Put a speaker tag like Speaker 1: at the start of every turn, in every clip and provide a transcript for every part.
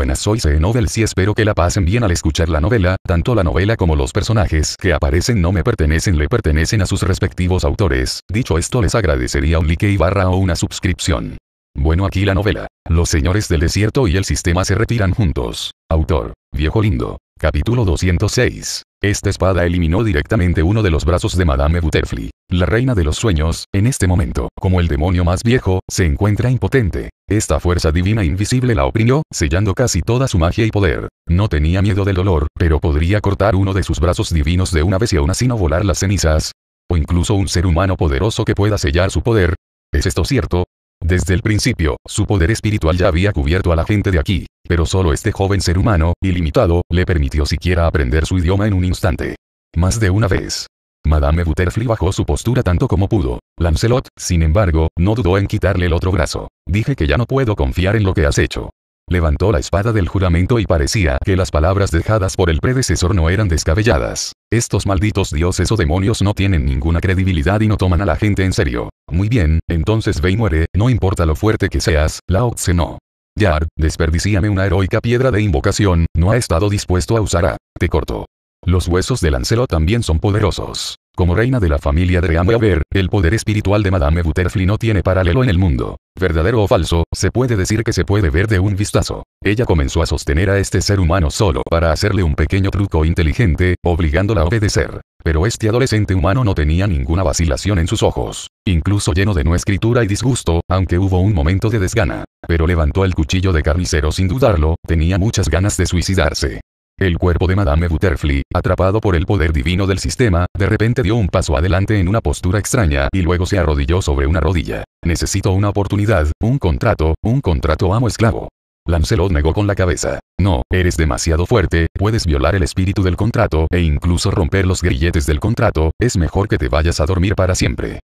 Speaker 1: buenas soy C. y espero que la pasen bien al escuchar la novela, tanto la novela como los personajes que aparecen no me pertenecen le pertenecen a sus respectivos autores, dicho esto les agradecería un like y barra o una suscripción. Bueno aquí la novela. Los señores del desierto y el sistema se retiran juntos. Autor. Viejo lindo. Capítulo 206. Esta espada eliminó directamente uno de los brazos de Madame Butterfly. La reina de los sueños, en este momento, como el demonio más viejo, se encuentra impotente. Esta fuerza divina invisible la oprimió, sellando casi toda su magia y poder. No tenía miedo del dolor, pero podría cortar uno de sus brazos divinos de una vez y aún así no volar las cenizas. O incluso un ser humano poderoso que pueda sellar su poder. ¿Es esto cierto? Desde el principio, su poder espiritual ya había cubierto a la gente de aquí, pero solo este joven ser humano, ilimitado, le permitió siquiera aprender su idioma en un instante. Más de una vez. Madame Butterfly bajó su postura tanto como pudo. Lancelot, sin embargo, no dudó en quitarle el otro brazo. Dije que ya no puedo confiar en lo que has hecho. Levantó la espada del juramento y parecía que las palabras dejadas por el predecesor no eran descabelladas. Estos malditos dioses o demonios no tienen ninguna credibilidad y no toman a la gente en serio. Muy bien, entonces ve y muere, no importa lo fuerte que seas, Lao Tse no. Yar, desperdicíame una heroica piedra de invocación, no ha estado dispuesto a usar a. Te corto. Los huesos de Lancelot también son poderosos. Como reina de la familia de ver, el poder espiritual de Madame Butterfly no tiene paralelo en el mundo. Verdadero o falso, se puede decir que se puede ver de un vistazo. Ella comenzó a sostener a este ser humano solo para hacerle un pequeño truco inteligente, obligándola a obedecer. Pero este adolescente humano no tenía ninguna vacilación en sus ojos, incluso lleno de no escritura y disgusto, aunque hubo un momento de desgana. Pero levantó el cuchillo de carnicero sin dudarlo, tenía muchas ganas de suicidarse. El cuerpo de Madame Butterfly, atrapado por el poder divino del sistema, de repente dio un paso adelante en una postura extraña y luego se arrodilló sobre una rodilla. Necesito una oportunidad, un contrato, un contrato amo-esclavo. Lancelot negó con la cabeza. No, eres demasiado fuerte, puedes violar el espíritu del contrato e incluso romper los grilletes del contrato, es mejor que te vayas a dormir para siempre.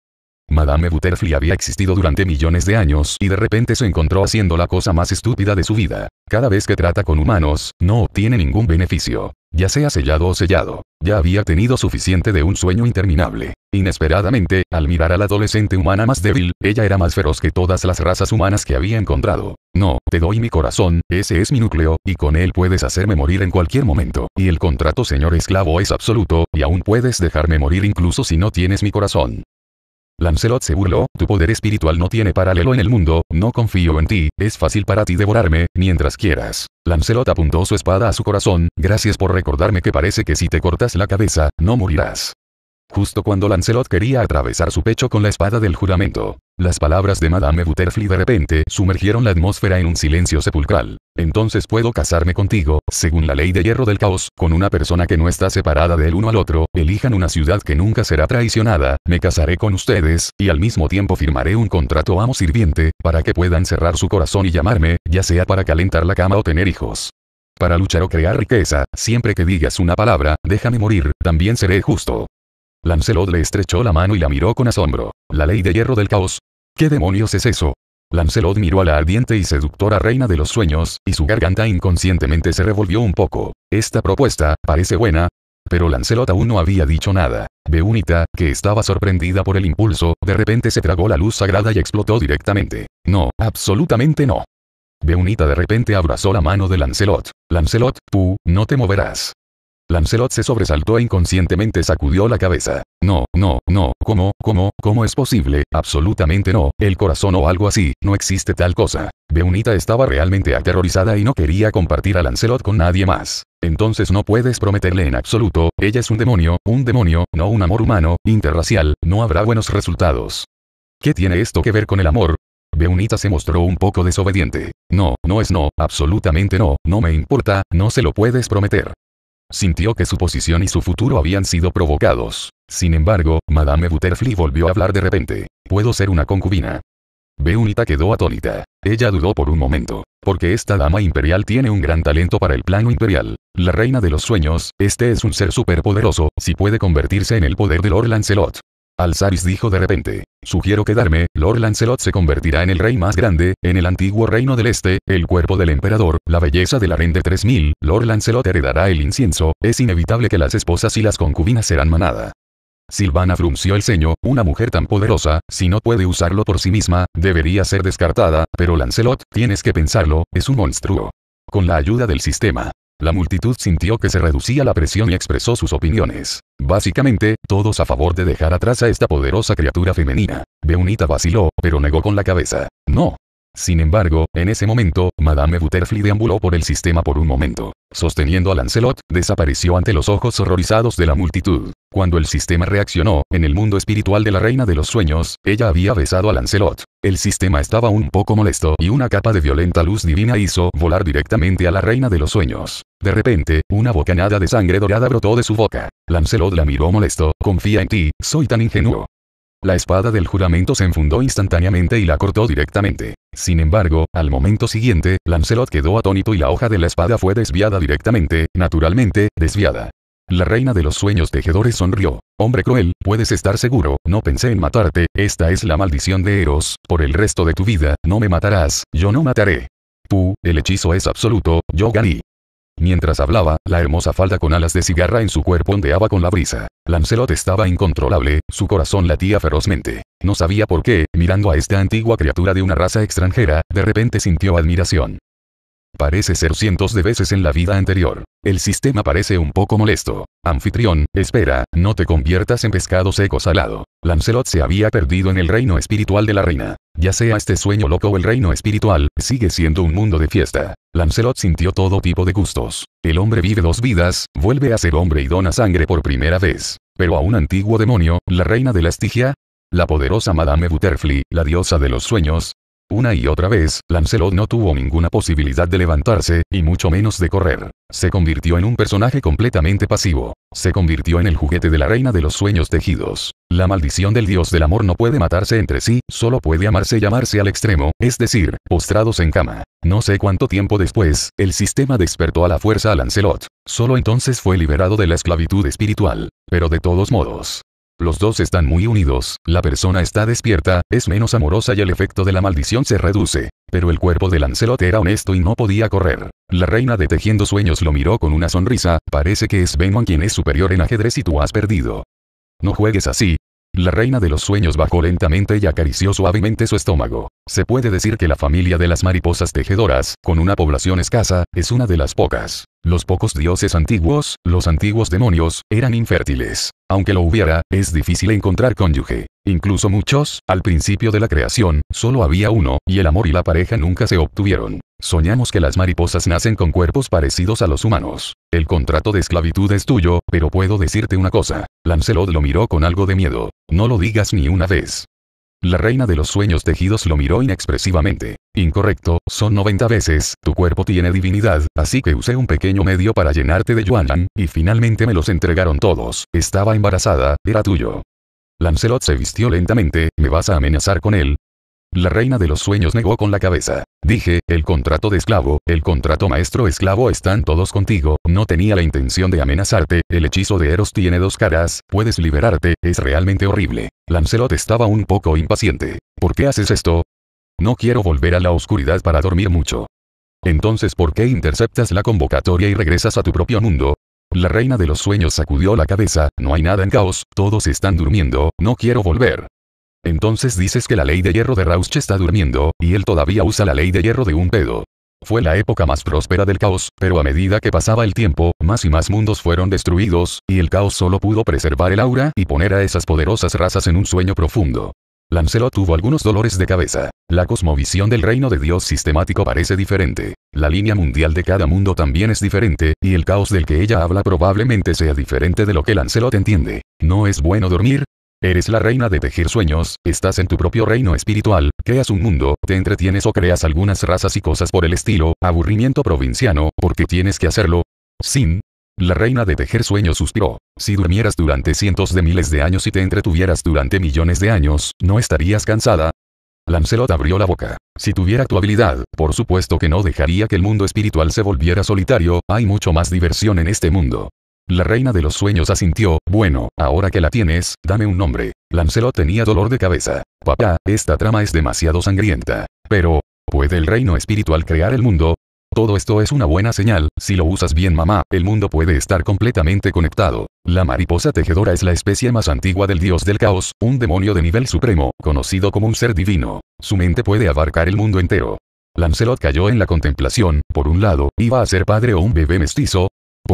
Speaker 1: Madame Butterfly había existido durante millones de años y de repente se encontró haciendo la cosa más estúpida de su vida. Cada vez que trata con humanos, no obtiene ningún beneficio. Ya sea sellado o sellado, ya había tenido suficiente de un sueño interminable. Inesperadamente, al mirar a la adolescente humana más débil, ella era más feroz que todas las razas humanas que había encontrado. No, te doy mi corazón, ese es mi núcleo, y con él puedes hacerme morir en cualquier momento. Y el contrato señor esclavo es absoluto, y aún puedes dejarme morir incluso si no tienes mi corazón. Lancelot se burló, tu poder espiritual no tiene paralelo en el mundo, no confío en ti, es fácil para ti devorarme, mientras quieras. Lancelot apuntó su espada a su corazón, gracias por recordarme que parece que si te cortas la cabeza, no morirás justo cuando Lancelot quería atravesar su pecho con la espada del juramento. Las palabras de Madame Butterfly de repente sumergieron la atmósfera en un silencio sepulcral. Entonces puedo casarme contigo, según la ley de hierro del caos, con una persona que no está separada del uno al otro, elijan una ciudad que nunca será traicionada, me casaré con ustedes, y al mismo tiempo firmaré un contrato amo-sirviente, para que puedan cerrar su corazón y llamarme, ya sea para calentar la cama o tener hijos. Para luchar o crear riqueza, siempre que digas una palabra, déjame morir, también seré justo. Lancelot le estrechó la mano y la miró con asombro. ¿La ley de hierro del caos? ¿Qué demonios es eso? Lancelot miró a la ardiente y seductora reina de los sueños, y su garganta inconscientemente se revolvió un poco. Esta propuesta, parece buena. Pero Lancelot aún no había dicho nada. Beunita, que estaba sorprendida por el impulso, de repente se tragó la luz sagrada y explotó directamente. No, absolutamente no. Beunita de repente abrazó la mano de Lancelot. Lancelot, tú, no te moverás. Lancelot se sobresaltó e inconscientemente sacudió la cabeza. No, no, no, ¿cómo, cómo, cómo es posible? Absolutamente no, el corazón o algo así, no existe tal cosa. Beunita estaba realmente aterrorizada y no quería compartir a Lancelot con nadie más. Entonces no puedes prometerle en absoluto, ella es un demonio, un demonio, no un amor humano, interracial, no habrá buenos resultados. ¿Qué tiene esto que ver con el amor? Beunita se mostró un poco desobediente. No, no es no, absolutamente no, no me importa, no se lo puedes prometer sintió que su posición y su futuro habían sido provocados. Sin embargo, Madame Butterfly volvió a hablar de repente. Puedo ser una concubina. Beunita quedó atónita. Ella dudó por un momento, porque esta dama imperial tiene un gran talento para el plano imperial. La reina de los sueños, este es un ser superpoderoso, si puede convertirse en el poder de Lord Lancelot. Alzaris dijo de repente, sugiero quedarme, Lord Lancelot se convertirá en el rey más grande, en el antiguo reino del este, el cuerpo del emperador, la belleza del reina de 3000, Lord Lancelot heredará el incienso, es inevitable que las esposas y las concubinas serán manada. Silvana frunció el ceño, una mujer tan poderosa, si no puede usarlo por sí misma, debería ser descartada, pero Lancelot, tienes que pensarlo, es un monstruo. Con la ayuda del sistema, la multitud sintió que se reducía la presión y expresó sus opiniones. Básicamente, todos a favor de dejar atrás a esta poderosa criatura femenina. Beunita vaciló, pero negó con la cabeza. No, sin embargo, en ese momento, Madame Butterfly deambuló por el sistema por un momento. Sosteniendo a Lancelot, desapareció ante los ojos horrorizados de la multitud. Cuando el sistema reaccionó, en el mundo espiritual de la Reina de los Sueños, ella había besado a Lancelot. El sistema estaba un poco molesto y una capa de violenta luz divina hizo volar directamente a la Reina de los Sueños. De repente, una bocanada de sangre dorada brotó de su boca. Lancelot la miró molesto, confía en ti, soy tan ingenuo. La espada del juramento se enfundó instantáneamente y la cortó directamente. Sin embargo, al momento siguiente, Lancelot quedó atónito y la hoja de la espada fue desviada directamente, naturalmente, desviada. La reina de los sueños tejedores sonrió. Hombre cruel, puedes estar seguro, no pensé en matarte, esta es la maldición de Eros, por el resto de tu vida, no me matarás, yo no mataré. Tú, el hechizo es absoluto, yo gané. Mientras hablaba, la hermosa falda con alas de cigarra en su cuerpo ondeaba con la brisa. Lancelot estaba incontrolable, su corazón latía ferozmente. No sabía por qué, mirando a esta antigua criatura de una raza extranjera, de repente sintió admiración. Parece ser cientos de veces en la vida anterior. El sistema parece un poco molesto. Anfitrión, espera, no te conviertas en pescado seco salado. Lancelot se había perdido en el reino espiritual de la reina. Ya sea este sueño loco o el reino espiritual, sigue siendo un mundo de fiesta. Lancelot sintió todo tipo de gustos. El hombre vive dos vidas, vuelve a ser hombre y dona sangre por primera vez. Pero a un antiguo demonio, la reina de la Estigia, la poderosa Madame Butterfly, la diosa de los sueños, una y otra vez, Lancelot no tuvo ninguna posibilidad de levantarse, y mucho menos de correr. Se convirtió en un personaje completamente pasivo. Se convirtió en el juguete de la reina de los sueños tejidos. La maldición del dios del amor no puede matarse entre sí, solo puede amarse y amarse al extremo, es decir, postrados en cama. No sé cuánto tiempo después, el sistema despertó a la fuerza a Lancelot. Solo entonces fue liberado de la esclavitud espiritual. Pero de todos modos, los dos están muy unidos, la persona está despierta, es menos amorosa y el efecto de la maldición se reduce. Pero el cuerpo de Lancelot era honesto y no podía correr. La reina de Tejiendo Sueños lo miró con una sonrisa, parece que es Venom quien es superior en ajedrez y tú has perdido. No juegues así, la reina de los sueños bajó lentamente y acarició suavemente su estómago. Se puede decir que la familia de las mariposas tejedoras, con una población escasa, es una de las pocas. Los pocos dioses antiguos, los antiguos demonios, eran infértiles. Aunque lo hubiera, es difícil encontrar cónyuge. Incluso muchos, al principio de la creación, solo había uno, y el amor y la pareja nunca se obtuvieron. Soñamos que las mariposas nacen con cuerpos parecidos a los humanos. El contrato de esclavitud es tuyo, pero puedo decirte una cosa. Lancelot lo miró con algo de miedo. No lo digas ni una vez. La reina de los sueños tejidos lo miró inexpresivamente. Incorrecto, son 90 veces, tu cuerpo tiene divinidad, así que usé un pequeño medio para llenarte de Yuan, y finalmente me los entregaron todos. Estaba embarazada, era tuyo. Lancelot se vistió lentamente, ¿me vas a amenazar con él? La reina de los sueños negó con la cabeza. Dije, el contrato de esclavo, el contrato maestro-esclavo están todos contigo, no tenía la intención de amenazarte, el hechizo de Eros tiene dos caras, puedes liberarte, es realmente horrible. Lancelot estaba un poco impaciente. ¿Por qué haces esto? No quiero volver a la oscuridad para dormir mucho. Entonces, ¿por qué interceptas la convocatoria y regresas a tu propio mundo? La reina de los sueños sacudió la cabeza, no hay nada en caos, todos están durmiendo, no quiero volver. Entonces dices que la ley de hierro de Rausch está durmiendo, y él todavía usa la ley de hierro de un pedo. Fue la época más próspera del caos, pero a medida que pasaba el tiempo, más y más mundos fueron destruidos, y el caos solo pudo preservar el aura y poner a esas poderosas razas en un sueño profundo. Lancelot tuvo algunos dolores de cabeza. La cosmovisión del reino de Dios sistemático parece diferente. La línea mundial de cada mundo también es diferente, y el caos del que ella habla probablemente sea diferente de lo que Lancelot entiende. No es bueno dormir, Eres la reina de tejer sueños, estás en tu propio reino espiritual, creas un mundo, te entretienes o creas algunas razas y cosas por el estilo, aburrimiento provinciano, porque tienes que hacerlo. Sin. La reina de tejer sueños suspiró. Si durmieras durante cientos de miles de años y te entretuvieras durante millones de años, ¿no estarías cansada? Lancelot abrió la boca. Si tuviera tu habilidad, por supuesto que no dejaría que el mundo espiritual se volviera solitario, hay mucho más diversión en este mundo. La reina de los sueños asintió, bueno, ahora que la tienes, dame un nombre. Lancelot tenía dolor de cabeza. Papá, esta trama es demasiado sangrienta. Pero, ¿puede el reino espiritual crear el mundo? Todo esto es una buena señal, si lo usas bien mamá, el mundo puede estar completamente conectado. La mariposa tejedora es la especie más antigua del dios del caos, un demonio de nivel supremo, conocido como un ser divino. Su mente puede abarcar el mundo entero. Lancelot cayó en la contemplación, por un lado, iba a ser padre o un bebé mestizo,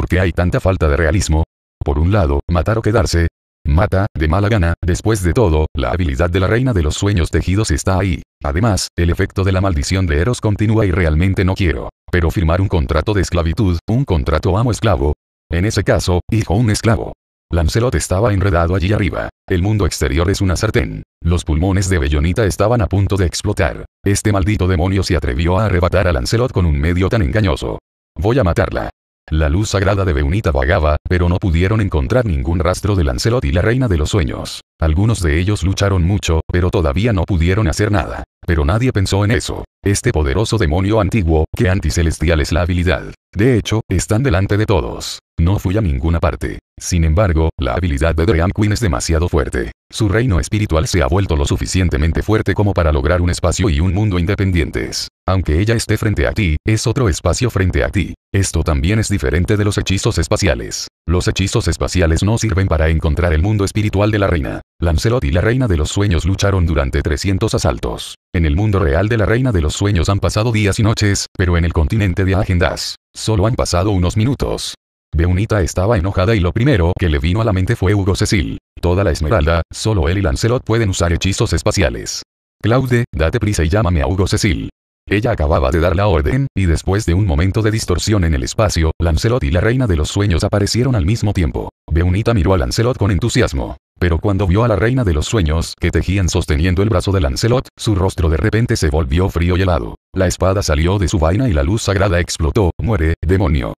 Speaker 1: qué hay tanta falta de realismo. Por un lado, matar o quedarse. Mata, de mala gana, después de todo, la habilidad de la reina de los sueños tejidos está ahí. Además, el efecto de la maldición de Eros continúa y realmente no quiero. Pero firmar un contrato de esclavitud, un contrato amo-esclavo. En ese caso, hijo un esclavo. Lancelot estaba enredado allí arriba. El mundo exterior es una sartén. Los pulmones de Bellonita estaban a punto de explotar. Este maldito demonio se atrevió a arrebatar a Lancelot con un medio tan engañoso. Voy a matarla. La luz sagrada de Beunita vagaba, pero no pudieron encontrar ningún rastro de Lancelot y la reina de los sueños. Algunos de ellos lucharon mucho, pero todavía no pudieron hacer nada. Pero nadie pensó en eso. Este poderoso demonio antiguo, que anticelestial es la habilidad. De hecho, están delante de todos. No fui a ninguna parte. Sin embargo, la habilidad de Dream Queen es demasiado fuerte. Su reino espiritual se ha vuelto lo suficientemente fuerte como para lograr un espacio y un mundo independientes. Aunque ella esté frente a ti, es otro espacio frente a ti. Esto también es diferente de los hechizos espaciales. Los hechizos espaciales no sirven para encontrar el mundo espiritual de la reina. Lancelot y la reina de los sueños lucharon durante 300 asaltos. En el mundo real de la reina de los sueños han pasado días y noches, pero en el continente de agendas, solo han pasado unos minutos. Beunita estaba enojada y lo primero que le vino a la mente fue Hugo Cecil. Toda la esmeralda, solo él y Lancelot pueden usar hechizos espaciales. Claude, date prisa y llámame a Hugo Cecil. Ella acababa de dar la orden, y después de un momento de distorsión en el espacio, Lancelot y la reina de los sueños aparecieron al mismo tiempo. Beunita miró a Lancelot con entusiasmo. Pero cuando vio a la reina de los sueños que tejían sosteniendo el brazo de Lancelot, su rostro de repente se volvió frío y helado. La espada salió de su vaina y la luz sagrada explotó. Muere, demonio.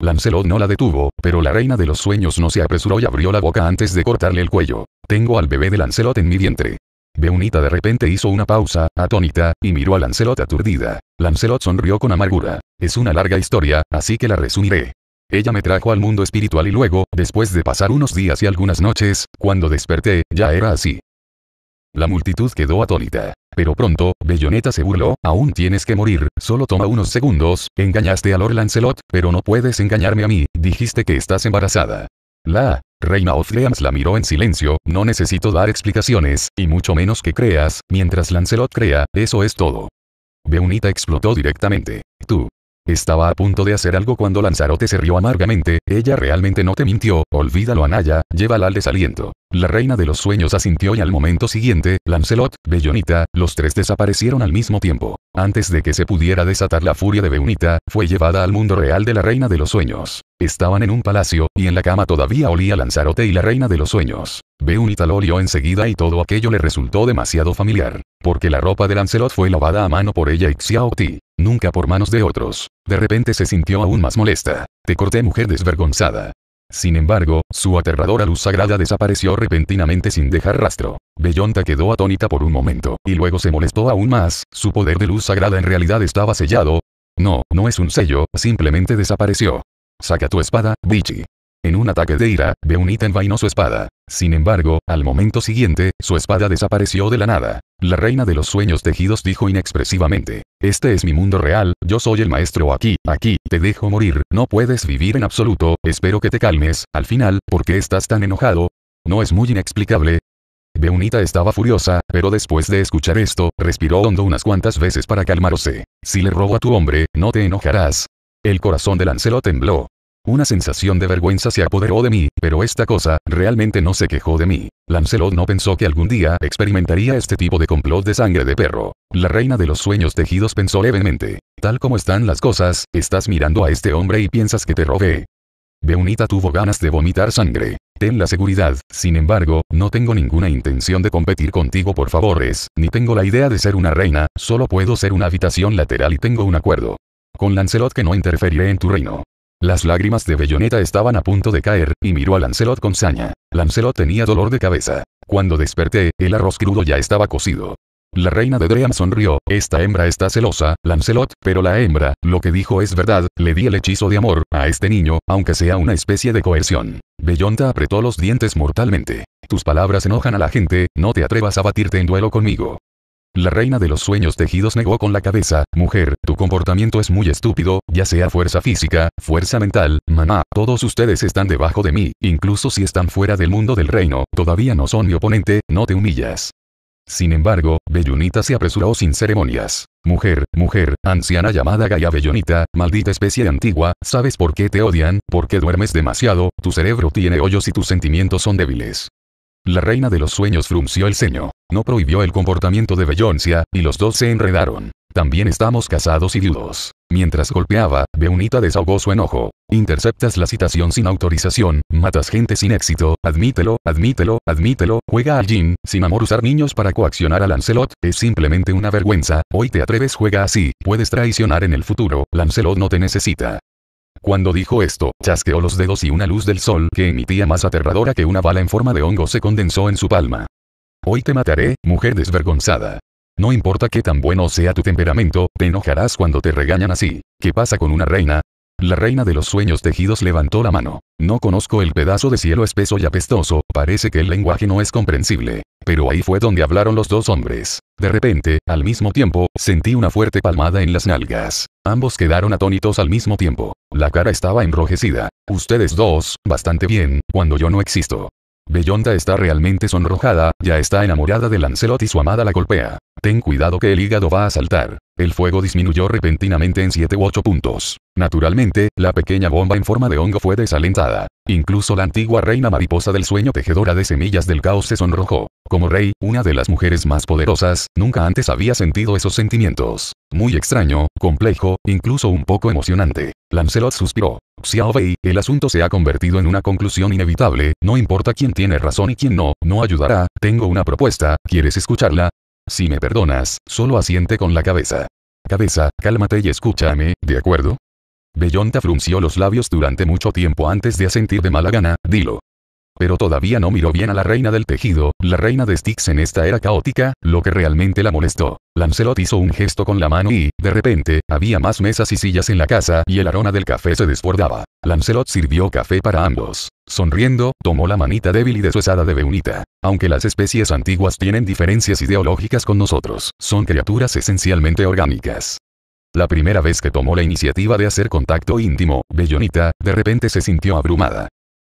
Speaker 1: Lancelot no la detuvo, pero la reina de los sueños no se apresuró y abrió la boca antes de cortarle el cuello. Tengo al bebé de Lancelot en mi vientre. Beunita de repente hizo una pausa, atónita, y miró a Lancelot aturdida. Lancelot sonrió con amargura. Es una larga historia, así que la resumiré. Ella me trajo al mundo espiritual y luego, después de pasar unos días y algunas noches, cuando desperté, ya era así. La multitud quedó atónita. Pero pronto, Belloneta se burló, aún tienes que morir, solo toma unos segundos, engañaste a Lord Lancelot, pero no puedes engañarme a mí, dijiste que estás embarazada. La reina Othleans la miró en silencio, no necesito dar explicaciones, y mucho menos que creas, mientras Lancelot crea, eso es todo. Beunita explotó directamente. Tú. Estaba a punto de hacer algo cuando Lanzarote se rió amargamente, ella realmente no te mintió, olvídalo Anaya, llévala al desaliento. La reina de los sueños asintió y al momento siguiente, Lancelot, Bellonita, los tres desaparecieron al mismo tiempo. Antes de que se pudiera desatar la furia de Beunita, fue llevada al mundo real de la reina de los sueños. Estaban en un palacio, y en la cama todavía olía Lanzarote y la reina de los sueños. Beunita lo olió enseguida y todo aquello le resultó demasiado familiar, porque la ropa de Lancelot fue lavada a mano por ella y Xiaoti, nunca por manos de otros. De repente se sintió aún más molesta. Te corté mujer desvergonzada. Sin embargo, su aterradora luz sagrada desapareció repentinamente sin dejar rastro. Bellonta quedó atónita por un momento, y luego se molestó aún más, su poder de luz sagrada en realidad estaba sellado. No, no es un sello, simplemente desapareció. Saca tu espada, Bichi. En un ataque de ira, Beunita envainó su espada. Sin embargo, al momento siguiente, su espada desapareció de la nada. La reina de los sueños tejidos dijo inexpresivamente, Este es mi mundo real, yo soy el maestro aquí, aquí, te dejo morir, no puedes vivir en absoluto, espero que te calmes, al final, ¿por qué estás tan enojado? No es muy inexplicable, Beunita estaba furiosa, pero después de escuchar esto, respiró hondo unas cuantas veces para calmarse. Si le robo a tu hombre, no te enojarás. El corazón de Lancelot tembló. Una sensación de vergüenza se apoderó de mí, pero esta cosa, realmente no se quejó de mí. Lancelot no pensó que algún día experimentaría este tipo de complot de sangre de perro. La reina de los sueños tejidos pensó levemente. Tal como están las cosas, estás mirando a este hombre y piensas que te robé. Beunita tuvo ganas de vomitar sangre. Ten la seguridad, sin embargo, no tengo ninguna intención de competir contigo por favores, ni tengo la idea de ser una reina, solo puedo ser una habitación lateral y tengo un acuerdo. Con Lancelot que no interferiré en tu reino. Las lágrimas de Belloneta estaban a punto de caer, y miró a Lancelot con saña. Lancelot tenía dolor de cabeza. Cuando desperté, el arroz crudo ya estaba cocido. La reina de Dream sonrió, esta hembra está celosa, Lancelot, pero la hembra, lo que dijo es verdad, le di el hechizo de amor, a este niño, aunque sea una especie de coerción. Bellonta apretó los dientes mortalmente. Tus palabras enojan a la gente, no te atrevas a batirte en duelo conmigo. La reina de los sueños tejidos negó con la cabeza, mujer, tu comportamiento es muy estúpido, ya sea fuerza física, fuerza mental, mamá, todos ustedes están debajo de mí, incluso si están fuera del mundo del reino, todavía no son mi oponente, no te humillas. Sin embargo, Bellunita se apresuró sin ceremonias. Mujer, mujer, anciana llamada Gaia Bellunita, maldita especie antigua, ¿sabes por qué te odian? ¿Por qué duermes demasiado? Tu cerebro tiene hoyos y tus sentimientos son débiles. La reina de los sueños frunció el ceño. No prohibió el comportamiento de Belloncia, y los dos se enredaron. También estamos casados y viudos. Mientras golpeaba, Beunita desahogó su enojo. Interceptas la citación sin autorización, matas gente sin éxito, admítelo, admítelo, admítelo, juega al gin, sin amor usar niños para coaccionar a Lancelot, es simplemente una vergüenza, hoy te atreves juega así, puedes traicionar en el futuro, Lancelot no te necesita. Cuando dijo esto, chasqueó los dedos y una luz del sol que emitía más aterradora que una bala en forma de hongo se condensó en su palma. Hoy te mataré, mujer desvergonzada. No importa qué tan bueno sea tu temperamento, te enojarás cuando te regañan así. ¿Qué pasa con una reina? La reina de los sueños tejidos levantó la mano. No conozco el pedazo de cielo espeso y apestoso, parece que el lenguaje no es comprensible. Pero ahí fue donde hablaron los dos hombres. De repente, al mismo tiempo, sentí una fuerte palmada en las nalgas. Ambos quedaron atónitos al mismo tiempo. La cara estaba enrojecida. Ustedes dos, bastante bien, cuando yo no existo. Bellonda está realmente sonrojada, ya está enamorada de Lancelot y su amada la golpea. Ten cuidado que el hígado va a saltar. El fuego disminuyó repentinamente en 7 u 8 puntos. Naturalmente, la pequeña bomba en forma de hongo fue desalentada. Incluso la antigua reina mariposa del sueño tejedora de semillas del caos se sonrojó. Como rey, una de las mujeres más poderosas, nunca antes había sentido esos sentimientos. Muy extraño, complejo, incluso un poco emocionante. Lancelot suspiró. Xiao el asunto se ha convertido en una conclusión inevitable, no importa quién tiene razón y quién no, no ayudará, tengo una propuesta, ¿quieres escucharla? Si me perdonas, solo asiente con la cabeza. Cabeza, cálmate y escúchame, ¿de acuerdo? Bellonta frunció los labios durante mucho tiempo antes de asentir de mala gana, dilo pero todavía no miró bien a la reina del tejido, la reina de Styx en esta era caótica, lo que realmente la molestó. Lancelot hizo un gesto con la mano y, de repente, había más mesas y sillas en la casa y el aroma del café se desbordaba. Lancelot sirvió café para ambos. Sonriendo, tomó la manita débil y desuesada de Beunita. Aunque las especies antiguas tienen diferencias ideológicas con nosotros, son criaturas esencialmente orgánicas. La primera vez que tomó la iniciativa de hacer contacto íntimo, Bellonita, de repente se sintió abrumada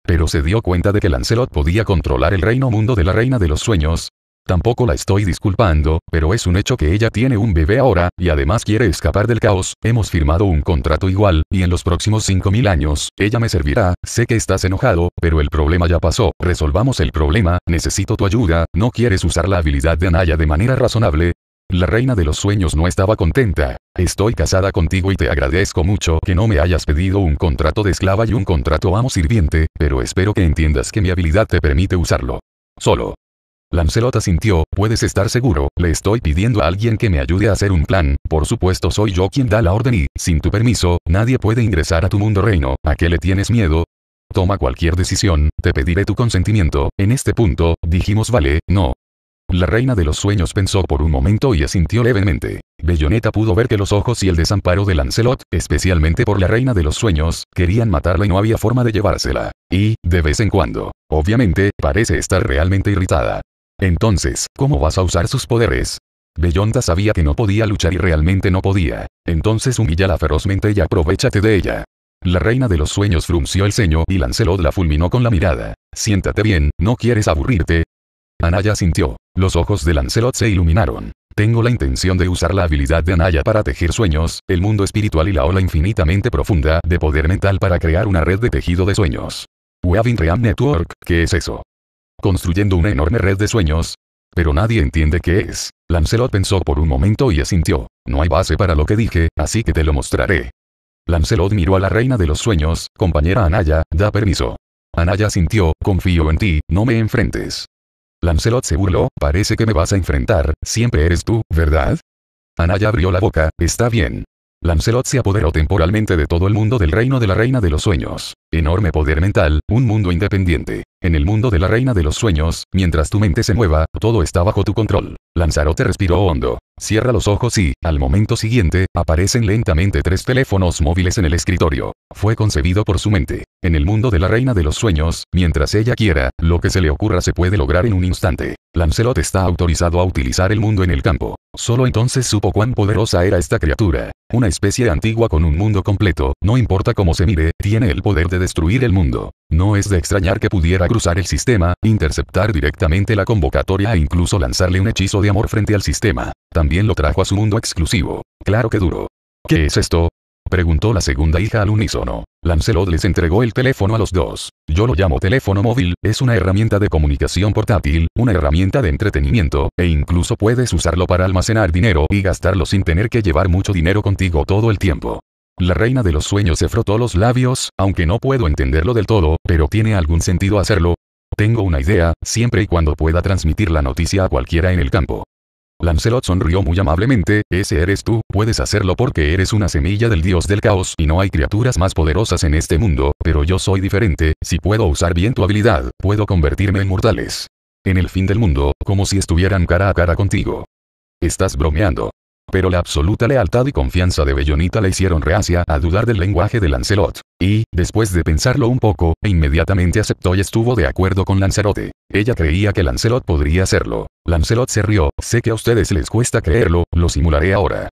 Speaker 1: pero se dio cuenta de que Lancelot podía controlar el reino mundo de la reina de los sueños. Tampoco la estoy disculpando, pero es un hecho que ella tiene un bebé ahora, y además quiere escapar del caos, hemos firmado un contrato igual, y en los próximos 5.000 años, ella me servirá, sé que estás enojado, pero el problema ya pasó, resolvamos el problema, necesito tu ayuda, ¿no quieres usar la habilidad de Anaya de manera razonable? La reina de los sueños no estaba contenta. Estoy casada contigo y te agradezco mucho que no me hayas pedido un contrato de esclava y un contrato amo-sirviente, pero espero que entiendas que mi habilidad te permite usarlo. Solo. Lancelot sintió, puedes estar seguro, le estoy pidiendo a alguien que me ayude a hacer un plan, por supuesto soy yo quien da la orden y, sin tu permiso, nadie puede ingresar a tu mundo reino, ¿a qué le tienes miedo? Toma cualquier decisión, te pediré tu consentimiento, en este punto, dijimos vale, no, la reina de los sueños pensó por un momento y asintió levemente. Belloneta pudo ver que los ojos y el desamparo de Lancelot, especialmente por la reina de los sueños, querían matarla y no había forma de llevársela. Y, de vez en cuando, obviamente, parece estar realmente irritada. Entonces, ¿cómo vas a usar sus poderes? Bellonta sabía que no podía luchar y realmente no podía. Entonces humíllala ferozmente y aprovechate de ella. La reina de los sueños frunció el ceño y Lancelot la fulminó con la mirada. Siéntate bien, ¿no quieres aburrirte? Anaya sintió. Los ojos de Lancelot se iluminaron. Tengo la intención de usar la habilidad de Anaya para tejer sueños, el mundo espiritual y la ola infinitamente profunda de poder mental para crear una red de tejido de sueños. Weaving Ream Network, ¿qué es eso? Construyendo una enorme red de sueños. Pero nadie entiende qué es. Lancelot pensó por un momento y asintió. No hay base para lo que dije, así que te lo mostraré. Lancelot miró a la reina de los sueños, compañera Anaya, da permiso. Anaya sintió, confío en ti, no me enfrentes. Lancelot se burló, parece que me vas a enfrentar, siempre eres tú, ¿verdad? Anaya abrió la boca, está bien. Lancelot se apoderó temporalmente de todo el mundo del reino de la reina de los sueños. Enorme poder mental, un mundo independiente. En el mundo de la reina de los sueños, mientras tu mente se mueva, todo está bajo tu control. Lanzarote respiró hondo. Cierra los ojos y, al momento siguiente, aparecen lentamente tres teléfonos móviles en el escritorio. Fue concebido por su mente. En el mundo de la reina de los sueños, mientras ella quiera, lo que se le ocurra se puede lograr en un instante. Lancelot está autorizado a utilizar el mundo en el campo. Solo entonces supo cuán poderosa era esta criatura. Una especie antigua con un mundo completo, no importa cómo se mire, tiene el poder de destruir el mundo. No es de extrañar que pudiera cruzar el sistema, interceptar directamente la convocatoria e incluso lanzarle un hechizo de amor frente al sistema. También lo trajo a su mundo exclusivo. Claro que duro. ¿Qué es esto? Preguntó la segunda hija al unísono. Lancelot les entregó el teléfono a los dos. Yo lo llamo teléfono móvil, es una herramienta de comunicación portátil, una herramienta de entretenimiento, e incluso puedes usarlo para almacenar dinero y gastarlo sin tener que llevar mucho dinero contigo todo el tiempo. La reina de los sueños se frotó los labios, aunque no puedo entenderlo del todo, pero tiene algún sentido hacerlo. Tengo una idea, siempre y cuando pueda transmitir la noticia a cualquiera en el campo. Lancelot sonrió muy amablemente, ese eres tú, puedes hacerlo porque eres una semilla del dios del caos y no hay criaturas más poderosas en este mundo, pero yo soy diferente, si puedo usar bien tu habilidad, puedo convertirme en mortales. En el fin del mundo, como si estuvieran cara a cara contigo. Estás bromeando. Pero la absoluta lealtad y confianza de Bellonita le hicieron reacia a dudar del lenguaje de Lancelot. Y, después de pensarlo un poco, e inmediatamente aceptó y estuvo de acuerdo con Lancelot. Ella creía que Lancelot podría hacerlo. Lancelot se rió, sé que a ustedes les cuesta creerlo, lo simularé ahora.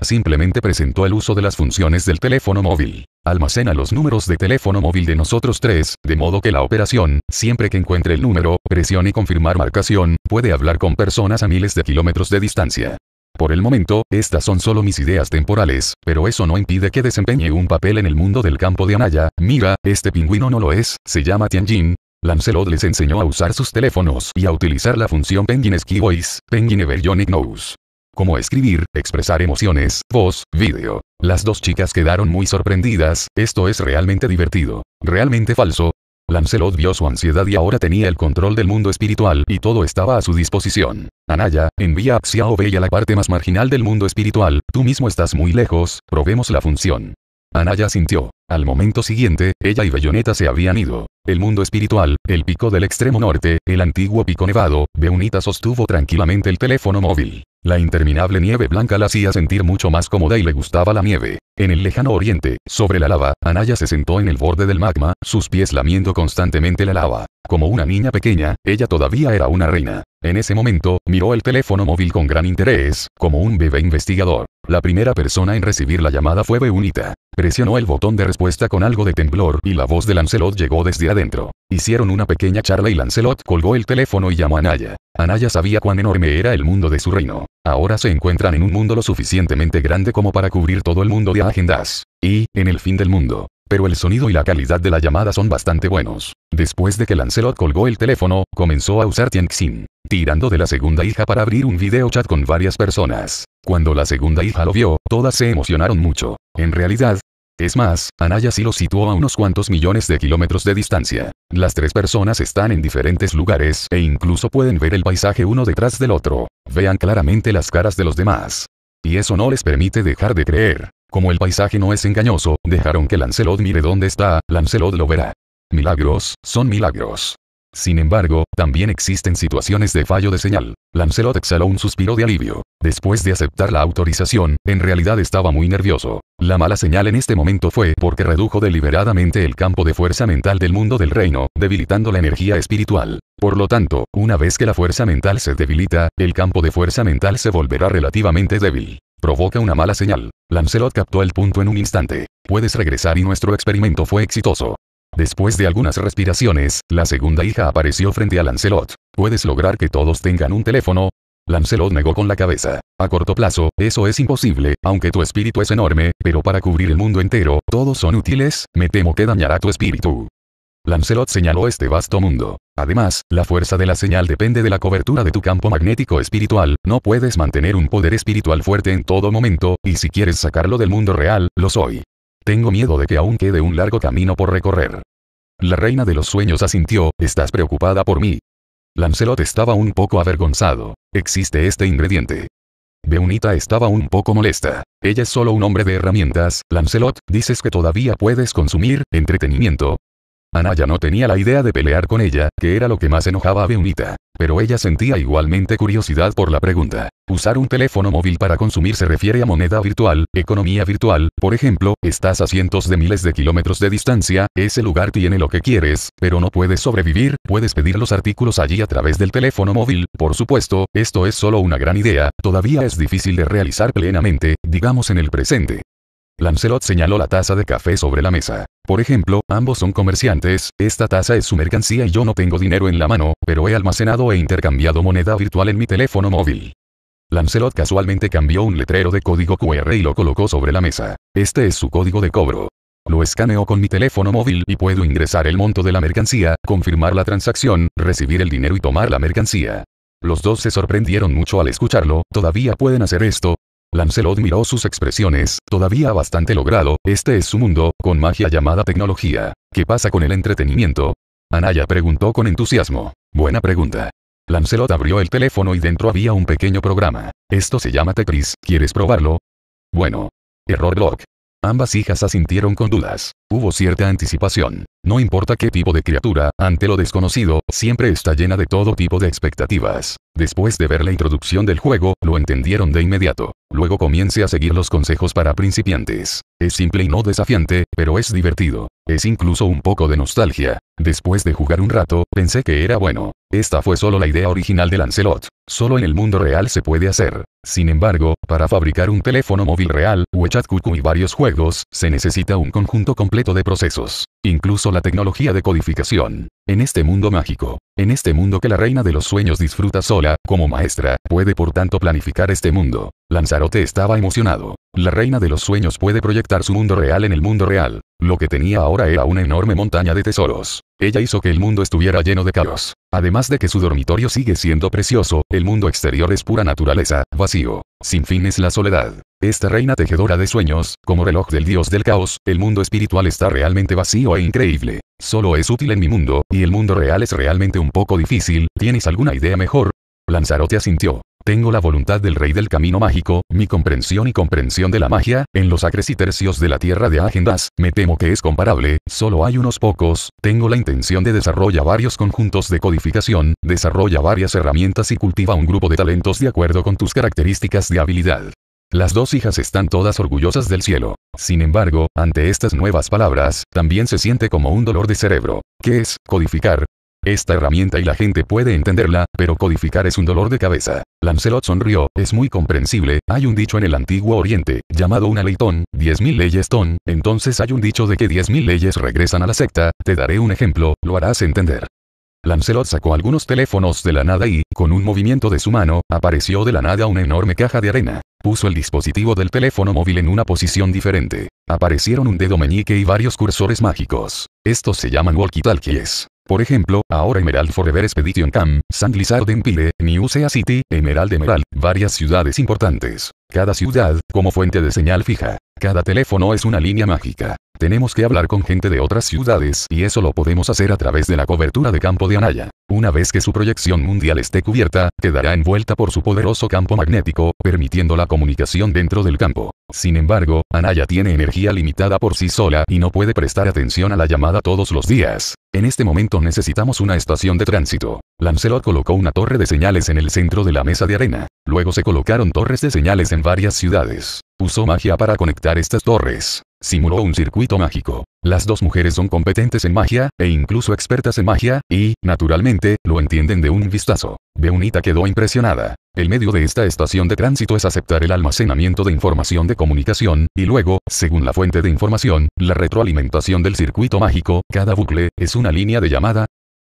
Speaker 1: Simplemente presentó el uso de las funciones del teléfono móvil. Almacena los números de teléfono móvil de nosotros tres, de modo que la operación, siempre que encuentre el número, presione confirmar marcación, puede hablar con personas a miles de kilómetros de distancia. Por el momento, estas son solo mis ideas temporales, pero eso no impide que desempeñe un papel en el mundo del campo de Anaya. Mira, este pingüino no lo es, se llama Tianjin, Lancelot les enseñó a usar sus teléfonos y a utilizar la función Penguin Ski Voice, Penguin Everyonic Nose. Como escribir, expresar emociones, voz, vídeo. Las dos chicas quedaron muy sorprendidas, esto es realmente divertido. Realmente falso, Lancelot vio su ansiedad y ahora tenía el control del mundo espiritual y todo estaba a su disposición. Anaya, envía a Xiao a la parte más marginal del mundo espiritual, tú mismo estás muy lejos, probemos la función. Anaya sintió. Al momento siguiente, ella y Belloneta se habían ido. El mundo espiritual, el pico del extremo norte, el antiguo pico nevado, Beunita sostuvo tranquilamente el teléfono móvil. La interminable nieve blanca la hacía sentir mucho más cómoda y le gustaba la nieve. En el lejano oriente, sobre la lava, Anaya se sentó en el borde del magma, sus pies lamiendo constantemente la lava. Como una niña pequeña, ella todavía era una reina. En ese momento, miró el teléfono móvil con gran interés, como un bebé investigador. La primera persona en recibir la llamada fue Beunita. Presionó el botón de respuesta con algo de temblor y la voz de Lancelot llegó desde adentro. Hicieron una pequeña charla y Lancelot colgó el teléfono y llamó a Anaya. Anaya sabía cuán enorme era el mundo de su reino. Ahora se encuentran en un mundo lo suficientemente grande como para cubrir todo el mundo de agendas. Y, en el fin del mundo. Pero el sonido y la calidad de la llamada son bastante buenos. Después de que Lancelot colgó el teléfono, comenzó a usar Tianxin, tirando de la segunda hija para abrir un video chat con varias personas. Cuando la segunda hija lo vio, todas se emocionaron mucho. En realidad, es más, Anaya sí lo situó a unos cuantos millones de kilómetros de distancia. Las tres personas están en diferentes lugares e incluso pueden ver el paisaje uno detrás del otro. Vean claramente las caras de los demás. Y eso no les permite dejar de creer. Como el paisaje no es engañoso, dejaron que Lancelot mire dónde está, Lancelot lo verá. Milagros, son milagros. Sin embargo, también existen situaciones de fallo de señal. Lancelot exhaló un suspiro de alivio. Después de aceptar la autorización, en realidad estaba muy nervioso. La mala señal en este momento fue porque redujo deliberadamente el campo de fuerza mental del mundo del reino, debilitando la energía espiritual. Por lo tanto, una vez que la fuerza mental se debilita, el campo de fuerza mental se volverá relativamente débil. Provoca una mala señal. Lancelot captó el punto en un instante. Puedes regresar y nuestro experimento fue exitoso. Después de algunas respiraciones, la segunda hija apareció frente a Lancelot. ¿Puedes lograr que todos tengan un teléfono? Lancelot negó con la cabeza. A corto plazo, eso es imposible, aunque tu espíritu es enorme, pero para cubrir el mundo entero, todos son útiles, me temo que dañará tu espíritu. Lancelot señaló este vasto mundo. Además, la fuerza de la señal depende de la cobertura de tu campo magnético espiritual, no puedes mantener un poder espiritual fuerte en todo momento, y si quieres sacarlo del mundo real, lo soy. Tengo miedo de que aún quede un largo camino por recorrer. La reina de los sueños asintió, estás preocupada por mí. Lancelot estaba un poco avergonzado. Existe este ingrediente. Beunita estaba un poco molesta. Ella es solo un hombre de herramientas, Lancelot, dices que todavía puedes consumir entretenimiento, Anaya no tenía la idea de pelear con ella, que era lo que más enojaba a Beunita. Pero ella sentía igualmente curiosidad por la pregunta. Usar un teléfono móvil para consumir se refiere a moneda virtual, economía virtual, por ejemplo, estás a cientos de miles de kilómetros de distancia, ese lugar tiene lo que quieres, pero no puedes sobrevivir, puedes pedir los artículos allí a través del teléfono móvil, por supuesto, esto es solo una gran idea, todavía es difícil de realizar plenamente, digamos en el presente. Lancelot señaló la taza de café sobre la mesa. Por ejemplo, ambos son comerciantes, esta taza es su mercancía y yo no tengo dinero en la mano, pero he almacenado e intercambiado moneda virtual en mi teléfono móvil. Lancelot casualmente cambió un letrero de código QR y lo colocó sobre la mesa. Este es su código de cobro. Lo escaneo con mi teléfono móvil y puedo ingresar el monto de la mercancía, confirmar la transacción, recibir el dinero y tomar la mercancía. Los dos se sorprendieron mucho al escucharlo, todavía pueden hacer esto, Lancelot miró sus expresiones, todavía bastante logrado, este es su mundo, con magia llamada tecnología. ¿Qué pasa con el entretenimiento? Anaya preguntó con entusiasmo. Buena pregunta. Lancelot abrió el teléfono y dentro había un pequeño programa. Esto se llama Tetris, ¿quieres probarlo? Bueno. Error log. Ambas hijas asintieron con dudas. Hubo cierta anticipación. No importa qué tipo de criatura, ante lo desconocido, siempre está llena de todo tipo de expectativas. Después de ver la introducción del juego, lo entendieron de inmediato. Luego comience a seguir los consejos para principiantes. Es simple y no desafiante, pero es divertido. Es incluso un poco de nostalgia. Después de jugar un rato, pensé que era bueno. Esta fue solo la idea original de Lancelot. Solo en el mundo real se puede hacer. Sin embargo, para fabricar un teléfono móvil real, WeChat Cuckoo y varios juegos, se necesita un conjunto completo de procesos. Incluso la tecnología de codificación. En este mundo mágico, en este mundo que la reina de los sueños disfruta sola, como maestra, puede por tanto planificar este mundo. Lanzarote estaba emocionado. La reina de los sueños puede proyectar su mundo real en el mundo real. Lo que tenía ahora era una enorme montaña de tesoros. Ella hizo que el mundo estuviera lleno de caos. Además de que su dormitorio sigue siendo precioso, el mundo exterior es pura naturaleza, vacío. Sin fin es la soledad. Esta reina tejedora de sueños, como reloj del dios del caos, el mundo espiritual está realmente vacío e increíble. Solo es útil en mi mundo, y el mundo real es realmente un poco difícil, ¿tienes alguna idea mejor? Lanzarote asintió. Tengo la voluntad del rey del camino mágico, mi comprensión y comprensión de la magia, en los acres y tercios de la tierra de Agendas, me temo que es comparable, solo hay unos pocos, tengo la intención de desarrollar varios conjuntos de codificación, desarrolla varias herramientas y cultiva un grupo de talentos de acuerdo con tus características de habilidad. Las dos hijas están todas orgullosas del cielo. Sin embargo, ante estas nuevas palabras, también se siente como un dolor de cerebro. ¿Qué es codificar? Esta herramienta y la gente puede entenderla, pero codificar es un dolor de cabeza. Lancelot sonrió, es muy comprensible, hay un dicho en el antiguo oriente, llamado una ley ton, 10.000 leyes ton, entonces hay un dicho de que 10.000 leyes regresan a la secta, te daré un ejemplo, lo harás entender. Lancelot sacó algunos teléfonos de la nada y, con un movimiento de su mano, apareció de la nada una enorme caja de arena. Puso el dispositivo del teléfono móvil en una posición diferente. Aparecieron un dedo meñique y varios cursores mágicos. Estos se llaman walkie-talkies. Por ejemplo, ahora Emerald Forever Expedition Camp, San Lizard Empire, New Sea City, Emerald Emerald, varias ciudades importantes. Cada ciudad, como fuente de señal fija. Cada teléfono es una línea mágica. Tenemos que hablar con gente de otras ciudades y eso lo podemos hacer a través de la cobertura de campo de Anaya. Una vez que su proyección mundial esté cubierta, quedará envuelta por su poderoso campo magnético, permitiendo la comunicación dentro del campo. Sin embargo, Anaya tiene energía limitada por sí sola y no puede prestar atención a la llamada todos los días. En este momento necesitamos una estación de tránsito. Lancelot colocó una torre de señales en el centro de la mesa de arena. Luego se colocaron torres de señales en varias ciudades. Usó magia para conectar estas torres. Simuló un circuito mágico. Las dos mujeres son competentes en magia, e incluso expertas en magia, y, naturalmente, lo entienden de un vistazo. Beunita quedó impresionada. El medio de esta estación de tránsito es aceptar el almacenamiento de información de comunicación, y luego, según la fuente de información, la retroalimentación del circuito mágico, cada bucle, es una línea de llamada,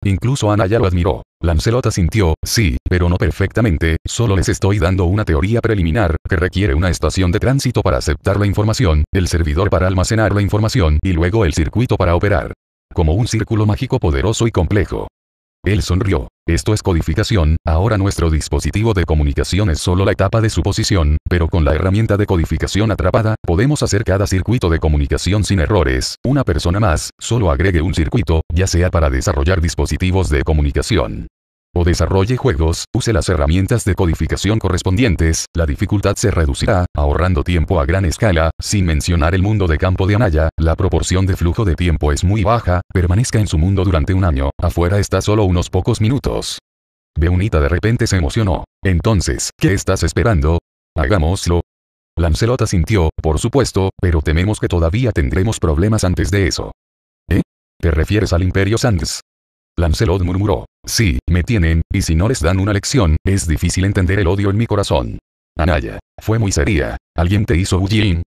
Speaker 1: Incluso ya lo admiró. Lancelot asintió, sí, pero no perfectamente, solo les estoy dando una teoría preliminar, que requiere una estación de tránsito para aceptar la información, el servidor para almacenar la información y luego el circuito para operar. Como un círculo mágico poderoso y complejo. Él sonrió. Esto es codificación, ahora nuestro dispositivo de comunicación es solo la etapa de suposición, pero con la herramienta de codificación atrapada, podemos hacer cada circuito de comunicación sin errores. Una persona más, solo agregue un circuito, ya sea para desarrollar dispositivos de comunicación o desarrolle juegos, use las herramientas de codificación correspondientes, la dificultad se reducirá, ahorrando tiempo a gran escala, sin mencionar el mundo de campo de Anaya, la proporción de flujo de tiempo es muy baja, permanezca en su mundo durante un año, afuera está solo unos pocos minutos. Beunita de repente se emocionó. Entonces, ¿qué estás esperando? Hagámoslo. Lancelot sintió, por supuesto, pero tememos que todavía tendremos problemas antes de eso. ¿Eh? ¿Te refieres al Imperio Sands? Lancelot murmuró. Sí, me tienen, y si no les dan una lección, es difícil entender el odio en mi corazón. Anaya. Fue muy seria. ¿Alguien te hizo bullying?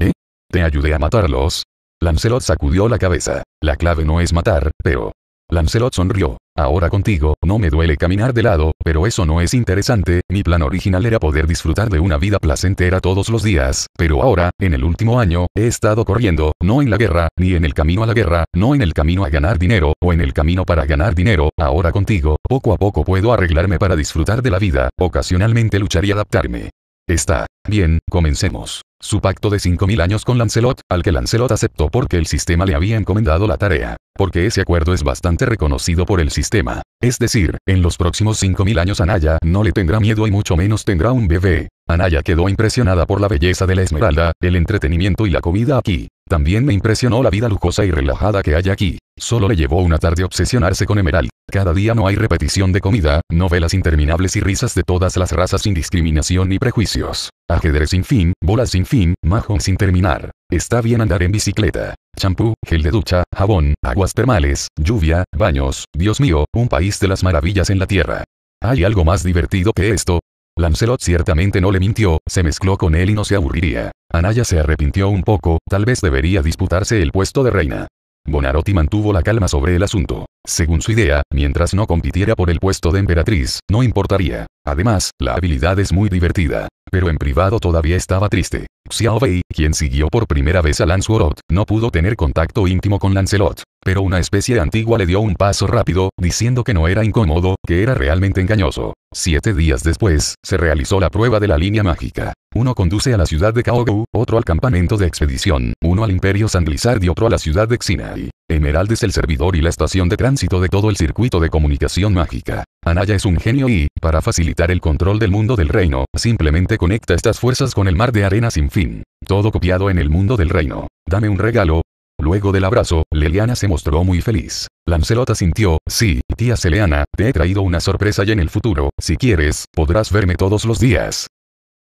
Speaker 1: ¿Eh? ¿Te ayudé a matarlos? Lancelot sacudió la cabeza. La clave no es matar, pero Lancelot sonrió. Ahora contigo, no me duele caminar de lado, pero eso no es interesante, mi plan original era poder disfrutar de una vida placentera todos los días, pero ahora, en el último año, he estado corriendo, no en la guerra, ni en el camino a la guerra, no en el camino a ganar dinero, o en el camino para ganar dinero, ahora contigo, poco a poco puedo arreglarme para disfrutar de la vida, ocasionalmente luchar y adaptarme. Está bien, comencemos. Su pacto de 5.000 años con Lancelot, al que Lancelot aceptó porque el sistema le había encomendado la tarea, porque ese acuerdo es bastante reconocido por el sistema. Es decir, en los próximos 5.000 años Anaya no le tendrá miedo y mucho menos tendrá un bebé. Anaya quedó impresionada por la belleza de la esmeralda, el entretenimiento y la comida aquí. También me impresionó la vida lujosa y relajada que hay aquí. Solo le llevó una tarde obsesionarse con Emerald. Cada día no hay repetición de comida, novelas interminables y risas de todas las razas sin discriminación ni prejuicios. Ajedrez sin fin, bolas sin fin, majón sin terminar. Está bien andar en bicicleta. Champú, gel de ducha, jabón, aguas termales, lluvia, baños. Dios mío, un país de las maravillas en la tierra. ¿Hay algo más divertido que esto? Lancelot ciertamente no le mintió, se mezcló con él y no se aburriría. Anaya se arrepintió un poco, tal vez debería disputarse el puesto de reina. Bonarotti mantuvo la calma sobre el asunto. Según su idea, mientras no compitiera por el puesto de emperatriz, no importaría. Además, la habilidad es muy divertida. Pero en privado todavía estaba triste. Xiao Bei, quien siguió por primera vez a Lancelot, no pudo tener contacto íntimo con Lancelot. Pero una especie antigua le dio un paso rápido, diciendo que no era incómodo, que era realmente engañoso. Siete días después, se realizó la prueba de la línea mágica. Uno conduce a la ciudad de Kaogu, otro al campamento de expedición, uno al imperio Sanglizard y otro a la ciudad de Xinai. Emerald es el servidor y la estación de tránsito de todo el circuito de comunicación mágica. Anaya es un genio y, para facilitar el control del mundo del reino, simplemente conecta estas fuerzas con el mar de arena sin fin. Todo copiado en el mundo del reino. Dame un regalo. Luego del abrazo, Leliana se mostró muy feliz. Lancelota sintió, sí, tía Celeana, te he traído una sorpresa y en el futuro, si quieres, podrás verme todos los días.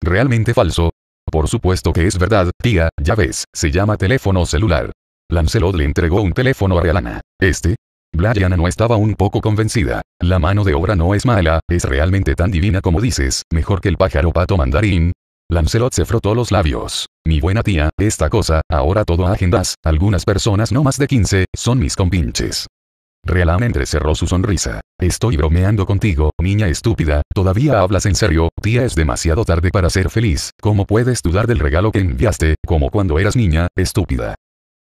Speaker 1: Realmente falso, por supuesto que es verdad, tía, ya ves, se llama teléfono celular. Lancelot le entregó un teléfono a Realana. Este, Blayana no estaba un poco convencida. La mano de obra no es mala, es realmente tan divina como dices, mejor que el pájaro pato mandarín. Lancelot se frotó los labios. Mi buena tía, esta cosa, ahora todo agendas, algunas personas no más de 15, son mis compinches. Realana entrecerró su sonrisa. Estoy bromeando contigo, niña estúpida, todavía hablas en serio, tía es demasiado tarde para ser feliz, ¿cómo puedes dudar del regalo que enviaste, como cuando eras niña, estúpida?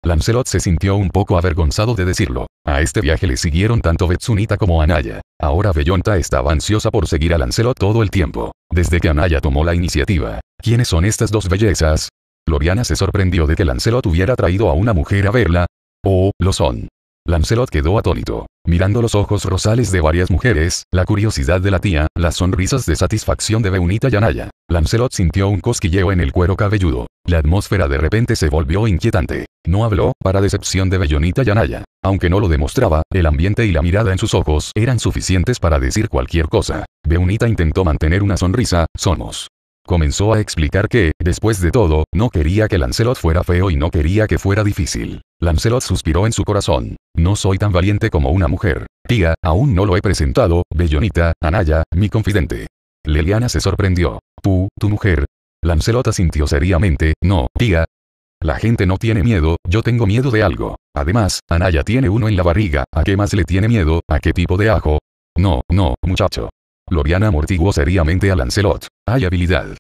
Speaker 1: Lancelot se sintió un poco avergonzado de decirlo. A este viaje le siguieron tanto Betsunita como Anaya. Ahora Bellonta estaba ansiosa por seguir a Lancelot todo el tiempo. Desde que Anaya tomó la iniciativa. ¿Quiénes son estas dos bellezas? Loriana se sorprendió de que Lancelot hubiera traído a una mujer a verla. Oh, lo son. Lancelot quedó atónito. Mirando los ojos rosales de varias mujeres, la curiosidad de la tía, las sonrisas de satisfacción de Beunita Yanaya, Anaya, Lancelot sintió un cosquilleo en el cuero cabelludo. La atmósfera de repente se volvió inquietante. No habló, para decepción de Beunita Yanaya. Aunque no lo demostraba, el ambiente y la mirada en sus ojos eran suficientes para decir cualquier cosa. Beunita intentó mantener una sonrisa, somos Comenzó a explicar que, después de todo, no quería que Lancelot fuera feo y no quería que fuera difícil. Lancelot suspiró en su corazón. No soy tan valiente como una mujer. Tía, aún no lo he presentado, Bellonita, Anaya, mi confidente. Liliana se sorprendió. ¿Tú, tu mujer? Lancelot asintió seriamente, no, tía. La gente no tiene miedo, yo tengo miedo de algo. Además, Anaya tiene uno en la barriga, ¿a qué más le tiene miedo? ¿A qué tipo de ajo? No, no, muchacho. Loriana amortiguó seriamente a Lancelot. Hay habilidad.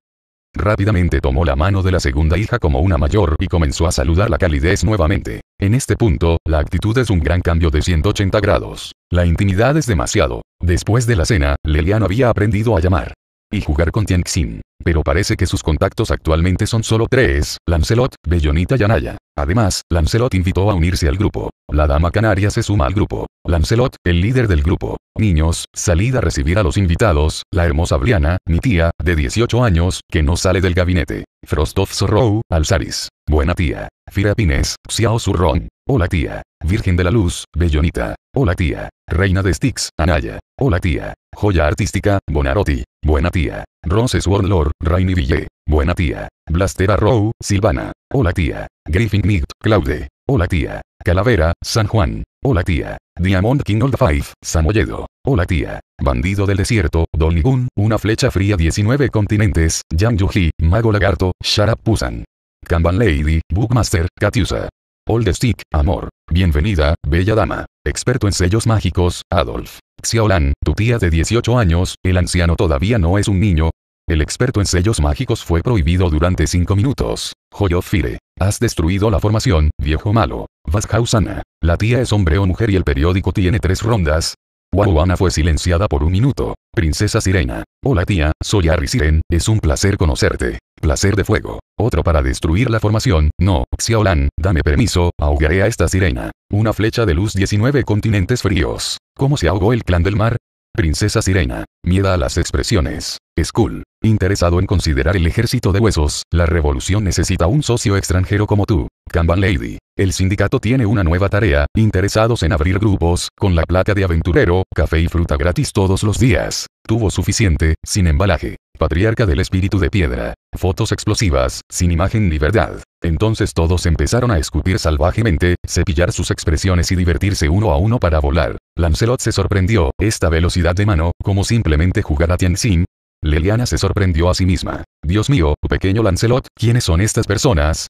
Speaker 1: Rápidamente tomó la mano de la segunda hija como una mayor y comenzó a saludar la calidez nuevamente. En este punto, la actitud es un gran cambio de 180 grados. La intimidad es demasiado. Después de la cena, Lelian había aprendido a llamar y jugar con Tianxin. Pero parece que sus contactos actualmente son solo tres, Lancelot, Bellonita y Anaya. Además, Lancelot invitó a unirse al grupo. La dama canaria se suma al grupo. Lancelot, el líder del grupo. Niños, salida a recibir a los invitados, la hermosa Briana, mi tía, de 18 años, que no sale del gabinete. Frostov Row, Alzaris. Buena tía. Firapines, Xiao Surron. Hola tía. Virgen de la Luz, Bellonita. Hola tía. Reina de Styx, Anaya. Hola tía. Joya artística, Bonarotti. Buena tía. Rose Swordlord, Rainy Ville. Buena tía. Blastera Row, Silvana. Hola tía. Griffin Nick, Claude. Hola tía. Calavera, San Juan. Hola tía. Diamond King Old Five, Samoyedo. Hola tía. Bandido del desierto, bun una flecha fría 19 continentes, Yang Yuji, Mago Lagarto, Sharap Pusan. Kanban Lady, Bookmaster, Katiusa. Old Stick, Amor. Bienvenida, bella dama. Experto en sellos mágicos, Adolf. Xiaolan, tu tía de 18 años, el anciano todavía no es un niño, el experto en sellos mágicos fue prohibido durante cinco minutos. Joyo Fire. Has destruido la formación, viejo malo. Vashausana. La tía es hombre o mujer y el periódico tiene tres rondas. Wauana fue silenciada por un minuto. Princesa Sirena. Hola tía, soy Harry Siren, es un placer conocerte. Placer de fuego. Otro para destruir la formación, no, Xiaolan, dame permiso, ahogaré a esta sirena. Una flecha de luz 19 continentes fríos. ¿Cómo se ahogó el clan del mar? Princesa Sirena. Mieda a las expresiones. Skull interesado en considerar el ejército de huesos, la revolución necesita un socio extranjero como tú. Kanban Lady. El sindicato tiene una nueva tarea, interesados en abrir grupos, con la plata de aventurero, café y fruta gratis todos los días. Tuvo suficiente, sin embalaje. Patriarca del espíritu de piedra. Fotos explosivas, sin imagen ni verdad. Entonces todos empezaron a escupir salvajemente, cepillar sus expresiones y divertirse uno a uno para volar. Lancelot se sorprendió, esta velocidad de mano, como simplemente jugar a Tianxin, Leliana se sorprendió a sí misma. Dios mío, pequeño Lancelot, ¿quiénes son estas personas?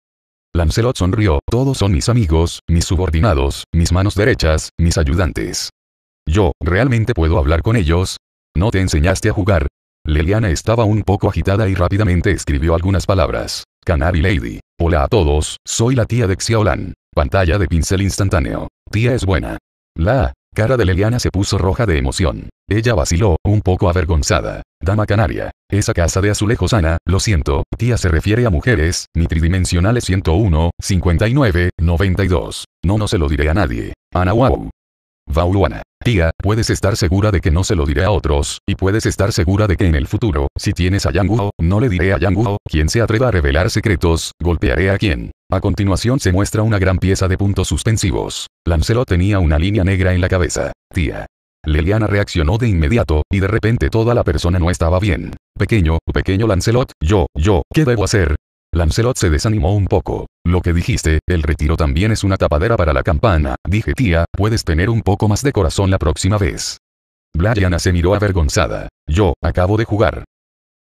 Speaker 1: Lancelot sonrió, todos son mis amigos, mis subordinados, mis manos derechas, mis ayudantes. Yo, ¿realmente puedo hablar con ellos? ¿No te enseñaste a jugar? Leliana estaba un poco agitada y rápidamente escribió algunas palabras. Canary Lady. Hola a todos, soy la tía de Xiaolan. Pantalla de pincel instantáneo. Tía es buena. La cara de Leliana se puso roja de emoción. Ella vaciló, un poco avergonzada. Dama canaria. Esa casa de azulejos Ana, lo siento, tía se refiere a mujeres, ni tridimensionales 101, 59, 92. No no se lo diré a nadie. Ana wow. Vauluana. Tía, puedes estar segura de que no se lo diré a otros, y puedes estar segura de que en el futuro, si tienes a Yanguo, no le diré a Yanguo, quien se atreva a revelar secretos, golpearé a quien. A continuación se muestra una gran pieza de puntos suspensivos. Lancelot tenía una línea negra en la cabeza. Tía. Leliana reaccionó de inmediato, y de repente toda la persona no estaba bien. Pequeño, pequeño Lancelot, yo, yo, ¿qué debo hacer? Lancelot se desanimó un poco. Lo que dijiste, el retiro también es una tapadera para la campana, dije tía, puedes tener un poco más de corazón la próxima vez. Blayana se miró avergonzada. Yo, acabo de jugar.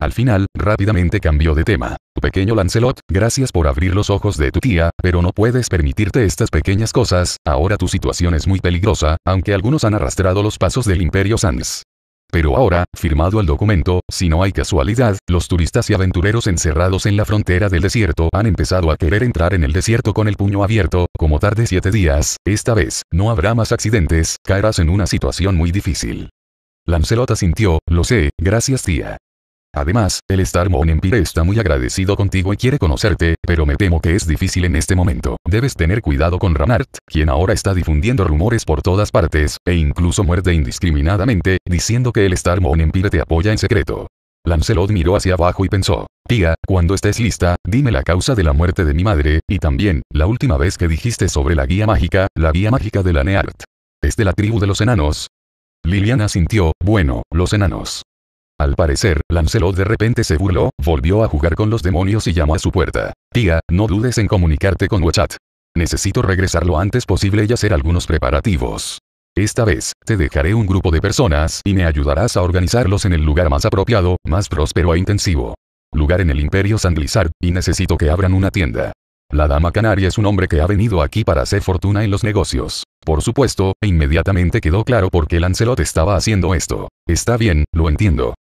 Speaker 1: Al final, rápidamente cambió de tema. Tu pequeño Lancelot, gracias por abrir los ojos de tu tía, pero no puedes permitirte estas pequeñas cosas, ahora tu situación es muy peligrosa, aunque algunos han arrastrado los pasos del Imperio Sans. Pero ahora, firmado el documento, si no hay casualidad, los turistas y aventureros encerrados en la frontera del desierto han empezado a querer entrar en el desierto con el puño abierto, como tarde siete días, esta vez, no habrá más accidentes, caerás en una situación muy difícil. Lancelot asintió, lo sé, gracias tía. Además, el Starmon Empire está muy agradecido contigo y quiere conocerte, pero me temo que es difícil en este momento. Debes tener cuidado con Ranart, quien ahora está difundiendo rumores por todas partes, e incluso muerde indiscriminadamente, diciendo que el Starmon Empire te apoya en secreto. Lancelot miró hacia abajo y pensó, Tía, cuando estés lista, dime la causa de la muerte de mi madre, y también, la última vez que dijiste sobre la guía mágica, la guía mágica de la Neart. Es de la tribu de los enanos. Liliana sintió, bueno, los enanos. Al parecer, Lancelot de repente se burló, volvió a jugar con los demonios y llamó a su puerta. Tía, no dudes en comunicarte con Wachat. Necesito regresar lo antes posible y hacer algunos preparativos. Esta vez, te dejaré un grupo de personas y me ayudarás a organizarlos en el lugar más apropiado, más próspero e intensivo. Lugar en el Imperio Sanglizar, y necesito que abran una tienda. La Dama Canaria es un hombre que ha venido aquí para hacer fortuna en los negocios. Por supuesto, e inmediatamente quedó claro por qué Lancelot estaba haciendo esto. Está bien, lo entiendo.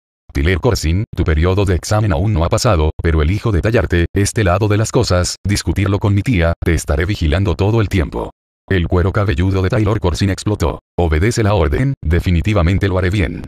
Speaker 1: Taylor Corsin, tu periodo de examen aún no ha pasado, pero elijo detallarte, este lado de las cosas, discutirlo con mi tía, te estaré vigilando todo el tiempo. El cuero cabelludo de Taylor Corsin explotó. Obedece la orden, definitivamente lo haré bien.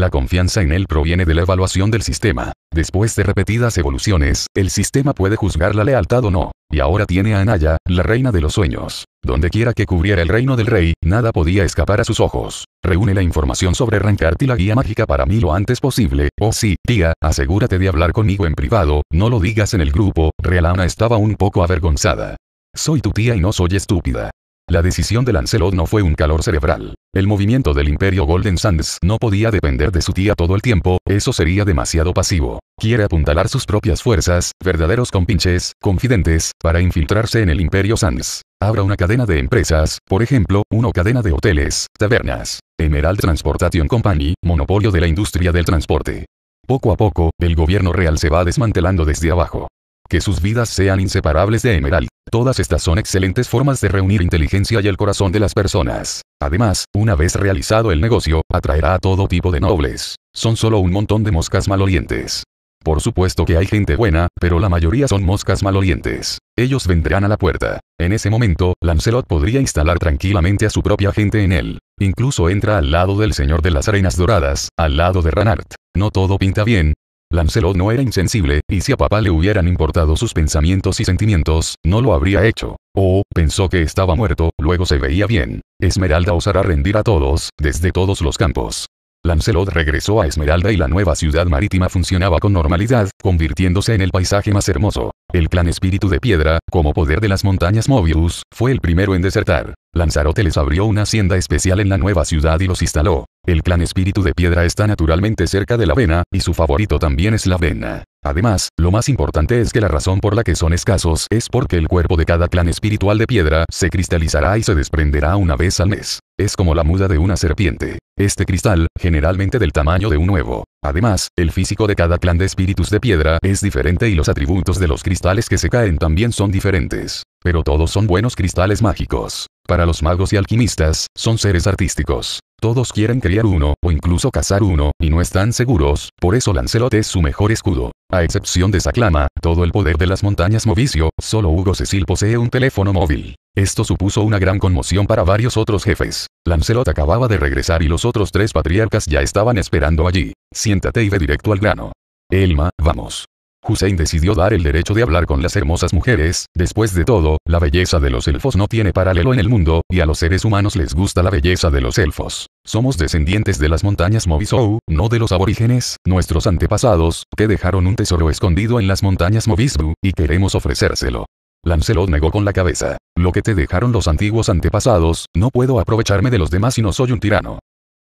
Speaker 1: La confianza en él proviene de la evaluación del sistema. Después de repetidas evoluciones, el sistema puede juzgar la lealtad o no. Y ahora tiene a Anaya, la reina de los sueños. Donde quiera que cubriera el reino del rey, nada podía escapar a sus ojos. Reúne la información sobre Rancart y la guía mágica para mí lo antes posible. Oh sí, tía, asegúrate de hablar conmigo en privado, no lo digas en el grupo. Realana estaba un poco avergonzada. Soy tu tía y no soy estúpida. La decisión de Lancelot no fue un calor cerebral. El movimiento del imperio Golden Sands no podía depender de su tía todo el tiempo, eso sería demasiado pasivo. Quiere apuntalar sus propias fuerzas, verdaderos compinches, confidentes, para infiltrarse en el imperio Sands. Abra una cadena de empresas, por ejemplo, una cadena de hoteles, tabernas. Emerald Transportation Company, monopolio de la industria del transporte. Poco a poco, el gobierno real se va desmantelando desde abajo que sus vidas sean inseparables de Emerald. Todas estas son excelentes formas de reunir inteligencia y el corazón de las personas. Además, una vez realizado el negocio, atraerá a todo tipo de nobles. Son solo un montón de moscas malolientes. Por supuesto que hay gente buena, pero la mayoría son moscas malolientes. Ellos vendrán a la puerta. En ese momento, Lancelot podría instalar tranquilamente a su propia gente en él. Incluso entra al lado del Señor de las Arenas Doradas, al lado de Ranart. No todo pinta bien, Lancelot no era insensible, y si a papá le hubieran importado sus pensamientos y sentimientos, no lo habría hecho. Oh, pensó que estaba muerto, luego se veía bien. Esmeralda osará rendir a todos, desde todos los campos. Lancelot regresó a Esmeralda y la nueva ciudad marítima funcionaba con normalidad, convirtiéndose en el paisaje más hermoso. El clan Espíritu de Piedra, como poder de las montañas Mobius, fue el primero en desertar. Lanzarote les abrió una hacienda especial en la nueva ciudad y los instaló. El clan Espíritu de Piedra está naturalmente cerca de la vena, y su favorito también es la vena. Además, lo más importante es que la razón por la que son escasos es porque el cuerpo de cada clan espiritual de piedra se cristalizará y se desprenderá una vez al mes. Es como la muda de una serpiente. Este cristal, generalmente del tamaño de un huevo. Además, el físico de cada clan de espíritus de piedra es diferente y los atributos de los cristales que se caen también son diferentes. Pero todos son buenos cristales mágicos. Para los magos y alquimistas, son seres artísticos. Todos quieren criar uno, o incluso cazar uno, y no están seguros, por eso Lancelot es su mejor escudo. A excepción de Saclama, todo el poder de las montañas Movicio, solo Hugo Cecil posee un teléfono móvil. Esto supuso una gran conmoción para varios otros jefes. Lancelot acababa de regresar y los otros tres patriarcas ya estaban esperando allí. Siéntate y ve directo al grano. Elma, vamos. Hussein decidió dar el derecho de hablar con las hermosas mujeres, después de todo, la belleza de los elfos no tiene paralelo en el mundo, y a los seres humanos les gusta la belleza de los elfos. Somos descendientes de las montañas Movisou, no de los aborígenes, nuestros antepasados, que dejaron un tesoro escondido en las montañas Movisbu, y queremos ofrecérselo. Lancelot negó con la cabeza. Lo que te dejaron los antiguos antepasados, no puedo aprovecharme de los demás y no soy un tirano.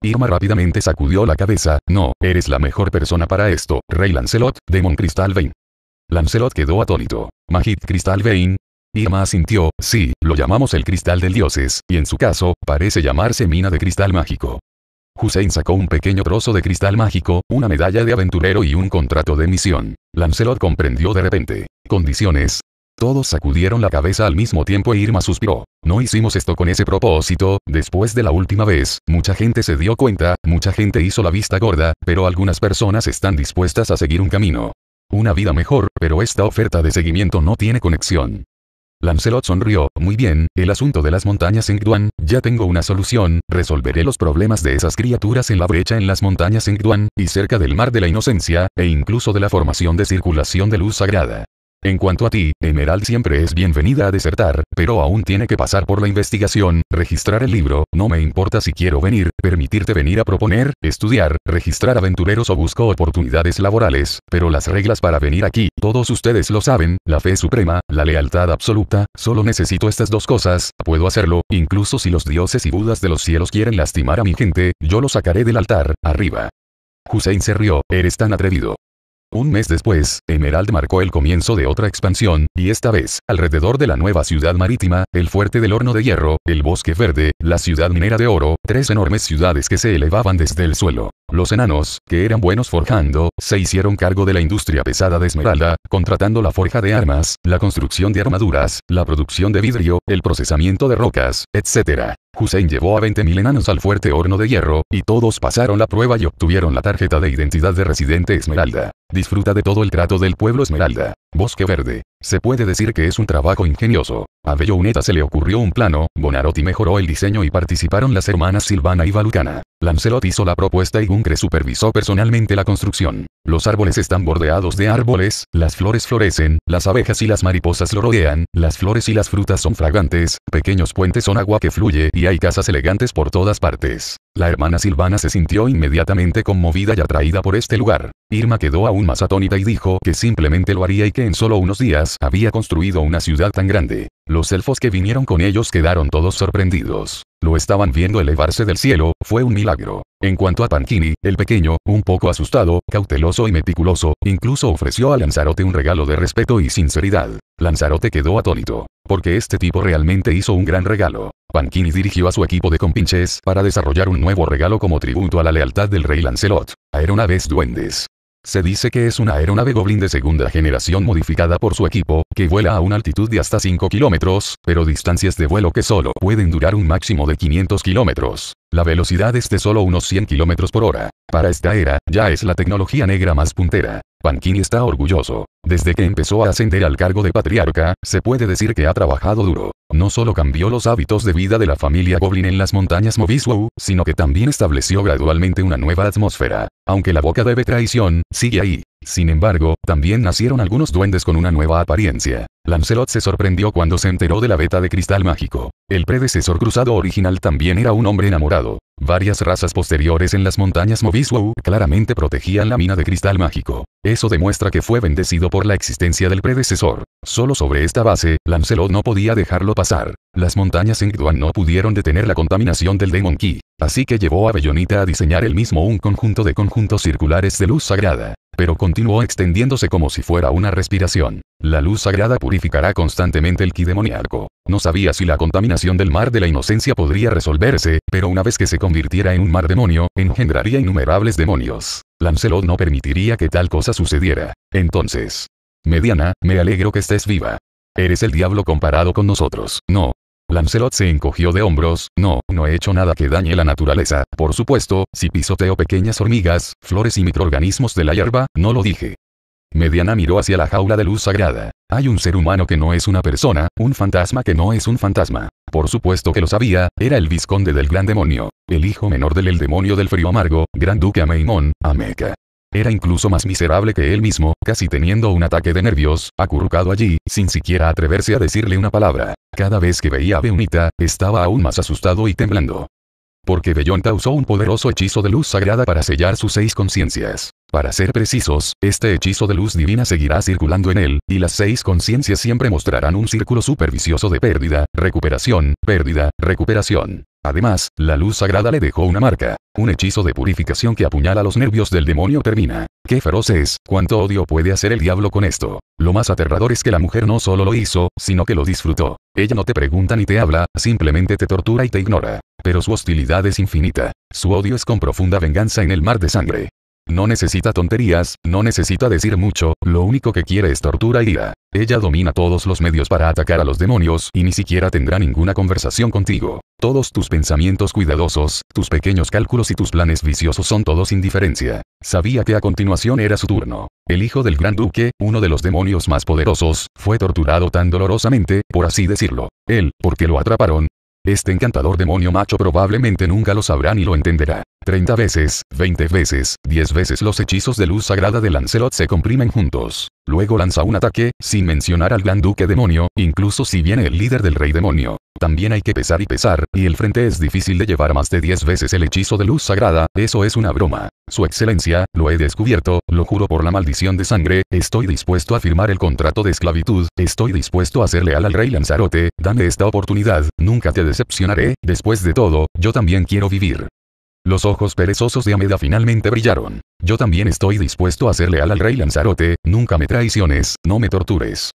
Speaker 1: Irma rápidamente sacudió la cabeza, no, eres la mejor persona para esto, Rey Lancelot, Demon Crystal Vein. Lancelot quedó atónito. Magic Crystal Vein. Irma asintió, sí, lo llamamos el cristal del dioses, y en su caso, parece llamarse mina de cristal mágico. Hussein sacó un pequeño trozo de cristal mágico, una medalla de aventurero y un contrato de misión. Lancelot comprendió de repente. Condiciones. Todos sacudieron la cabeza al mismo tiempo e Irma suspiró. No hicimos esto con ese propósito, después de la última vez, mucha gente se dio cuenta, mucha gente hizo la vista gorda, pero algunas personas están dispuestas a seguir un camino. Una vida mejor, pero esta oferta de seguimiento no tiene conexión. Lancelot sonrió, muy bien, el asunto de las montañas en ya tengo una solución, resolveré los problemas de esas criaturas en la brecha en las montañas en y cerca del mar de la inocencia, e incluso de la formación de circulación de luz sagrada. En cuanto a ti, Emerald siempre es bienvenida a desertar, pero aún tiene que pasar por la investigación, registrar el libro, no me importa si quiero venir, permitirte venir a proponer, estudiar, registrar aventureros o busco oportunidades laborales, pero las reglas para venir aquí, todos ustedes lo saben, la fe suprema, la lealtad absoluta, solo necesito estas dos cosas, puedo hacerlo, incluso si los dioses y budas de los cielos quieren lastimar a mi gente, yo lo sacaré del altar, arriba. Hussein se rió, eres tan atrevido. Un mes después, Emerald marcó el comienzo de otra expansión, y esta vez, alrededor de la nueva ciudad marítima, el fuerte del horno de hierro, el bosque verde, la ciudad minera de oro, tres enormes ciudades que se elevaban desde el suelo. Los enanos, que eran buenos forjando, se hicieron cargo de la industria pesada de Esmeralda, contratando la forja de armas, la construcción de armaduras, la producción de vidrio, el procesamiento de rocas, etc. Hussein llevó a 20.000 enanos al fuerte horno de hierro, y todos pasaron la prueba y obtuvieron la tarjeta de identidad de residente Esmeralda. Disfruta de todo el trato del pueblo Esmeralda. Bosque Verde. Se puede decir que es un trabajo ingenioso. A Belloneta se le ocurrió un plano, Bonarotti mejoró el diseño y participaron las hermanas Silvana y Valucana. Lancelot hizo la propuesta y Gunkre supervisó personalmente la construcción. Los árboles están bordeados de árboles, las flores florecen, las abejas y las mariposas lo rodean, las flores y las frutas son fragantes, pequeños puentes son agua que fluye y hay casas elegantes por todas partes. La hermana Silvana se sintió inmediatamente conmovida y atraída por este lugar. Irma quedó aún más atónita y dijo que simplemente lo haría y que en solo unos días había construido una ciudad tan grande. Los elfos que vinieron con ellos quedaron todos sorprendidos. Lo estaban viendo elevarse del cielo, fue un milagro. En cuanto a Pankini, el pequeño, un poco asustado, cauteloso y meticuloso, incluso ofreció a Lanzarote un regalo de respeto y sinceridad. Lanzarote quedó atónito, porque este tipo realmente hizo un gran regalo. Pankini dirigió a su equipo de compinches para desarrollar un nuevo regalo como tributo a la lealtad del rey Lancelot. vez duendes. Se dice que es una aeronave Goblin de segunda generación modificada por su equipo, que vuela a una altitud de hasta 5 kilómetros, pero distancias de vuelo que solo pueden durar un máximo de 500 kilómetros. La velocidad es de solo unos 100 kilómetros por hora. Para esta era, ya es la tecnología negra más puntera. Panquini está orgulloso. Desde que empezó a ascender al cargo de patriarca, se puede decir que ha trabajado duro. No solo cambió los hábitos de vida de la familia Goblin en las montañas Mobiswow, sino que también estableció gradualmente una nueva atmósfera. Aunque la boca debe traición, sigue ahí. Sin embargo, también nacieron algunos duendes con una nueva apariencia. Lancelot se sorprendió cuando se enteró de la beta de cristal mágico. El predecesor cruzado original también era un hombre enamorado. Varias razas posteriores en las montañas Moviswau claramente protegían la mina de cristal mágico. Eso demuestra que fue bendecido por la existencia del predecesor. Solo sobre esta base, Lancelot no podía dejarlo pasar. Las montañas en no pudieron detener la contaminación del Demon Key. Así que llevó a Bellonita a diseñar el mismo un conjunto de conjuntos circulares de luz sagrada pero continuó extendiéndose como si fuera una respiración. La luz sagrada purificará constantemente el ki demoníaco. No sabía si la contaminación del mar de la inocencia podría resolverse, pero una vez que se convirtiera en un mar demonio, engendraría innumerables demonios. Lancelot no permitiría que tal cosa sucediera. Entonces. Mediana, me alegro que estés viva. Eres el diablo comparado con nosotros. No, Lancelot se encogió de hombros, no, no he hecho nada que dañe la naturaleza, por supuesto, si pisoteo pequeñas hormigas, flores y microorganismos de la hierba, no lo dije. Mediana miró hacia la jaula de luz sagrada. Hay un ser humano que no es una persona, un fantasma que no es un fantasma. Por supuesto que lo sabía, era el visconde del gran demonio, el hijo menor del el demonio del frío amargo, gran duque Ameimón, Ameca. Era incluso más miserable que él mismo, casi teniendo un ataque de nervios, acurrucado allí, sin siquiera atreverse a decirle una palabra. Cada vez que veía a Beunita, estaba aún más asustado y temblando. Porque Bellonta usó un poderoso hechizo de luz sagrada para sellar sus seis conciencias. Para ser precisos, este hechizo de luz divina seguirá circulando en él, y las seis conciencias siempre mostrarán un círculo supervicioso de pérdida, recuperación, pérdida, recuperación. Además, la luz sagrada le dejó una marca. Un hechizo de purificación que apuñala los nervios del demonio termina. Qué feroz es, cuánto odio puede hacer el diablo con esto. Lo más aterrador es que la mujer no solo lo hizo, sino que lo disfrutó. Ella no te pregunta ni te habla, simplemente te tortura y te ignora. Pero su hostilidad es infinita. Su odio es con profunda venganza en el mar de sangre. No necesita tonterías, no necesita decir mucho, lo único que quiere es tortura y ira. Ella domina todos los medios para atacar a los demonios y ni siquiera tendrá ninguna conversación contigo. Todos tus pensamientos cuidadosos, tus pequeños cálculos y tus planes viciosos son todos indiferencia. Sabía que a continuación era su turno. El hijo del gran duque, uno de los demonios más poderosos, fue torturado tan dolorosamente, por así decirlo. Él, porque lo atraparon, este encantador demonio macho probablemente nunca lo sabrá ni lo entenderá. 30 veces, 20 veces, 10 veces los hechizos de luz sagrada de Lancelot se comprimen juntos. Luego lanza un ataque, sin mencionar al gran duque demonio, incluso si viene el líder del rey demonio. También hay que pesar y pesar, y el frente es difícil de llevar más de 10 veces el hechizo de luz sagrada, eso es una broma. Su excelencia, lo he descubierto, lo juro por la maldición de sangre, estoy dispuesto a firmar el contrato de esclavitud, estoy dispuesto a ser leal al rey Lanzarote, dame esta oportunidad, nunca te decepcionaré, después de todo, yo también quiero vivir. Los ojos perezosos de Ameda finalmente brillaron. Yo también estoy dispuesto a ser leal al rey Lanzarote, nunca me traiciones, no me tortures.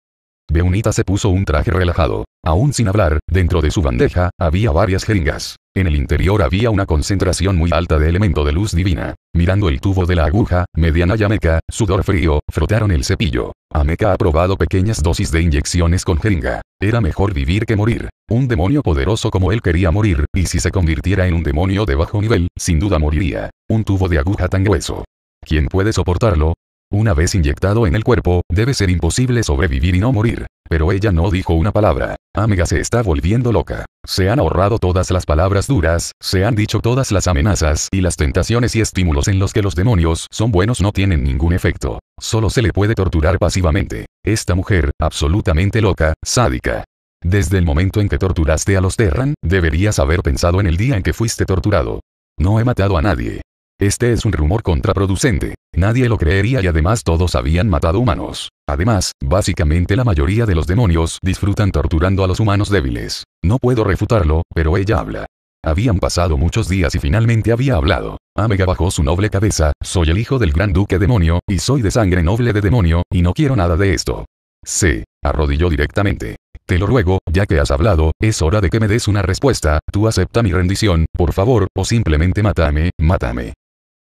Speaker 1: Beunita se puso un traje relajado. Aún sin hablar, dentro de su bandeja, había varias jeringas. En el interior había una concentración muy alta de elemento de luz divina. Mirando el tubo de la aguja, mediana y Ameca, sudor frío, frotaron el cepillo. Ameca ha probado pequeñas dosis de inyecciones con jeringa. Era mejor vivir que morir. Un demonio poderoso como él quería morir, y si se convirtiera en un demonio de bajo nivel, sin duda moriría. Un tubo de aguja tan grueso. ¿Quién puede soportarlo? Una vez inyectado en el cuerpo, debe ser imposible sobrevivir y no morir. Pero ella no dijo una palabra. Amiga se está volviendo loca. Se han ahorrado todas las palabras duras, se han dicho todas las amenazas y las tentaciones y estímulos en los que los demonios son buenos no tienen ningún efecto. Solo se le puede torturar pasivamente. Esta mujer, absolutamente loca, sádica. Desde el momento en que torturaste a los Terran, deberías haber pensado en el día en que fuiste torturado. No he matado a nadie. Este es un rumor contraproducente. Nadie lo creería y además todos habían matado humanos. Además, básicamente la mayoría de los demonios disfrutan torturando a los humanos débiles. No puedo refutarlo, pero ella habla. Habían pasado muchos días y finalmente había hablado. Amega bajó su noble cabeza, soy el hijo del gran duque demonio, y soy de sangre noble de demonio, y no quiero nada de esto. Se arrodilló directamente. Te lo ruego, ya que has hablado, es hora de que me des una respuesta, tú acepta mi rendición, por favor, o simplemente mátame, mátame.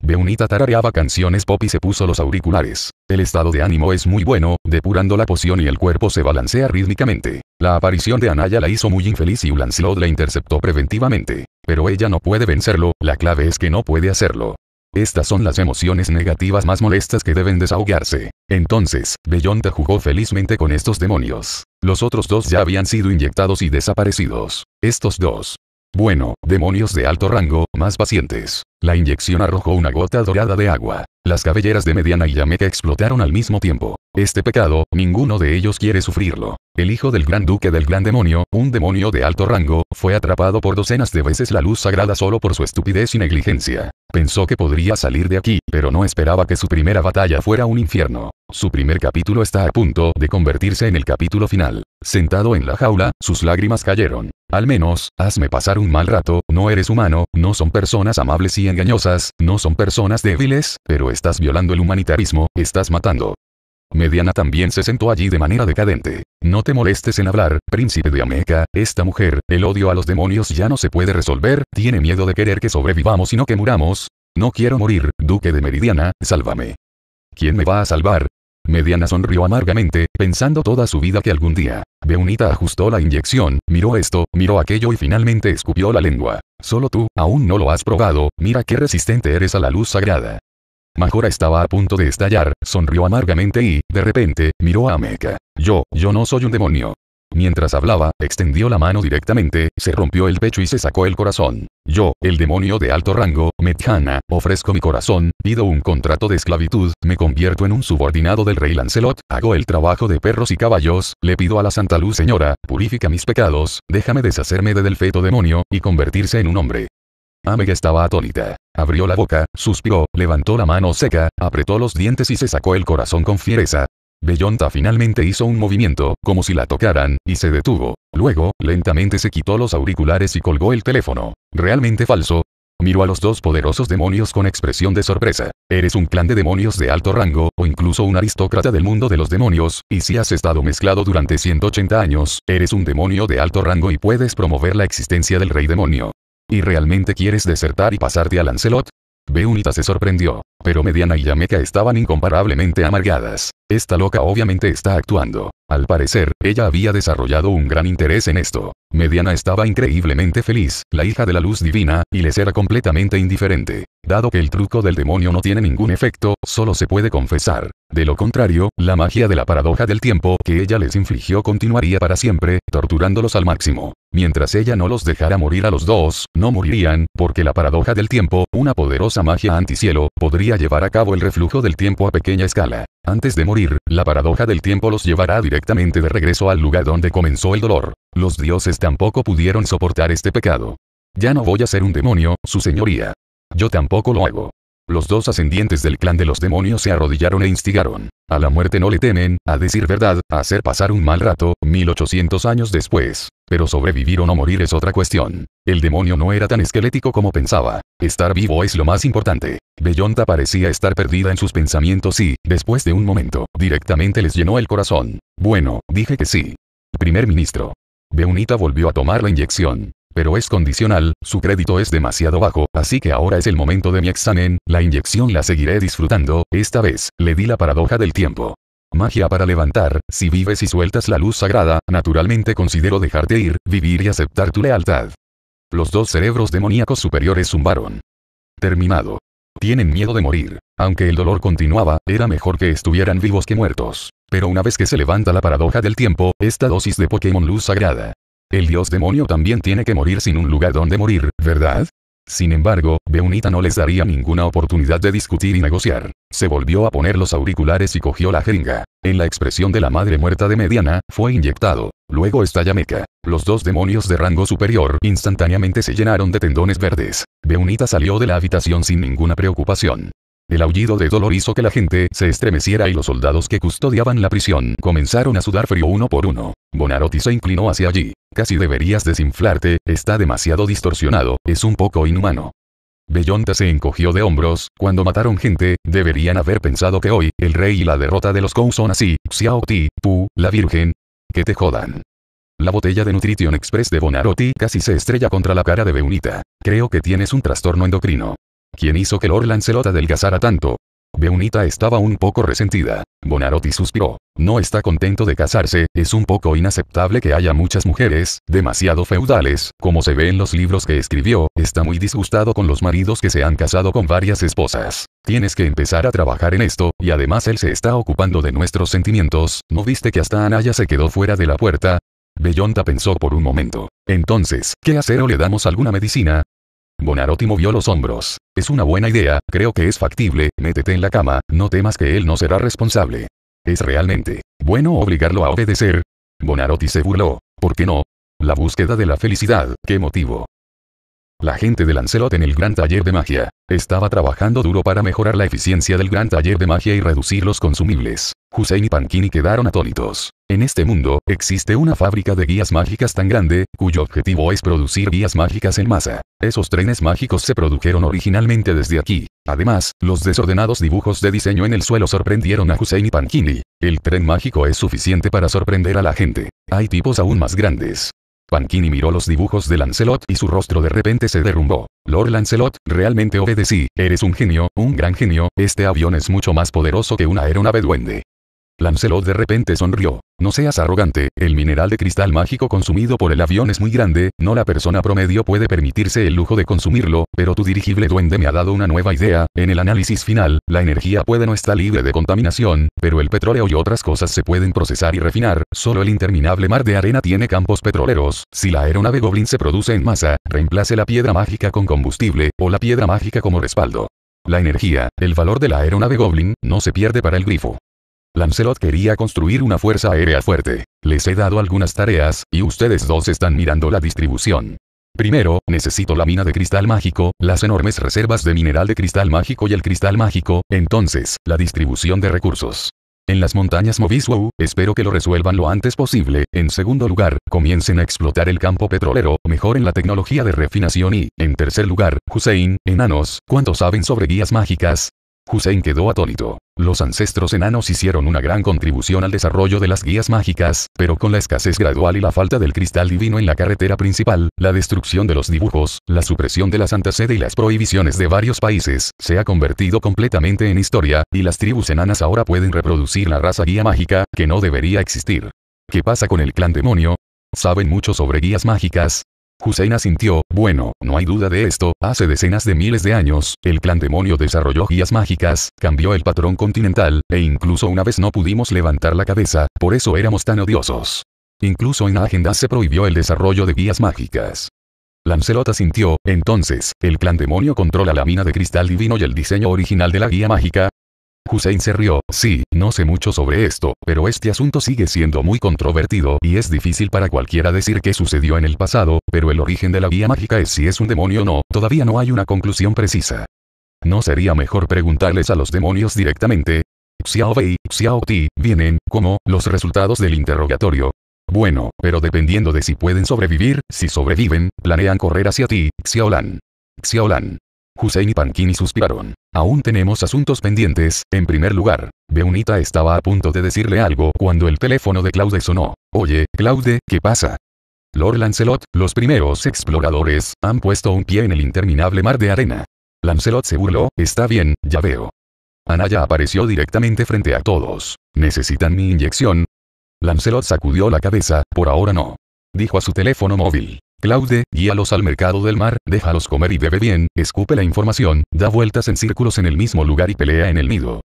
Speaker 1: Beunita tarareaba canciones pop y se puso los auriculares. El estado de ánimo es muy bueno, depurando la poción y el cuerpo se balancea rítmicamente. La aparición de Anaya la hizo muy infeliz y Lancelot la interceptó preventivamente. Pero ella no puede vencerlo, la clave es que no puede hacerlo. Estas son las emociones negativas más molestas que deben desahogarse. Entonces, Beyonta jugó felizmente con estos demonios. Los otros dos ya habían sido inyectados y desaparecidos. Estos dos, bueno, demonios de alto rango, más pacientes. La inyección arrojó una gota dorada de agua. Las cabelleras de Mediana y Yameka explotaron al mismo tiempo. Este pecado, ninguno de ellos quiere sufrirlo. El hijo del gran duque del gran demonio, un demonio de alto rango, fue atrapado por docenas de veces la luz sagrada solo por su estupidez y negligencia. Pensó que podría salir de aquí, pero no esperaba que su primera batalla fuera un infierno. Su primer capítulo está a punto de convertirse en el capítulo final. Sentado en la jaula, sus lágrimas cayeron. Al menos, hazme pasar un mal rato, no eres humano, no son personas amables y engañosas, no son personas débiles, pero estás violando el humanitarismo, estás matando. Mediana también se sentó allí de manera decadente. No te molestes en hablar, príncipe de Ameca, esta mujer, el odio a los demonios ya no se puede resolver, tiene miedo de querer que sobrevivamos y no que muramos. No quiero morir, duque de Meridiana, sálvame. ¿Quién me va a salvar? Mediana sonrió amargamente, pensando toda su vida que algún día. Beunita ajustó la inyección, miró esto, miró aquello y finalmente escupió la lengua. Solo tú, aún no lo has probado, mira qué resistente eres a la luz sagrada. Majora estaba a punto de estallar, sonrió amargamente y, de repente, miró a Ameka. Yo, yo no soy un demonio. Mientras hablaba, extendió la mano directamente, se rompió el pecho y se sacó el corazón. Yo, el demonio de alto rango, Metjana, ofrezco mi corazón, pido un contrato de esclavitud, me convierto en un subordinado del rey Lancelot, hago el trabajo de perros y caballos, le pido a la Santa Luz Señora, purifica mis pecados, déjame deshacerme de del feto demonio, y convertirse en un hombre. Amega ah, estaba atónita. Abrió la boca, suspiró, levantó la mano seca, apretó los dientes y se sacó el corazón con fiereza. Bellonta finalmente hizo un movimiento, como si la tocaran, y se detuvo. Luego, lentamente se quitó los auriculares y colgó el teléfono. ¿Realmente falso? Miró a los dos poderosos demonios con expresión de sorpresa. Eres un clan de demonios de alto rango, o incluso un aristócrata del mundo de los demonios, y si has estado mezclado durante 180 años, eres un demonio de alto rango y puedes promover la existencia del rey demonio. ¿Y realmente quieres desertar y pasarte a Lancelot? Beunita se sorprendió, pero Mediana y Yameka estaban incomparablemente amargadas. Esta loca obviamente está actuando. Al parecer, ella había desarrollado un gran interés en esto. Mediana estaba increíblemente feliz, la hija de la luz divina, y les era completamente indiferente. Dado que el truco del demonio no tiene ningún efecto, solo se puede confesar. De lo contrario, la magia de la paradoja del tiempo que ella les infligió continuaría para siempre, torturándolos al máximo. Mientras ella no los dejara morir a los dos, no morirían, porque la paradoja del tiempo, una poderosa magia anticielo, podría llevar a cabo el reflujo del tiempo a pequeña escala. Antes de morir, la paradoja del tiempo los llevará directamente de regreso al lugar donde comenzó el dolor. Los dioses tampoco pudieron soportar este pecado. Ya no voy a ser un demonio, su señoría. Yo tampoco lo hago. Los dos ascendientes del clan de los demonios se arrodillaron e instigaron. A la muerte no le temen, a decir verdad, a hacer pasar un mal rato, 1800 años después. Pero sobrevivir o no morir es otra cuestión. El demonio no era tan esquelético como pensaba. Estar vivo es lo más importante. Bellonta parecía estar perdida en sus pensamientos y, después de un momento, directamente les llenó el corazón. Bueno, dije que sí. Primer ministro. Beunita volvió a tomar la inyección pero es condicional, su crédito es demasiado bajo, así que ahora es el momento de mi examen, la inyección la seguiré disfrutando, esta vez, le di la paradoja del tiempo. Magia para levantar, si vives y sueltas la luz sagrada, naturalmente considero dejarte ir, vivir y aceptar tu lealtad. Los dos cerebros demoníacos superiores zumbaron. Terminado. Tienen miedo de morir. Aunque el dolor continuaba, era mejor que estuvieran vivos que muertos. Pero una vez que se levanta la paradoja del tiempo, esta dosis de Pokémon Luz Sagrada el dios demonio también tiene que morir sin un lugar donde morir, ¿verdad? Sin embargo, Beunita no les daría ninguna oportunidad de discutir y negociar. Se volvió a poner los auriculares y cogió la jeringa. En la expresión de la madre muerta de Mediana, fue inyectado. Luego estalló Meca. Los dos demonios de rango superior instantáneamente se llenaron de tendones verdes. Beunita salió de la habitación sin ninguna preocupación. El aullido de dolor hizo que la gente se estremeciera y los soldados que custodiaban la prisión comenzaron a sudar frío uno por uno. Bonarotti se inclinó hacia allí. Casi deberías desinflarte, está demasiado distorsionado, es un poco inhumano. Bellonta se encogió de hombros, cuando mataron gente, deberían haber pensado que hoy, el rey y la derrota de los Kou son así, Xiao Ti, Pu, la Virgen. Que te jodan. La botella de Nutrition Express de Bonarotti casi se estrella contra la cara de Beunita. Creo que tienes un trastorno endocrino. ¿Quién hizo que Lord Lancelot adelgazara tanto. Beunita estaba un poco resentida. Bonarotti suspiró. No está contento de casarse, es un poco inaceptable que haya muchas mujeres, demasiado feudales, como se ve en los libros que escribió, está muy disgustado con los maridos que se han casado con varias esposas. Tienes que empezar a trabajar en esto, y además él se está ocupando de nuestros sentimientos, ¿no viste que hasta Anaya se quedó fuera de la puerta? Bellonta pensó por un momento. Entonces, ¿qué hacer o le damos alguna medicina? Bonarotti movió los hombros. Es una buena idea, creo que es factible, métete en la cama, no temas que él no será responsable. ¿Es realmente bueno obligarlo a obedecer? Bonarotti se burló. ¿Por qué no? La búsqueda de la felicidad, ¿qué motivo la gente de Lancelot en el Gran Taller de Magia. Estaba trabajando duro para mejorar la eficiencia del Gran Taller de Magia y reducir los consumibles. Hussein y Pankini quedaron atónitos. En este mundo, existe una fábrica de guías mágicas tan grande, cuyo objetivo es producir guías mágicas en masa. Esos trenes mágicos se produjeron originalmente desde aquí. Además, los desordenados dibujos de diseño en el suelo sorprendieron a Hussein y Pankini. El tren mágico es suficiente para sorprender a la gente. Hay tipos aún más grandes. Pankini miró los dibujos de Lancelot y su rostro de repente se derrumbó. Lord Lancelot, realmente obedecí, eres un genio, un gran genio, este avión es mucho más poderoso que una aeronave duende. Lancelot de repente sonrió. No seas arrogante, el mineral de cristal mágico consumido por el avión es muy grande, no la persona promedio puede permitirse el lujo de consumirlo, pero tu dirigible duende me ha dado una nueva idea, en el análisis final, la energía puede no estar libre de contaminación, pero el petróleo y otras cosas se pueden procesar y refinar, solo el interminable mar de arena tiene campos petroleros, si la aeronave Goblin se produce en masa, reemplace la piedra mágica con combustible, o la piedra mágica como respaldo. La energía, el valor de la aeronave Goblin, no se pierde para el grifo. Lancelot quería construir una fuerza aérea fuerte. Les he dado algunas tareas, y ustedes dos están mirando la distribución. Primero, necesito la mina de cristal mágico, las enormes reservas de mineral de cristal mágico y el cristal mágico, entonces, la distribución de recursos. En las montañas Moviswow, espero que lo resuelvan lo antes posible. En segundo lugar, comiencen a explotar el campo petrolero, mejoren la tecnología de refinación y, en tercer lugar, Hussein, enanos, ¿cuánto saben sobre guías mágicas? Hussein quedó atónito. Los ancestros enanos hicieron una gran contribución al desarrollo de las guías mágicas, pero con la escasez gradual y la falta del cristal divino en la carretera principal, la destrucción de los dibujos, la supresión de la Santa Sede y las prohibiciones de varios países, se ha convertido completamente en historia, y las tribus enanas ahora pueden reproducir la raza guía mágica, que no debería existir. ¿Qué pasa con el clan demonio? ¿Saben mucho sobre guías mágicas? Hussein sintió. bueno, no hay duda de esto, hace decenas de miles de años, el clan demonio desarrolló guías mágicas, cambió el patrón continental, e incluso una vez no pudimos levantar la cabeza, por eso éramos tan odiosos. Incluso en la agenda se prohibió el desarrollo de guías mágicas. Lancelot sintió. entonces, ¿el clan demonio controla la mina de cristal divino y el diseño original de la guía mágica? Hussein se rió, sí, no sé mucho sobre esto, pero este asunto sigue siendo muy controvertido y es difícil para cualquiera decir qué sucedió en el pasado, pero el origen de la vía mágica es si es un demonio o no, todavía no hay una conclusión precisa. ¿No sería mejor preguntarles a los demonios directamente? Xiao Bei, Xiao Ti, vienen, como, los resultados del interrogatorio. Bueno, pero dependiendo de si pueden sobrevivir, si sobreviven, planean correr hacia ti, Xiaolan. Xiaolan. Hussein y Pankini suspiraron. Aún tenemos asuntos pendientes, en primer lugar. Beunita estaba a punto de decirle algo cuando el teléfono de Claude sonó. Oye, Claude, ¿qué pasa? Lord Lancelot, los primeros exploradores, han puesto un pie en el interminable mar de arena. Lancelot se burló, está bien, ya veo. Anaya apareció directamente frente a todos. ¿Necesitan mi inyección? Lancelot sacudió la cabeza, por ahora no. Dijo a su teléfono móvil. Claude, guíalos al mercado del mar, déjalos comer y bebe bien, escupe la información, da vueltas en círculos en el mismo lugar y pelea en el nido.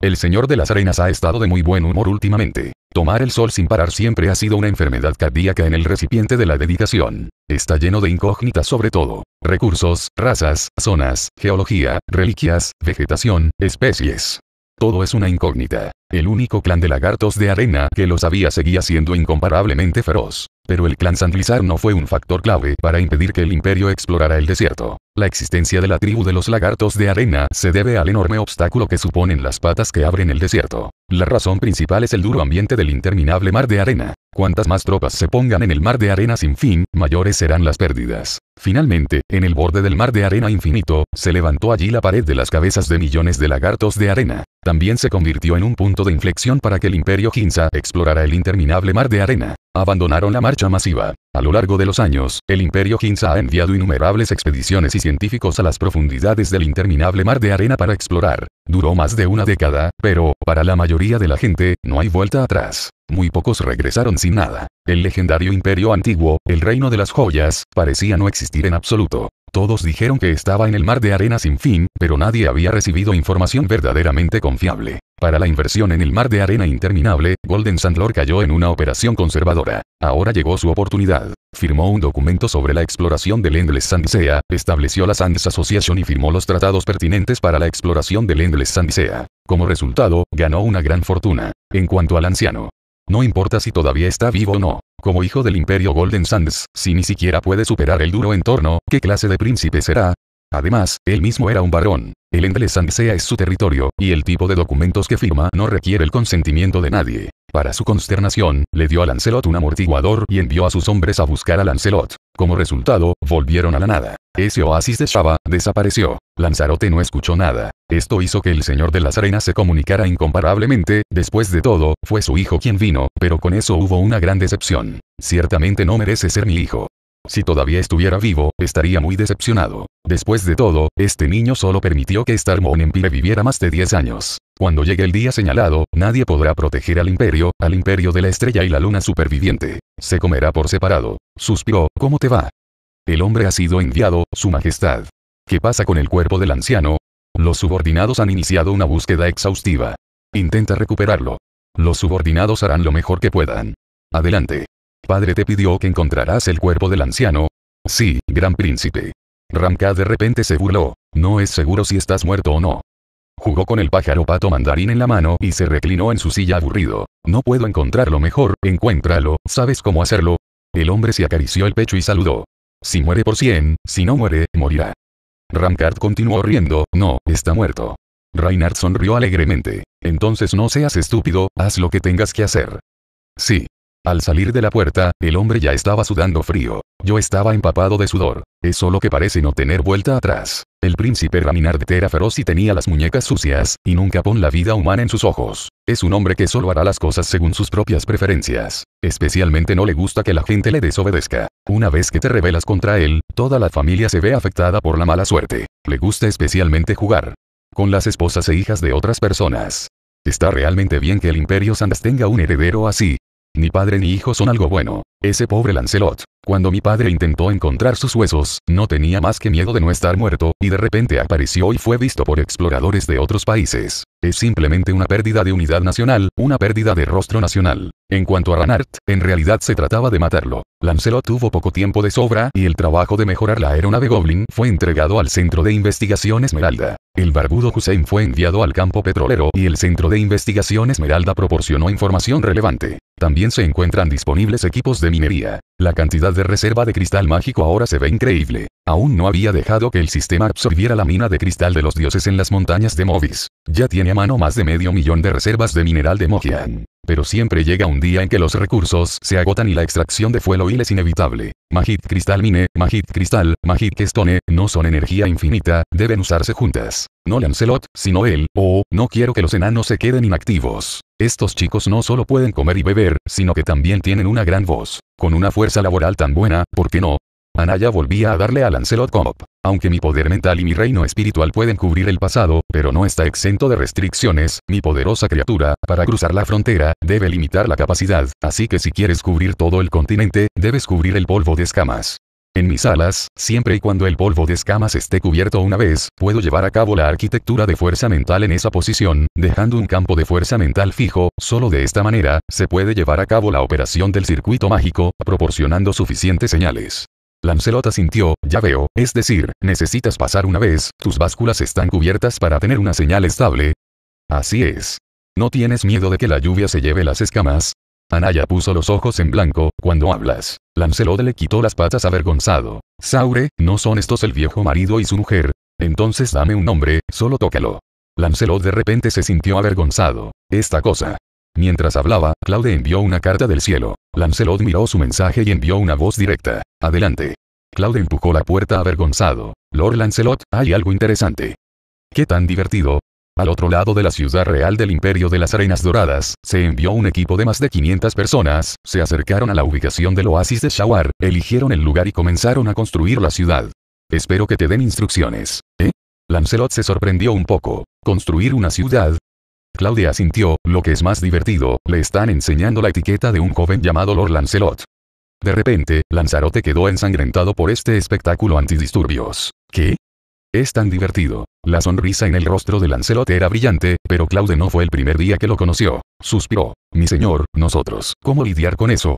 Speaker 1: El señor de las arenas ha estado de muy buen humor últimamente. Tomar el sol sin parar siempre ha sido una enfermedad cardíaca en el recipiente de la dedicación. Está lleno de incógnitas sobre todo. Recursos, razas, zonas, geología, reliquias, vegetación, especies. Todo es una incógnita. El único clan de lagartos de arena que los había seguía siendo incomparablemente feroz. Pero el clan Sandlizar no fue un factor clave para impedir que el imperio explorara el desierto. La existencia de la tribu de los lagartos de arena se debe al enorme obstáculo que suponen las patas que abren el desierto. La razón principal es el duro ambiente del interminable mar de arena. Cuantas más tropas se pongan en el mar de arena sin fin, mayores serán las pérdidas. Finalmente, en el borde del mar de arena infinito, se levantó allí la pared de las cabezas de millones de lagartos de arena. También se convirtió en un punto de inflexión para que el imperio Ginza explorara el interminable mar de arena. Abandonaron la marcha masiva. A lo largo de los años, el imperio Ginza ha enviado innumerables expediciones y científicos a las profundidades del interminable mar de arena para explorar. Duró más de una década, pero, para la mayoría de la gente, no hay vuelta atrás. Muy pocos regresaron sin nada. El legendario imperio antiguo, el reino de las joyas, parecía no existir en absoluto. Todos dijeron que estaba en el mar de arena sin fin, pero nadie había recibido información verdaderamente confiable. Para la inversión en el mar de arena interminable, Golden Sandlor cayó en una operación conservadora. Ahora llegó su oportunidad. Firmó un documento sobre la exploración del Endless Sea, estableció la Sands Association y firmó los tratados pertinentes para la exploración del Endless Sea. Como resultado, ganó una gran fortuna. En cuanto al anciano, no importa si todavía está vivo o no. Como hijo del imperio Golden Sands, si ni siquiera puede superar el duro entorno, ¿qué clase de príncipe será? Además, él mismo era un varón. El sea es su territorio, y el tipo de documentos que firma no requiere el consentimiento de nadie. Para su consternación, le dio a Lancelot un amortiguador y envió a sus hombres a buscar a Lancelot. Como resultado, volvieron a la nada. Ese oasis de Shaba, desapareció. Lanzarote no escuchó nada. Esto hizo que el señor de las arenas se comunicara incomparablemente, después de todo, fue su hijo quien vino, pero con eso hubo una gran decepción. Ciertamente no merece ser mi hijo. Si todavía estuviera vivo, estaría muy decepcionado. Después de todo, este niño solo permitió que Starmon Empire viviera más de 10 años. Cuando llegue el día señalado, nadie podrá proteger al imperio, al imperio de la estrella y la luna superviviente. Se comerá por separado. Suspiró, ¿cómo te va? El hombre ha sido enviado, su majestad. ¿Qué pasa con el cuerpo del anciano? Los subordinados han iniciado una búsqueda exhaustiva. Intenta recuperarlo. Los subordinados harán lo mejor que puedan. Adelante. Padre te pidió que encontrarás el cuerpo del anciano. Sí, gran príncipe. Rancard de repente se burló. No es seguro si estás muerto o no. Jugó con el pájaro pato mandarín en la mano y se reclinó en su silla aburrido. No puedo encontrarlo mejor, encuéntralo, ¿sabes cómo hacerlo? El hombre se acarició el pecho y saludó. Si muere por cien, si no muere, morirá. Rancard continuó riendo, no, está muerto. Reinhardt sonrió alegremente. Entonces no seas estúpido, haz lo que tengas que hacer. Sí, al salir de la puerta, el hombre ya estaba sudando frío. Yo estaba empapado de sudor. Es solo que parece no tener vuelta atrás. El príncipe Raminard era feroz y tenía las muñecas sucias, y nunca pon la vida humana en sus ojos. Es un hombre que solo hará las cosas según sus propias preferencias. Especialmente no le gusta que la gente le desobedezca. Una vez que te rebelas contra él, toda la familia se ve afectada por la mala suerte. Le gusta especialmente jugar con las esposas e hijas de otras personas. Está realmente bien que el imperio Sandas tenga un heredero así, ni padre ni hijo son algo bueno. Ese pobre Lancelot. Cuando mi padre intentó encontrar sus huesos, no tenía más que miedo de no estar muerto, y de repente apareció y fue visto por exploradores de otros países. Es simplemente una pérdida de unidad nacional, una pérdida de rostro nacional. En cuanto a Ranart, en realidad se trataba de matarlo. Lancelot tuvo poco tiempo de sobra y el trabajo de mejorar la aeronave Goblin fue entregado al Centro de Investigación Esmeralda. El barbudo Hussein fue enviado al campo petrolero y el Centro de Investigación Esmeralda proporcionó información relevante. También se encuentran disponibles equipos de minería. La cantidad de reserva de cristal mágico ahora se ve increíble. Aún no había dejado que el sistema absorbiera la mina de cristal de los dioses en las montañas de Movis. Ya tiene a mano más de medio millón de reservas de mineral de Mogian pero siempre llega un día en que los recursos se agotan y la extracción de fuelo hil es inevitable. Magit Cristal Mine, Majit Cristal, Magit Stone, no son energía infinita, deben usarse juntas. No Lancelot, sino él, oh, no quiero que los enanos se queden inactivos. Estos chicos no solo pueden comer y beber, sino que también tienen una gran voz. Con una fuerza laboral tan buena, ¿por qué no? Anaya volvía a darle a Lancelot Cop. Aunque mi poder mental y mi reino espiritual pueden cubrir el pasado, pero no está exento de restricciones, mi poderosa criatura, para cruzar la frontera, debe limitar la capacidad, así que si quieres cubrir todo el continente, debes cubrir el polvo de escamas. En mis alas, siempre y cuando el polvo de escamas esté cubierto una vez, puedo llevar a cabo la arquitectura de fuerza mental en esa posición, dejando un campo de fuerza mental fijo, solo de esta manera, se puede llevar a cabo la operación del circuito mágico, proporcionando suficientes señales. Lancelot sintió. ya veo, es decir, necesitas pasar una vez, tus básculas están cubiertas para tener una señal estable. Así es. ¿No tienes miedo de que la lluvia se lleve las escamas? Anaya puso los ojos en blanco, cuando hablas. Lancelot le quitó las patas avergonzado. Saure, ¿no son estos el viejo marido y su mujer? Entonces dame un nombre, solo tócalo. Lancelot de repente se sintió avergonzado. Esta cosa. Mientras hablaba, Claude envió una carta del cielo. Lancelot miró su mensaje y envió una voz directa. Adelante. Claude empujó la puerta avergonzado. Lord Lancelot, hay algo interesante. ¿Qué tan divertido? Al otro lado de la ciudad real del Imperio de las Arenas Doradas, se envió un equipo de más de 500 personas, se acercaron a la ubicación del oasis de Shawar, eligieron el lugar y comenzaron a construir la ciudad. Espero que te den instrucciones. ¿Eh? Lancelot se sorprendió un poco. ¿Construir una ciudad? Claudia asintió, lo que es más divertido, le están enseñando la etiqueta de un joven llamado Lord Lancelot. De repente, Lanzarote quedó ensangrentado por este espectáculo antidisturbios. ¿Qué? Es tan divertido. La sonrisa en el rostro de Lancelot era brillante, pero Claude no fue el primer día que lo conoció. Suspiró. Mi señor, nosotros, ¿cómo lidiar con eso?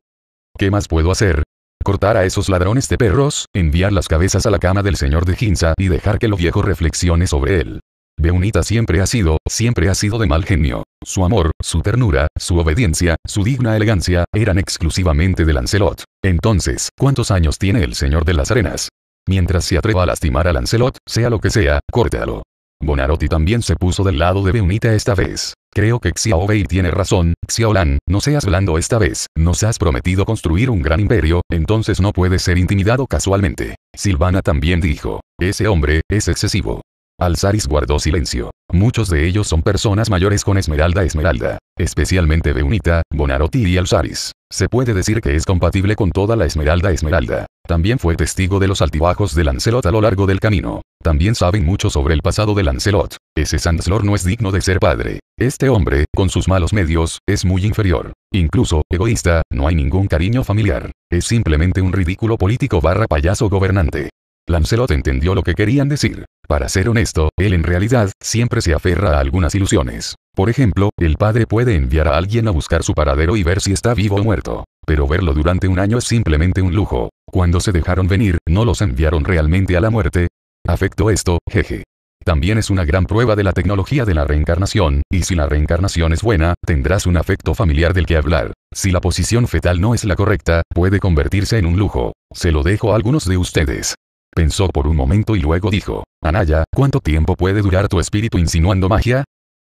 Speaker 1: ¿Qué más puedo hacer? Cortar a esos ladrones de perros, enviar las cabezas a la cama del señor de Ginza y dejar que lo viejo reflexione sobre él. Beunita siempre ha sido, siempre ha sido de mal genio. Su amor, su ternura, su obediencia, su digna elegancia, eran exclusivamente de Lancelot. Entonces, ¿cuántos años tiene el señor de las arenas? Mientras se atreva a lastimar a Lancelot, sea lo que sea, córtalo. Bonarotti también se puso del lado de Beunita esta vez. Creo que Xiaobei tiene razón, Xiaolan, no seas blando esta vez, nos has prometido construir un gran imperio, entonces no puedes ser intimidado casualmente. Silvana también dijo, ese hombre, es excesivo. Alzaris guardó silencio. Muchos de ellos son personas mayores con Esmeralda Esmeralda, especialmente Beunita, Bonarotti y Alzaris. Se puede decir que es compatible con toda la Esmeralda Esmeralda. También fue testigo de los altibajos de Lancelot a lo largo del camino. También saben mucho sobre el pasado de Lancelot. Ese Sanslor no es digno de ser padre. Este hombre, con sus malos medios, es muy inferior. Incluso, egoísta, no hay ningún cariño familiar. Es simplemente un ridículo político barra payaso gobernante. Lancelot entendió lo que querían decir. Para ser honesto, él en realidad, siempre se aferra a algunas ilusiones. Por ejemplo, el padre puede enviar a alguien a buscar su paradero y ver si está vivo o muerto. Pero verlo durante un año es simplemente un lujo. Cuando se dejaron venir, no los enviaron realmente a la muerte. Afecto esto, jeje. También es una gran prueba de la tecnología de la reencarnación, y si la reencarnación es buena, tendrás un afecto familiar del que hablar. Si la posición fetal no es la correcta, puede convertirse en un lujo. Se lo dejo a algunos de ustedes. Pensó por un momento y luego dijo, Anaya, ¿cuánto tiempo puede durar tu espíritu insinuando magia?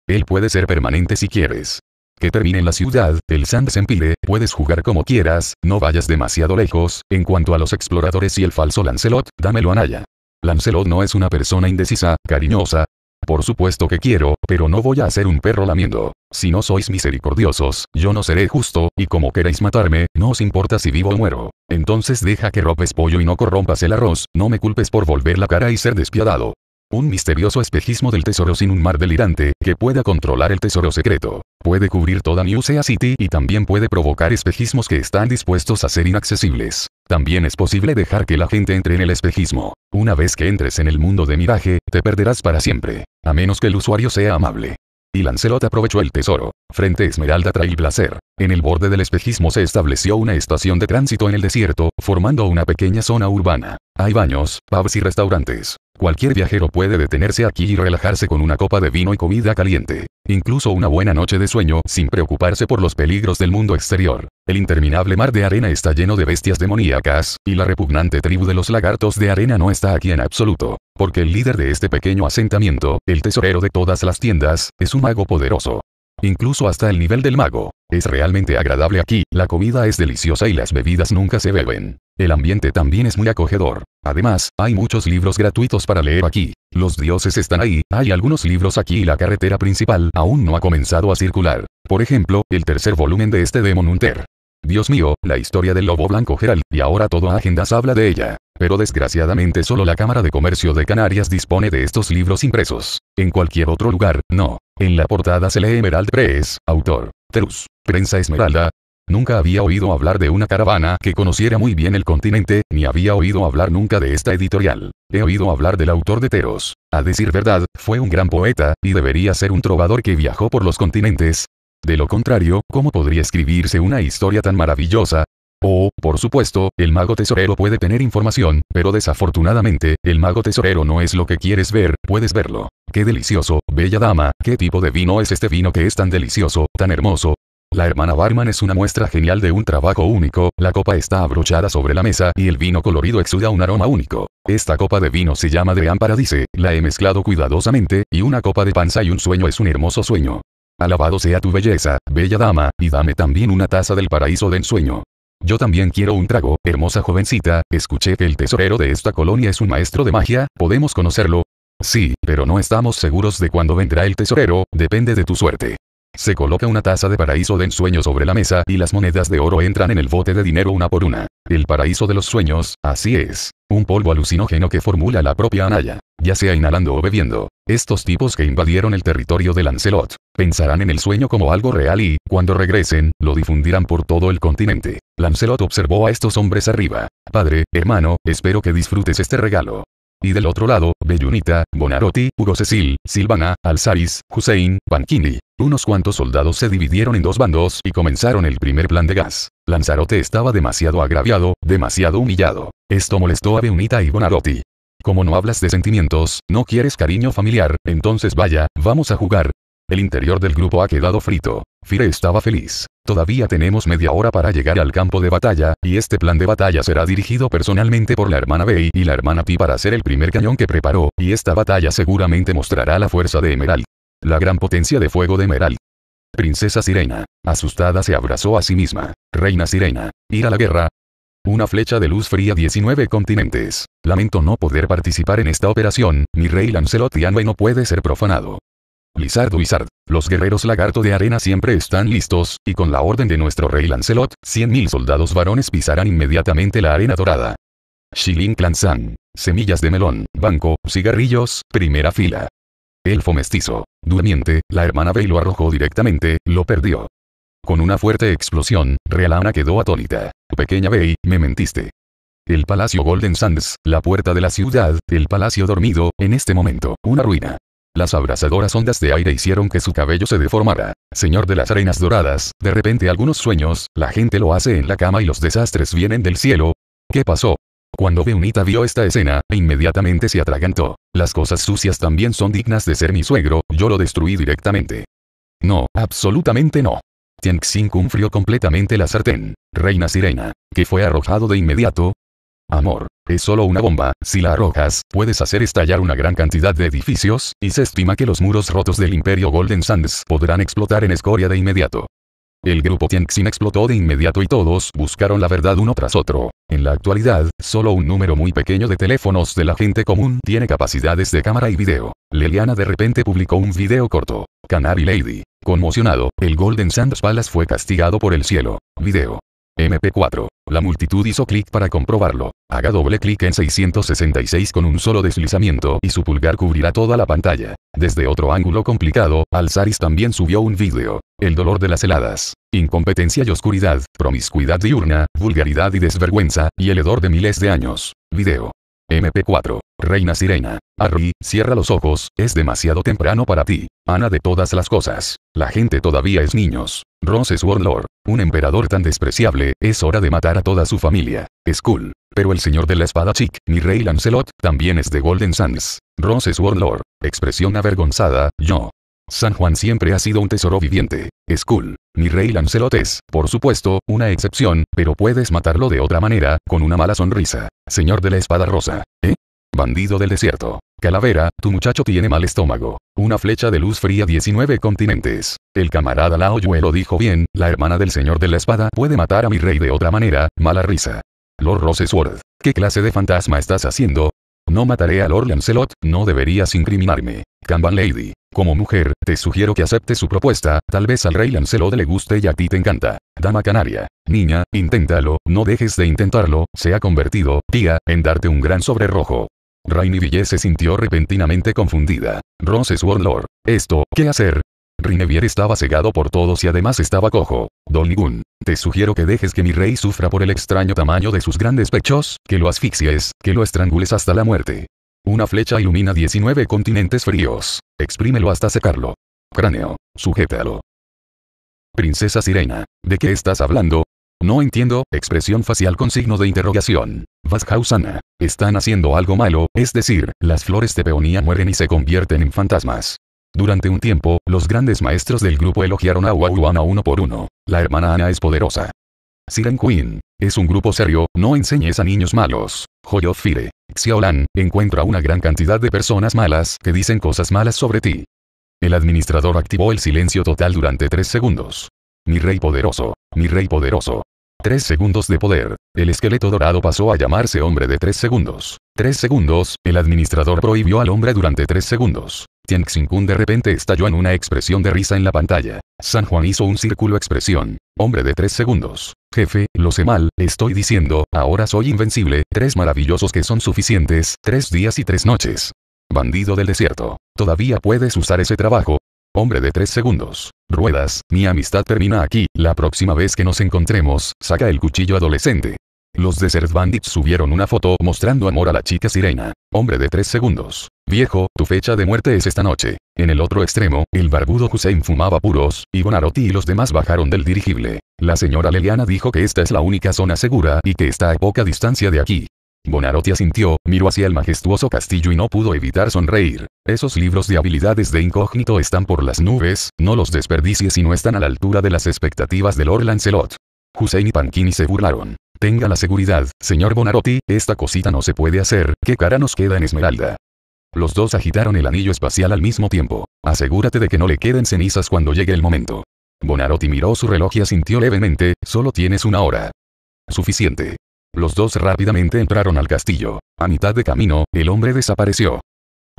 Speaker 1: Él puede ser permanente si quieres. Que termine en la ciudad, el Sand empire. puedes jugar como quieras, no vayas demasiado lejos, en cuanto a los exploradores y el falso Lancelot, dámelo Anaya. Lancelot no es una persona indecisa, cariñosa, por supuesto que quiero, pero no voy a ser un perro lamiendo. Si no sois misericordiosos, yo no seré justo, y como queréis matarme, no os importa si vivo o muero. Entonces deja que rompes pollo y no corrompas el arroz, no me culpes por volver la cara y ser despiadado. Un misterioso espejismo del tesoro sin un mar delirante, que pueda controlar el tesoro secreto. Puede cubrir toda New Sea City y también puede provocar espejismos que están dispuestos a ser inaccesibles. También es posible dejar que la gente entre en el espejismo. Una vez que entres en el mundo de miraje, te perderás para siempre. A menos que el usuario sea amable. Y Lancelot aprovechó el tesoro. Frente Esmeralda trae Placer. En el borde del espejismo se estableció una estación de tránsito en el desierto, formando una pequeña zona urbana. Hay baños, pubs y restaurantes. Cualquier viajero puede detenerse aquí y relajarse con una copa de vino y comida caliente. Incluso una buena noche de sueño, sin preocuparse por los peligros del mundo exterior. El interminable mar de arena está lleno de bestias demoníacas, y la repugnante tribu de los lagartos de arena no está aquí en absoluto. Porque el líder de este pequeño asentamiento, el tesorero de todas las tiendas, es un mago poderoso. Incluso hasta el nivel del mago. Es realmente agradable aquí, la comida es deliciosa y las bebidas nunca se beben. El ambiente también es muy acogedor. Además, hay muchos libros gratuitos para leer aquí. Los dioses están ahí, hay algunos libros aquí y la carretera principal aún no ha comenzado a circular. Por ejemplo, el tercer volumen de este Demon Hunter. Dios mío, la historia del lobo blanco Gerald, y ahora todo agendas habla de ella. Pero desgraciadamente solo la Cámara de Comercio de Canarias dispone de estos libros impresos. En cualquier otro lugar, no. En la portada se lee Emerald Press, autor. Terus. Prensa Esmeralda. Nunca había oído hablar de una caravana que conociera muy bien el continente, ni había oído hablar nunca de esta editorial. He oído hablar del autor de Teros. A decir verdad, fue un gran poeta, y debería ser un trovador que viajó por los continentes, de lo contrario, ¿cómo podría escribirse una historia tan maravillosa? O, por supuesto, el mago tesorero puede tener información, pero desafortunadamente, el mago tesorero no es lo que quieres ver, puedes verlo. ¡Qué delicioso, bella dama! ¿Qué tipo de vino es este vino que es tan delicioso, tan hermoso? La hermana Barman es una muestra genial de un trabajo único, la copa está abrochada sobre la mesa y el vino colorido exuda un aroma único. Esta copa de vino se llama Dream Paradise, la he mezclado cuidadosamente, y una copa de panza y un sueño es un hermoso sueño. Alabado sea tu belleza, bella dama, y dame también una taza del paraíso de ensueño. Yo también quiero un trago, hermosa jovencita, escuché que el tesorero de esta colonia es un maestro de magia, ¿podemos conocerlo? Sí, pero no estamos seguros de cuándo vendrá el tesorero, depende de tu suerte. Se coloca una taza de paraíso de ensueño sobre la mesa y las monedas de oro entran en el bote de dinero una por una. El paraíso de los sueños, así es. Un polvo alucinógeno que formula la propia Anaya. Ya sea inhalando o bebiendo. Estos tipos que invadieron el territorio de Lancelot, pensarán en el sueño como algo real y, cuando regresen, lo difundirán por todo el continente. Lancelot observó a estos hombres arriba. Padre, hermano, espero que disfrutes este regalo. Y del otro lado, Bellunita, Bonarotti, Hugo Cecil, Silvana, Alzaris, Hussein, bankini Unos cuantos soldados se dividieron en dos bandos y comenzaron el primer plan de gas. Lanzarote estaba demasiado agraviado, demasiado humillado. Esto molestó a Beunita y Bonarotti. Como no hablas de sentimientos, no quieres cariño familiar, entonces vaya, vamos a jugar, el interior del grupo ha quedado frito. Fire estaba feliz. Todavía tenemos media hora para llegar al campo de batalla, y este plan de batalla será dirigido personalmente por la hermana Bey y la hermana Pi para ser el primer cañón que preparó, y esta batalla seguramente mostrará la fuerza de Emerald. La gran potencia de fuego de Emerald. Princesa Sirena. Asustada se abrazó a sí misma. Reina Sirena. Ir a la guerra. Una flecha de luz fría 19 continentes. Lamento no poder participar en esta operación, mi rey Lancelot y no puede ser profanado. Lizard Wizard. Los guerreros lagarto de arena siempre están listos, y con la orden de nuestro rey Lancelot, 100.000 soldados varones pisarán inmediatamente la arena dorada. Shilin Clansan. Semillas de melón, banco, cigarrillos, primera fila. Elfo mestizo. Durmiente, la hermana Bey lo arrojó directamente, lo perdió. Con una fuerte explosión, Realana quedó atónita. Pequeña Bey, me mentiste. El Palacio Golden Sands, la puerta de la ciudad, el Palacio dormido, en este momento, una ruina. Las abrasadoras ondas de aire hicieron que su cabello se deformara. Señor de las arenas doradas, de repente algunos sueños, la gente lo hace en la cama y los desastres vienen del cielo. ¿Qué pasó? Cuando Beunita vio esta escena, inmediatamente se atragantó. Las cosas sucias también son dignas de ser mi suegro, yo lo destruí directamente. No, absolutamente no. Tianxin cumplió completamente la sartén. Reina Sirena, que fue arrojado de inmediato, Amor, es solo una bomba, si la arrojas, puedes hacer estallar una gran cantidad de edificios, y se estima que los muros rotos del imperio Golden Sands podrán explotar en escoria de inmediato. El grupo Tianxin explotó de inmediato y todos buscaron la verdad uno tras otro. En la actualidad, solo un número muy pequeño de teléfonos de la gente común tiene capacidades de cámara y video. Leliana de repente publicó un video corto. Canary Lady. Conmocionado, el Golden Sands Palace fue castigado por el cielo. Video. MP4. La multitud hizo clic para comprobarlo. Haga doble clic en 666 con un solo deslizamiento y su pulgar cubrirá toda la pantalla. Desde otro ángulo complicado, Alzaris también subió un vídeo. El dolor de las heladas. Incompetencia y oscuridad, promiscuidad diurna, vulgaridad y desvergüenza, y el hedor de miles de años. Video. MP4. Reina Sirena. Harry, cierra los ojos, es demasiado temprano para ti. Ana de todas las cosas. La gente todavía es niños. Rose Warlord. Un emperador tan despreciable, es hora de matar a toda su familia. Skull. Pero el señor de la espada chic, mi rey Lancelot, también es de Golden Sands. Rose Warlord. Expresión avergonzada, yo. San Juan siempre ha sido un tesoro viviente. Skull. Mi rey Lancelot es, por supuesto, una excepción, pero puedes matarlo de otra manera, con una mala sonrisa. Señor de la espada rosa. ¿Eh? Bandido del desierto. Calavera, tu muchacho tiene mal estómago. Una flecha de luz fría 19 continentes. El camarada Laoyuelo lo dijo bien, la hermana del señor de la espada puede matar a mi rey de otra manera, mala risa. Lord Rosesworth, ¿Qué clase de fantasma estás haciendo? No mataré a Lord Lancelot, no deberías incriminarme. Kanban Lady. Como mujer, te sugiero que aceptes su propuesta, tal vez al rey Lancelot le guste y a ti te encanta. Dama Canaria. Niña, inténtalo, no dejes de intentarlo, se ha convertido, tía, en darte un gran sobre rojo. Ville se sintió repentinamente confundida. Rose Warlord. ¿Esto, qué hacer? Rinevier estaba cegado por todos y además estaba cojo. Don te sugiero que dejes que mi rey sufra por el extraño tamaño de sus grandes pechos, que lo asfixies, que lo estrangules hasta la muerte. Una flecha ilumina 19 continentes fríos. Exprímelo hasta secarlo. Cráneo. Sujétalo. Princesa Sirena, ¿de qué estás hablando? No entiendo, expresión facial con signo de interrogación. Vazhausana. Están haciendo algo malo, es decir, las flores de peonía mueren y se convierten en fantasmas. Durante un tiempo, los grandes maestros del grupo elogiaron a Wauwana uno por uno. La hermana Ana es poderosa. Siren Queen. Es un grupo serio, no enseñes a niños malos. —Joyofire, Fire. Xiaolan, encuentra una gran cantidad de personas malas que dicen cosas malas sobre ti. El administrador activó el silencio total durante tres segundos. Mi rey poderoso. Mi rey poderoso. 3 segundos de poder. El esqueleto dorado pasó a llamarse hombre de 3 segundos. 3 segundos, el administrador prohibió al hombre durante 3 segundos. Tian kun de repente estalló en una expresión de risa en la pantalla. San Juan hizo un círculo expresión. Hombre de 3 segundos. Jefe, lo sé mal, estoy diciendo, ahora soy invencible, tres maravillosos que son suficientes, tres días y tres noches. Bandido del desierto. Todavía puedes usar ese trabajo, Hombre de 3 segundos. Ruedas, mi amistad termina aquí, la próxima vez que nos encontremos, saca el cuchillo adolescente. Los Desert Bandits subieron una foto mostrando amor a la chica sirena. Hombre de 3 segundos. Viejo, tu fecha de muerte es esta noche. En el otro extremo, el barbudo Hussein fumaba puros, y Bonarotti y los demás bajaron del dirigible. La señora Leliana dijo que esta es la única zona segura y que está a poca distancia de aquí. Bonarotti asintió, miró hacia el majestuoso castillo y no pudo evitar sonreír. Esos libros de habilidades de incógnito están por las nubes, no los desperdicies y no están a la altura de las expectativas de Lord Lancelot. Hussein y Pankini se burlaron. Tenga la seguridad, señor Bonarotti, esta cosita no se puede hacer, ¿qué cara nos queda en Esmeralda? Los dos agitaron el anillo espacial al mismo tiempo. Asegúrate de que no le queden cenizas cuando llegue el momento. Bonarotti miró su reloj y asintió levemente, solo tienes una hora. Suficiente. Los dos rápidamente entraron al castillo. A mitad de camino, el hombre desapareció.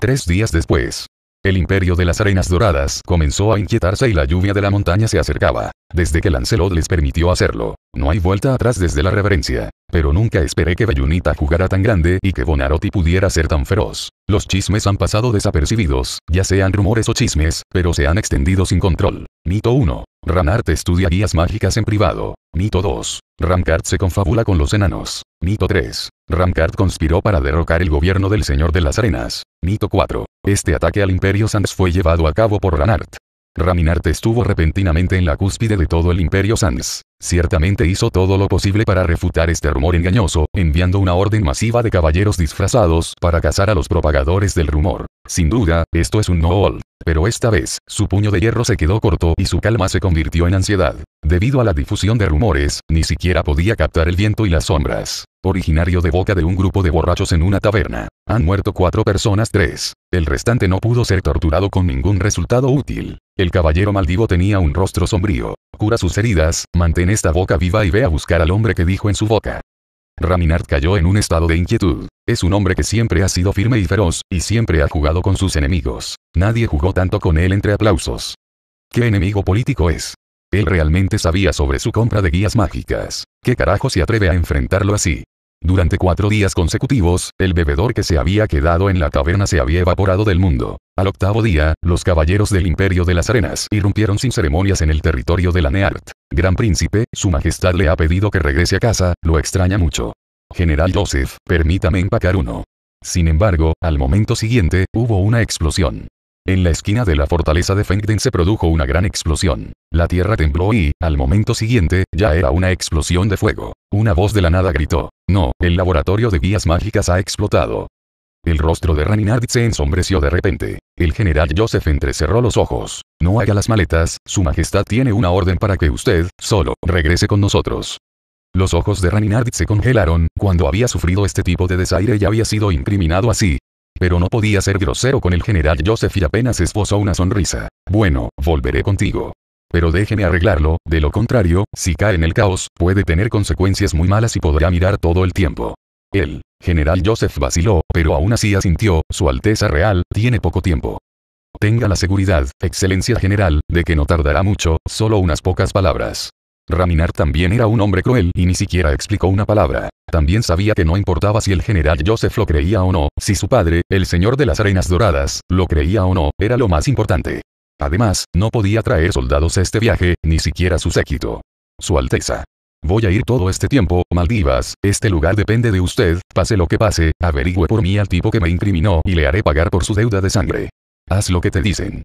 Speaker 1: Tres días después, el imperio de las arenas doradas comenzó a inquietarse y la lluvia de la montaña se acercaba, desde que Lancelot les permitió hacerlo. No hay vuelta atrás desde la reverencia. Pero nunca esperé que Bayunita jugara tan grande y que Bonarotti pudiera ser tan feroz. Los chismes han pasado desapercibidos, ya sean rumores o chismes, pero se han extendido sin control. Mito 1. Ranart estudia guías mágicas en privado. Mito 2. Ramkart se confabula con los enanos. Mito 3. Ramkart conspiró para derrocar el gobierno del Señor de las Arenas. Mito 4. Este ataque al Imperio Sans fue llevado a cabo por Ranart. Raminarte estuvo repentinamente en la cúspide de todo el imperio Sans. Ciertamente hizo todo lo posible para refutar este rumor engañoso, enviando una orden masiva de caballeros disfrazados para cazar a los propagadores del rumor. Sin duda, esto es un no-all. Pero esta vez, su puño de hierro se quedó corto y su calma se convirtió en ansiedad. Debido a la difusión de rumores, ni siquiera podía captar el viento y las sombras. Originario de boca de un grupo de borrachos en una taberna. Han muerto cuatro personas, tres. El restante no pudo ser torturado con ningún resultado útil. El caballero maldivo tenía un rostro sombrío. Cura sus heridas, mantén esta boca viva y ve a buscar al hombre que dijo en su boca. Raminard cayó en un estado de inquietud. Es un hombre que siempre ha sido firme y feroz, y siempre ha jugado con sus enemigos. Nadie jugó tanto con él entre aplausos. ¿Qué enemigo político es? Él realmente sabía sobre su compra de guías mágicas. ¿Qué carajo se atreve a enfrentarlo así? Durante cuatro días consecutivos, el bebedor que se había quedado en la taberna se había evaporado del mundo. Al octavo día, los caballeros del Imperio de las Arenas irrumpieron sin ceremonias en el territorio de la Neart. Gran príncipe, su majestad le ha pedido que regrese a casa, lo extraña mucho. General Joseph, permítame empacar uno. Sin embargo, al momento siguiente, hubo una explosión. En la esquina de la fortaleza de Fengden se produjo una gran explosión. La tierra tembló y, al momento siguiente, ya era una explosión de fuego. Una voz de la nada gritó. No, el laboratorio de guías mágicas ha explotado. El rostro de Raninard se ensombreció de repente. El general Joseph entrecerró los ojos. No haga las maletas, su majestad tiene una orden para que usted, solo, regrese con nosotros. Los ojos de Raninard se congelaron, cuando había sufrido este tipo de desaire y había sido incriminado así, pero no podía ser grosero con el general Joseph y apenas esbozó una sonrisa. Bueno, volveré contigo. Pero déjeme arreglarlo, de lo contrario, si cae en el caos, puede tener consecuencias muy malas y podrá mirar todo el tiempo. El general Joseph vaciló, pero aún así asintió, Su Alteza Real, tiene poco tiempo. Tenga la seguridad, Excelencia General, de que no tardará mucho, solo unas pocas palabras. Raminar también era un hombre cruel y ni siquiera explicó una palabra. También sabía que no importaba si el general Joseph lo creía o no, si su padre, el señor de las arenas doradas, lo creía o no, era lo más importante. Además, no podía traer soldados a este viaje, ni siquiera su séquito. Su Alteza. Voy a ir todo este tiempo, Maldivas, este lugar depende de usted, pase lo que pase, averigüe por mí al tipo que me incriminó y le haré pagar por su deuda de sangre. Haz lo que te dicen.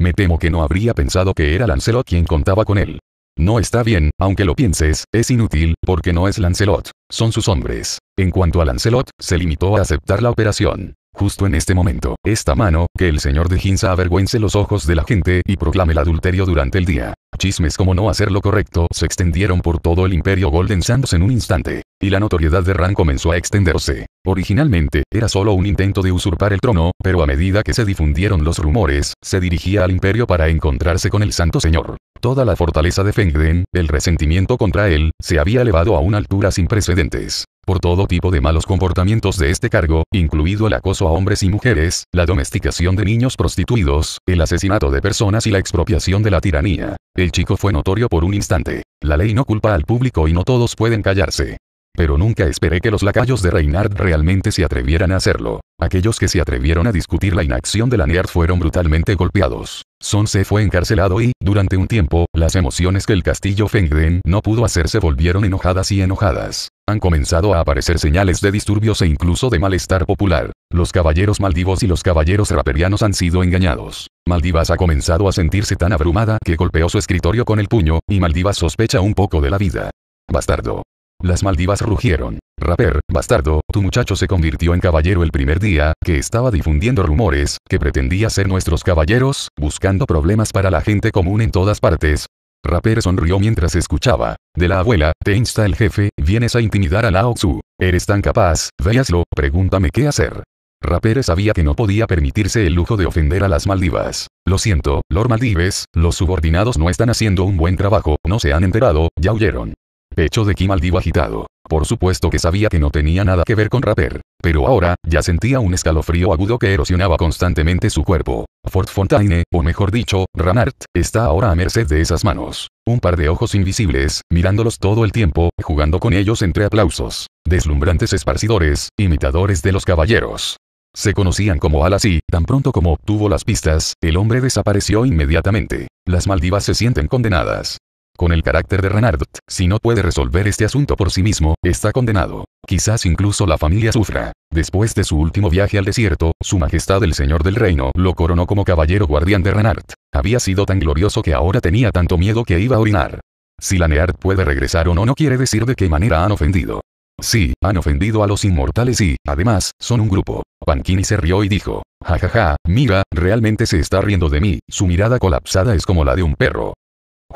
Speaker 1: Me temo que no habría pensado que era Lancelot quien contaba con él. No está bien, aunque lo pienses, es inútil, porque no es Lancelot. Son sus hombres. En cuanto a Lancelot, se limitó a aceptar la operación. Justo en este momento, esta mano, que el señor de Ginza avergüence los ojos de la gente y proclame el adulterio durante el día. Chismes como no hacer lo correcto se extendieron por todo el imperio Golden Sands en un instante, y la notoriedad de Ran comenzó a extenderse. Originalmente, era solo un intento de usurpar el trono, pero a medida que se difundieron los rumores, se dirigía al imperio para encontrarse con el santo señor. Toda la fortaleza de Fengden, el resentimiento contra él, se había elevado a una altura sin precedentes. Por todo tipo de malos comportamientos de este cargo, incluido el acoso a hombres y mujeres, la domesticación de niños prostituidos, el asesinato de personas y la expropiación de la tiranía. El chico fue notorio por un instante. La ley no culpa al público y no todos pueden callarse. Pero nunca esperé que los lacayos de Reinhardt realmente se atrevieran a hacerlo. Aquellos que se atrevieron a discutir la inacción de Lanier fueron brutalmente golpeados. Son se fue encarcelado y, durante un tiempo, las emociones que el castillo Fengden no pudo hacerse volvieron enojadas y enojadas. Han comenzado a aparecer señales de disturbios e incluso de malestar popular. Los caballeros maldivos y los caballeros raperianos han sido engañados. Maldivas ha comenzado a sentirse tan abrumada que golpeó su escritorio con el puño, y Maldivas sospecha un poco de la vida. Bastardo. Las Maldivas rugieron. Rapper, bastardo, tu muchacho se convirtió en caballero el primer día, que estaba difundiendo rumores, que pretendía ser nuestros caballeros, buscando problemas para la gente común en todas partes. Rapper sonrió mientras escuchaba. De la abuela, te insta el jefe, vienes a intimidar a Lao Tzu. Eres tan capaz, véaslo, pregúntame qué hacer. Rapper sabía que no podía permitirse el lujo de ofender a las Maldivas. Lo siento, Lord Maldives, los subordinados no están haciendo un buen trabajo, no se han enterado, ya huyeron. Pecho de Quimaldiva agitado. Por supuesto que sabía que no tenía nada que ver con Rapper, pero ahora, ya sentía un escalofrío agudo que erosionaba constantemente su cuerpo. Fort Fontaine, o mejor dicho, Ranart, está ahora a merced de esas manos. Un par de ojos invisibles, mirándolos todo el tiempo, jugando con ellos entre aplausos. Deslumbrantes esparcidores, imitadores de los caballeros. Se conocían como Alas y, tan pronto como obtuvo las pistas, el hombre desapareció inmediatamente. Las Maldivas se sienten condenadas con el carácter de Renard, Si no puede resolver este asunto por sí mismo, está condenado. Quizás incluso la familia sufra. Después de su último viaje al desierto, su majestad el señor del reino lo coronó como caballero guardián de Renard. Había sido tan glorioso que ahora tenía tanto miedo que iba a orinar. Si la Neart puede regresar o no no quiere decir de qué manera han ofendido. Sí, han ofendido a los inmortales y, además, son un grupo. Pankini se rió y dijo, jajaja, ja, ja, mira, realmente se está riendo de mí, su mirada colapsada es como la de un perro.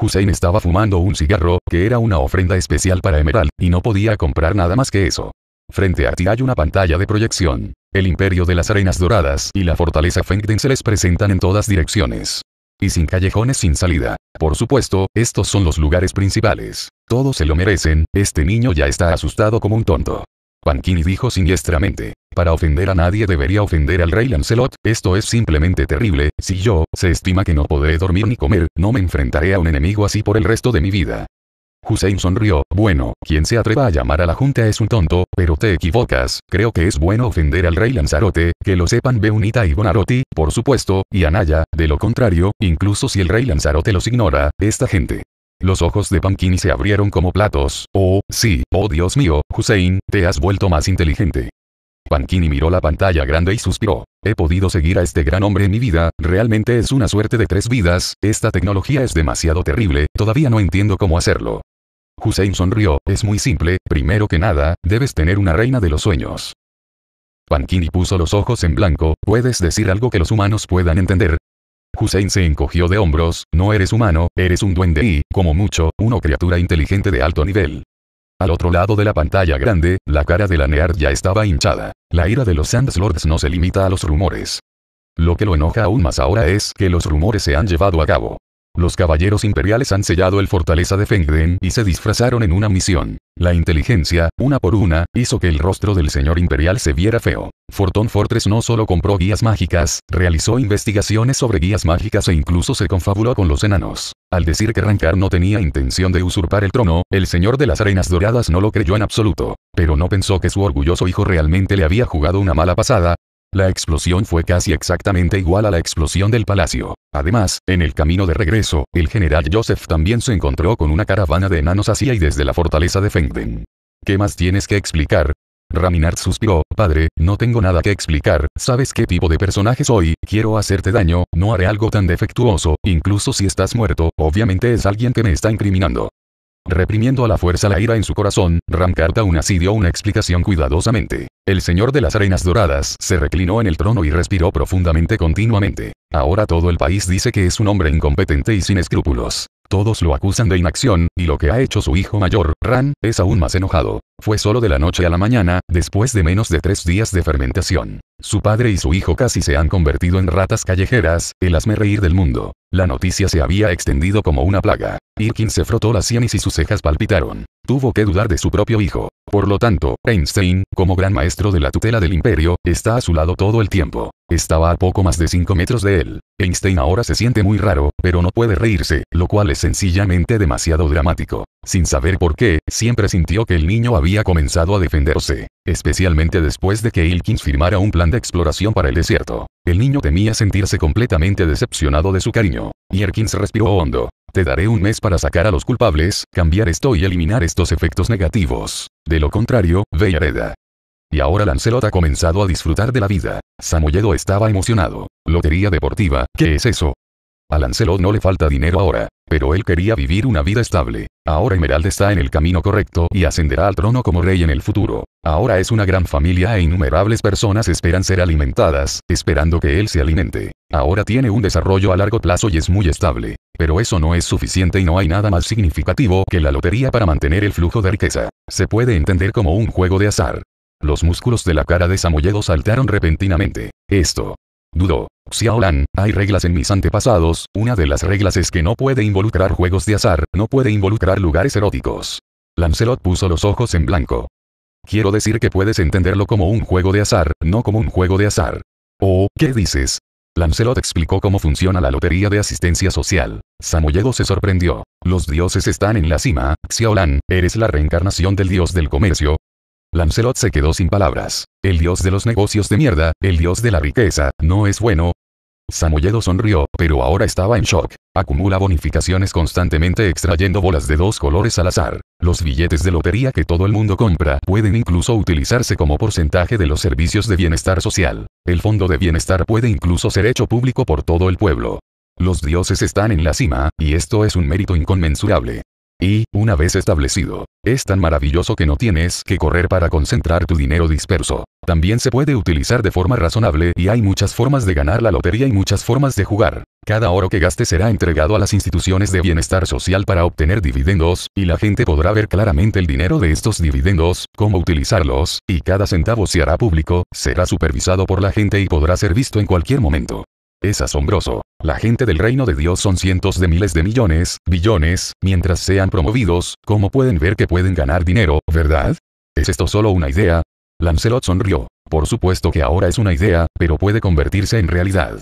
Speaker 1: Hussein estaba fumando un cigarro, que era una ofrenda especial para Emerald, y no podía comprar nada más que eso. Frente a ti hay una pantalla de proyección. El imperio de las arenas doradas y la fortaleza Fengden se les presentan en todas direcciones. Y sin callejones sin salida. Por supuesto, estos son los lugares principales. Todos se lo merecen, este niño ya está asustado como un tonto. Panquini dijo siniestramente. Para ofender a nadie debería ofender al rey Lancelot, esto es simplemente terrible, si yo, se estima que no podré dormir ni comer, no me enfrentaré a un enemigo así por el resto de mi vida. Hussein sonrió, bueno, quien se atreva a llamar a la junta es un tonto, pero te equivocas, creo que es bueno ofender al rey Lanzarote, que lo sepan Beunita y Bonarotti, por supuesto, y Anaya, de lo contrario, incluso si el rey Lanzarote los ignora, esta gente los ojos de Pankini se abrieron como platos. Oh, sí, oh Dios mío, Hussein, te has vuelto más inteligente. Pankini miró la pantalla grande y suspiró. He podido seguir a este gran hombre en mi vida, realmente es una suerte de tres vidas, esta tecnología es demasiado terrible, todavía no entiendo cómo hacerlo. Hussein sonrió, es muy simple, primero que nada, debes tener una reina de los sueños. Pankini puso los ojos en blanco, ¿puedes decir algo que los humanos puedan entender? Hussein se encogió de hombros, no eres humano, eres un duende y, como mucho, una criatura inteligente de alto nivel. Al otro lado de la pantalla grande, la cara de la Neard ya estaba hinchada. La ira de los Lords no se limita a los rumores. Lo que lo enoja aún más ahora es que los rumores se han llevado a cabo. Los caballeros imperiales han sellado el fortaleza de Fengden y se disfrazaron en una misión. La inteligencia, una por una, hizo que el rostro del señor imperial se viera feo. Fortón Fortress no solo compró guías mágicas, realizó investigaciones sobre guías mágicas e incluso se confabuló con los enanos. Al decir que Rankar no tenía intención de usurpar el trono, el señor de las arenas doradas no lo creyó en absoluto. Pero no pensó que su orgulloso hijo realmente le había jugado una mala pasada, la explosión fue casi exactamente igual a la explosión del palacio. Además, en el camino de regreso, el general Joseph también se encontró con una caravana de enanos hacia y desde la fortaleza de Fengden. ¿Qué más tienes que explicar? Raminard suspiró, padre, no tengo nada que explicar, sabes qué tipo de personaje soy, quiero hacerte daño, no haré algo tan defectuoso, incluso si estás muerto, obviamente es alguien que me está incriminando. Reprimiendo a la fuerza la ira en su corazón, así dio una explicación cuidadosamente. El señor de las arenas doradas se reclinó en el trono y respiró profundamente continuamente. Ahora todo el país dice que es un hombre incompetente y sin escrúpulos. Todos lo acusan de inacción, y lo que ha hecho su hijo mayor, Ran, es aún más enojado. Fue solo de la noche a la mañana, después de menos de tres días de fermentación. Su padre y su hijo casi se han convertido en ratas callejeras, el hazme reír del mundo. La noticia se había extendido como una plaga. Irkin se frotó las sienes y sus cejas palpitaron. Tuvo que dudar de su propio hijo. Por lo tanto, Einstein, como gran maestro de la tutela del imperio, está a su lado todo el tiempo. Estaba a poco más de 5 metros de él. Einstein ahora se siente muy raro, pero no puede reírse, lo cual es sencillamente demasiado dramático. Sin saber por qué, siempre sintió que el niño había comenzado a defenderse, especialmente después de que Ilkins firmara un plan de exploración para el desierto. El niño temía sentirse completamente decepcionado de su cariño. Yerkins respiró hondo. Te daré un mes para sacar a los culpables, cambiar esto y eliminar estos efectos negativos. De lo contrario, ve a Reda. Y ahora Lancelot ha comenzado a disfrutar de la vida. Samoyedo estaba emocionado. Lotería deportiva, ¿qué es eso? Alancelot no le falta dinero ahora, pero él quería vivir una vida estable. Ahora Emerald está en el camino correcto y ascenderá al trono como rey en el futuro. Ahora es una gran familia e innumerables personas esperan ser alimentadas, esperando que él se alimente. Ahora tiene un desarrollo a largo plazo y es muy estable. Pero eso no es suficiente y no hay nada más significativo que la lotería para mantener el flujo de riqueza. Se puede entender como un juego de azar. Los músculos de la cara de Samoyedo saltaron repentinamente. Esto, Dudo, Xiaolan, hay reglas en mis antepasados, una de las reglas es que no puede involucrar juegos de azar, no puede involucrar lugares eróticos. Lancelot puso los ojos en blanco. Quiero decir que puedes entenderlo como un juego de azar, no como un juego de azar. oh, qué dices? Lancelot explicó cómo funciona la lotería de asistencia social. Samoyedo se sorprendió. Los dioses están en la cima, Xiaolan, eres la reencarnación del dios del comercio, Lancelot se quedó sin palabras. El dios de los negocios de mierda, el dios de la riqueza, no es bueno. Samoyedo sonrió, pero ahora estaba en shock. Acumula bonificaciones constantemente extrayendo bolas de dos colores al azar. Los billetes de lotería que todo el mundo compra pueden incluso utilizarse como porcentaje de los servicios de bienestar social. El fondo de bienestar puede incluso ser hecho público por todo el pueblo. Los dioses están en la cima, y esto es un mérito inconmensurable. Y, una vez establecido, es tan maravilloso que no tienes que correr para concentrar tu dinero disperso. También se puede utilizar de forma razonable y hay muchas formas de ganar la lotería y muchas formas de jugar. Cada oro que gaste será entregado a las instituciones de bienestar social para obtener dividendos, y la gente podrá ver claramente el dinero de estos dividendos, cómo utilizarlos, y cada centavo se hará público, será supervisado por la gente y podrá ser visto en cualquier momento. Es asombroso. La gente del reino de Dios son cientos de miles de millones, billones, mientras sean promovidos, ¿cómo pueden ver que pueden ganar dinero, verdad? ¿Es esto solo una idea? Lancelot sonrió. Por supuesto que ahora es una idea, pero puede convertirse en realidad.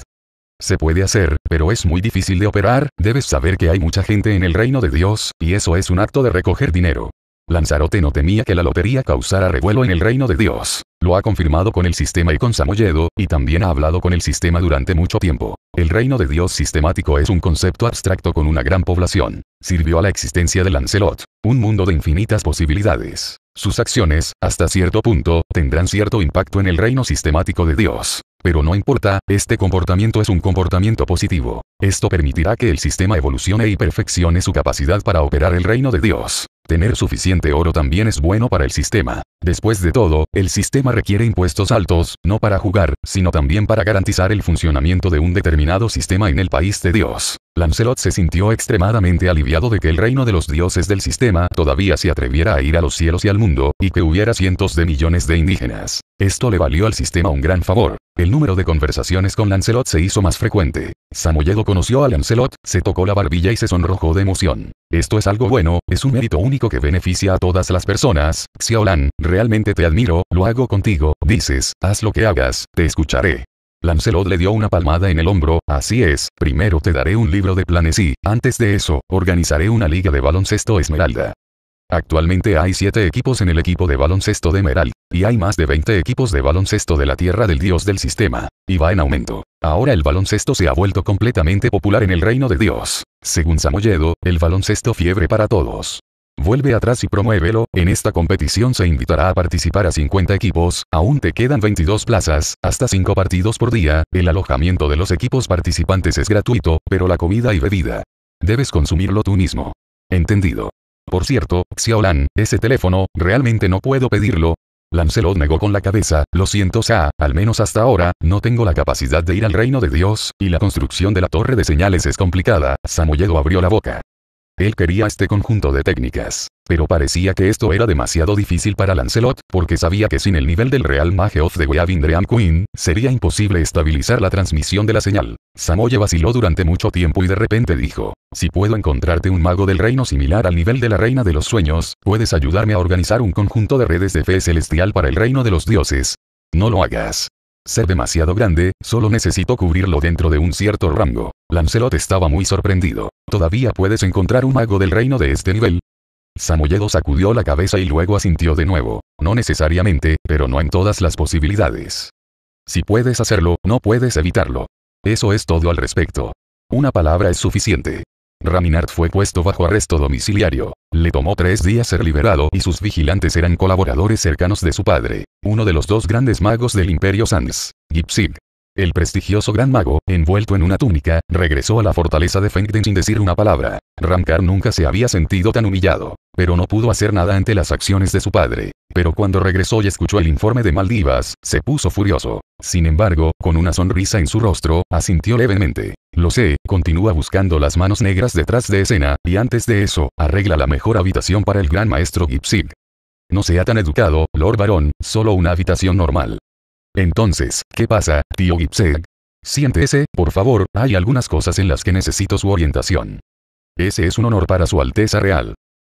Speaker 1: Se puede hacer, pero es muy difícil de operar, debes saber que hay mucha gente en el reino de Dios, y eso es un acto de recoger dinero. Lanzarote no temía que la lotería causara revuelo en el reino de Dios. Lo ha confirmado con el sistema y con Samoyedo, y también ha hablado con el sistema durante mucho tiempo. El reino de Dios sistemático es un concepto abstracto con una gran población. Sirvió a la existencia de Lancelot, un mundo de infinitas posibilidades. Sus acciones, hasta cierto punto, tendrán cierto impacto en el reino sistemático de Dios. Pero no importa, este comportamiento es un comportamiento positivo. Esto permitirá que el sistema evolucione y perfeccione su capacidad para operar el reino de Dios. Tener suficiente oro también es bueno para el sistema. Después de todo, el sistema requiere impuestos altos, no para jugar, sino también para garantizar el funcionamiento de un determinado sistema en el país de Dios. Lancelot se sintió extremadamente aliviado de que el reino de los dioses del sistema todavía se atreviera a ir a los cielos y al mundo, y que hubiera cientos de millones de indígenas. Esto le valió al sistema un gran favor. El número de conversaciones con Lancelot se hizo más frecuente. Samoyedo conoció a Lancelot, se tocó la barbilla y se sonrojó de emoción. Esto es algo bueno, es un mérito único que beneficia a todas las personas. Xiaolan, realmente te admiro, lo hago contigo, dices, haz lo que hagas, te escucharé. Lancelot le dio una palmada en el hombro, así es, primero te daré un libro de planes y, antes de eso, organizaré una liga de baloncesto Esmeralda. Actualmente hay 7 equipos en el equipo de baloncesto de Meral, y hay más de 20 equipos de baloncesto de la Tierra del Dios del Sistema, y va en aumento. Ahora el baloncesto se ha vuelto completamente popular en el reino de Dios. Según Samoyedo, el baloncesto fiebre para todos. Vuelve atrás y promuévelo, en esta competición se invitará a participar a 50 equipos, aún te quedan 22 plazas, hasta 5 partidos por día, el alojamiento de los equipos participantes es gratuito, pero la comida y bebida. Debes consumirlo tú mismo. Entendido. Por cierto, Xiaolan, ese teléfono, realmente no puedo pedirlo. Lancelot negó con la cabeza, lo siento Sa, al menos hasta ahora, no tengo la capacidad de ir al reino de Dios, y la construcción de la torre de señales es complicada, Samoyedo abrió la boca. Él quería este conjunto de técnicas. Pero parecía que esto era demasiado difícil para Lancelot, porque sabía que sin el nivel del Real Mage of the Weaving Dream Queen, sería imposible estabilizar la transmisión de la señal. Samoye vaciló durante mucho tiempo y de repente dijo, si puedo encontrarte un mago del reino similar al nivel de la Reina de los Sueños, puedes ayudarme a organizar un conjunto de redes de fe celestial para el reino de los dioses. No lo hagas ser demasiado grande, solo necesito cubrirlo dentro de un cierto rango. Lancelot estaba muy sorprendido. ¿Todavía puedes encontrar un mago del reino de este nivel? Samoyedo sacudió la cabeza y luego asintió de nuevo. No necesariamente, pero no en todas las posibilidades. Si puedes hacerlo, no puedes evitarlo. Eso es todo al respecto. Una palabra es suficiente. Raminard fue puesto bajo arresto domiciliario. Le tomó tres días ser liberado y sus vigilantes eran colaboradores cercanos de su padre, uno de los dos grandes magos del Imperio Sans, Gipsig. El prestigioso gran mago, envuelto en una túnica, regresó a la fortaleza de Fengden sin decir una palabra. Ramkar nunca se había sentido tan humillado, pero no pudo hacer nada ante las acciones de su padre. Pero cuando regresó y escuchó el informe de Maldivas, se puso furioso. Sin embargo, con una sonrisa en su rostro, asintió levemente. Lo sé, continúa buscando las manos negras detrás de escena, y antes de eso, arregla la mejor habitación para el gran maestro Gipsig. No sea tan educado, Lord Barón, solo una habitación normal. Entonces, ¿qué pasa, tío Gipsig? Siéntese, por favor, hay algunas cosas en las que necesito su orientación. Ese es un honor para Su Alteza Real.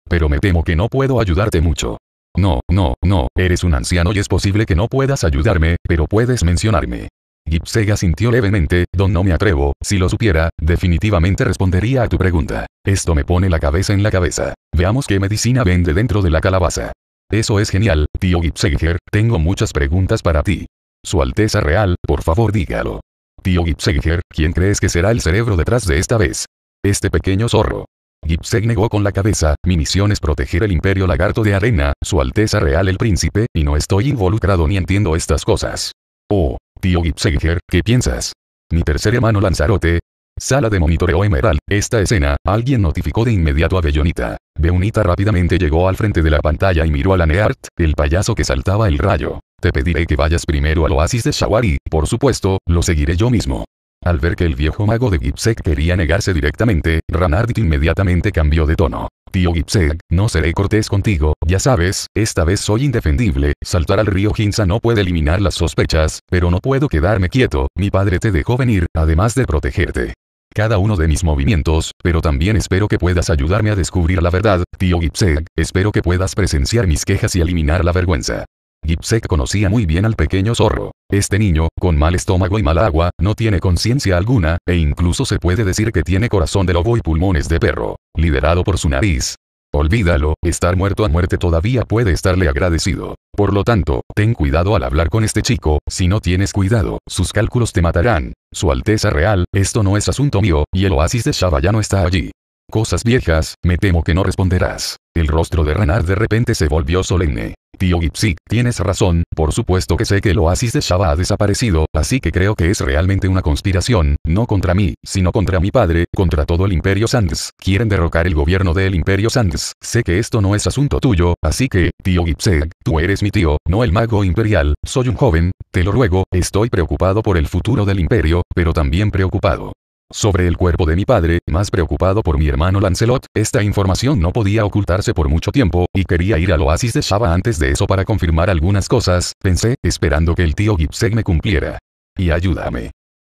Speaker 1: Pero me temo que no puedo ayudarte mucho. No, no, no, eres un anciano y es posible que no puedas ayudarme, pero puedes mencionarme. Gipsega sintió levemente, Don no me atrevo, si lo supiera, definitivamente respondería a tu pregunta. Esto me pone la cabeza en la cabeza. Veamos qué medicina vende dentro de la calabaza. Eso es genial, tío Gipseger, tengo muchas preguntas para ti. Su Alteza Real, por favor dígalo. Tío Gipseger, ¿quién crees que será el cerebro detrás de esta vez? Este pequeño zorro. Gipseg negó con la cabeza, mi misión es proteger el imperio lagarto de arena, su alteza real el príncipe, y no estoy involucrado ni entiendo estas cosas. Oh, tío Gipsegger, ¿qué piensas? Mi tercer hermano Lanzarote. Sala de monitoreo Emerald, esta escena, alguien notificó de inmediato a Bellonita. Beunita rápidamente llegó al frente de la pantalla y miró a Neart, el payaso que saltaba el rayo. Te pediré que vayas primero al oasis de Shawari, por supuesto, lo seguiré yo mismo. Al ver que el viejo mago de Gipsek quería negarse directamente, Ranardit inmediatamente cambió de tono. Tío Gipsek, no seré cortés contigo, ya sabes, esta vez soy indefendible, saltar al río Ginza no puede eliminar las sospechas, pero no puedo quedarme quieto, mi padre te dejó venir, además de protegerte cada uno de mis movimientos, pero también espero que puedas ayudarme a descubrir la verdad, tío Gipseg, espero que puedas presenciar mis quejas y eliminar la vergüenza. Gipsek conocía muy bien al pequeño zorro. Este niño, con mal estómago y mal agua, no tiene conciencia alguna, e incluso se puede decir que tiene corazón de lobo y pulmones de perro, liderado por su nariz. Olvídalo, estar muerto a muerte todavía puede estarle agradecido. Por lo tanto, ten cuidado al hablar con este chico, si no tienes cuidado, sus cálculos te matarán. Su Alteza Real, esto no es asunto mío, y el oasis de Shaba ya no está allí. Cosas viejas, me temo que no responderás. El rostro de Renard de repente se volvió solemne. Tío Gipsy, tienes razón, por supuesto que sé que el oasis de Shaba ha desaparecido, así que creo que es realmente una conspiración, no contra mí, sino contra mi padre, contra todo el Imperio Sands. Quieren derrocar el gobierno del Imperio Sands. Sé que esto no es asunto tuyo, así que, tío Gipsy, tú eres mi tío, no el mago imperial, soy un joven, te lo ruego, estoy preocupado por el futuro del imperio, pero también preocupado sobre el cuerpo de mi padre, más preocupado por mi hermano Lancelot, esta información no podía ocultarse por mucho tiempo, y quería ir al oasis de Shaba antes de eso para confirmar algunas cosas, pensé, esperando que el tío Gipsek me cumpliera. Y ayúdame.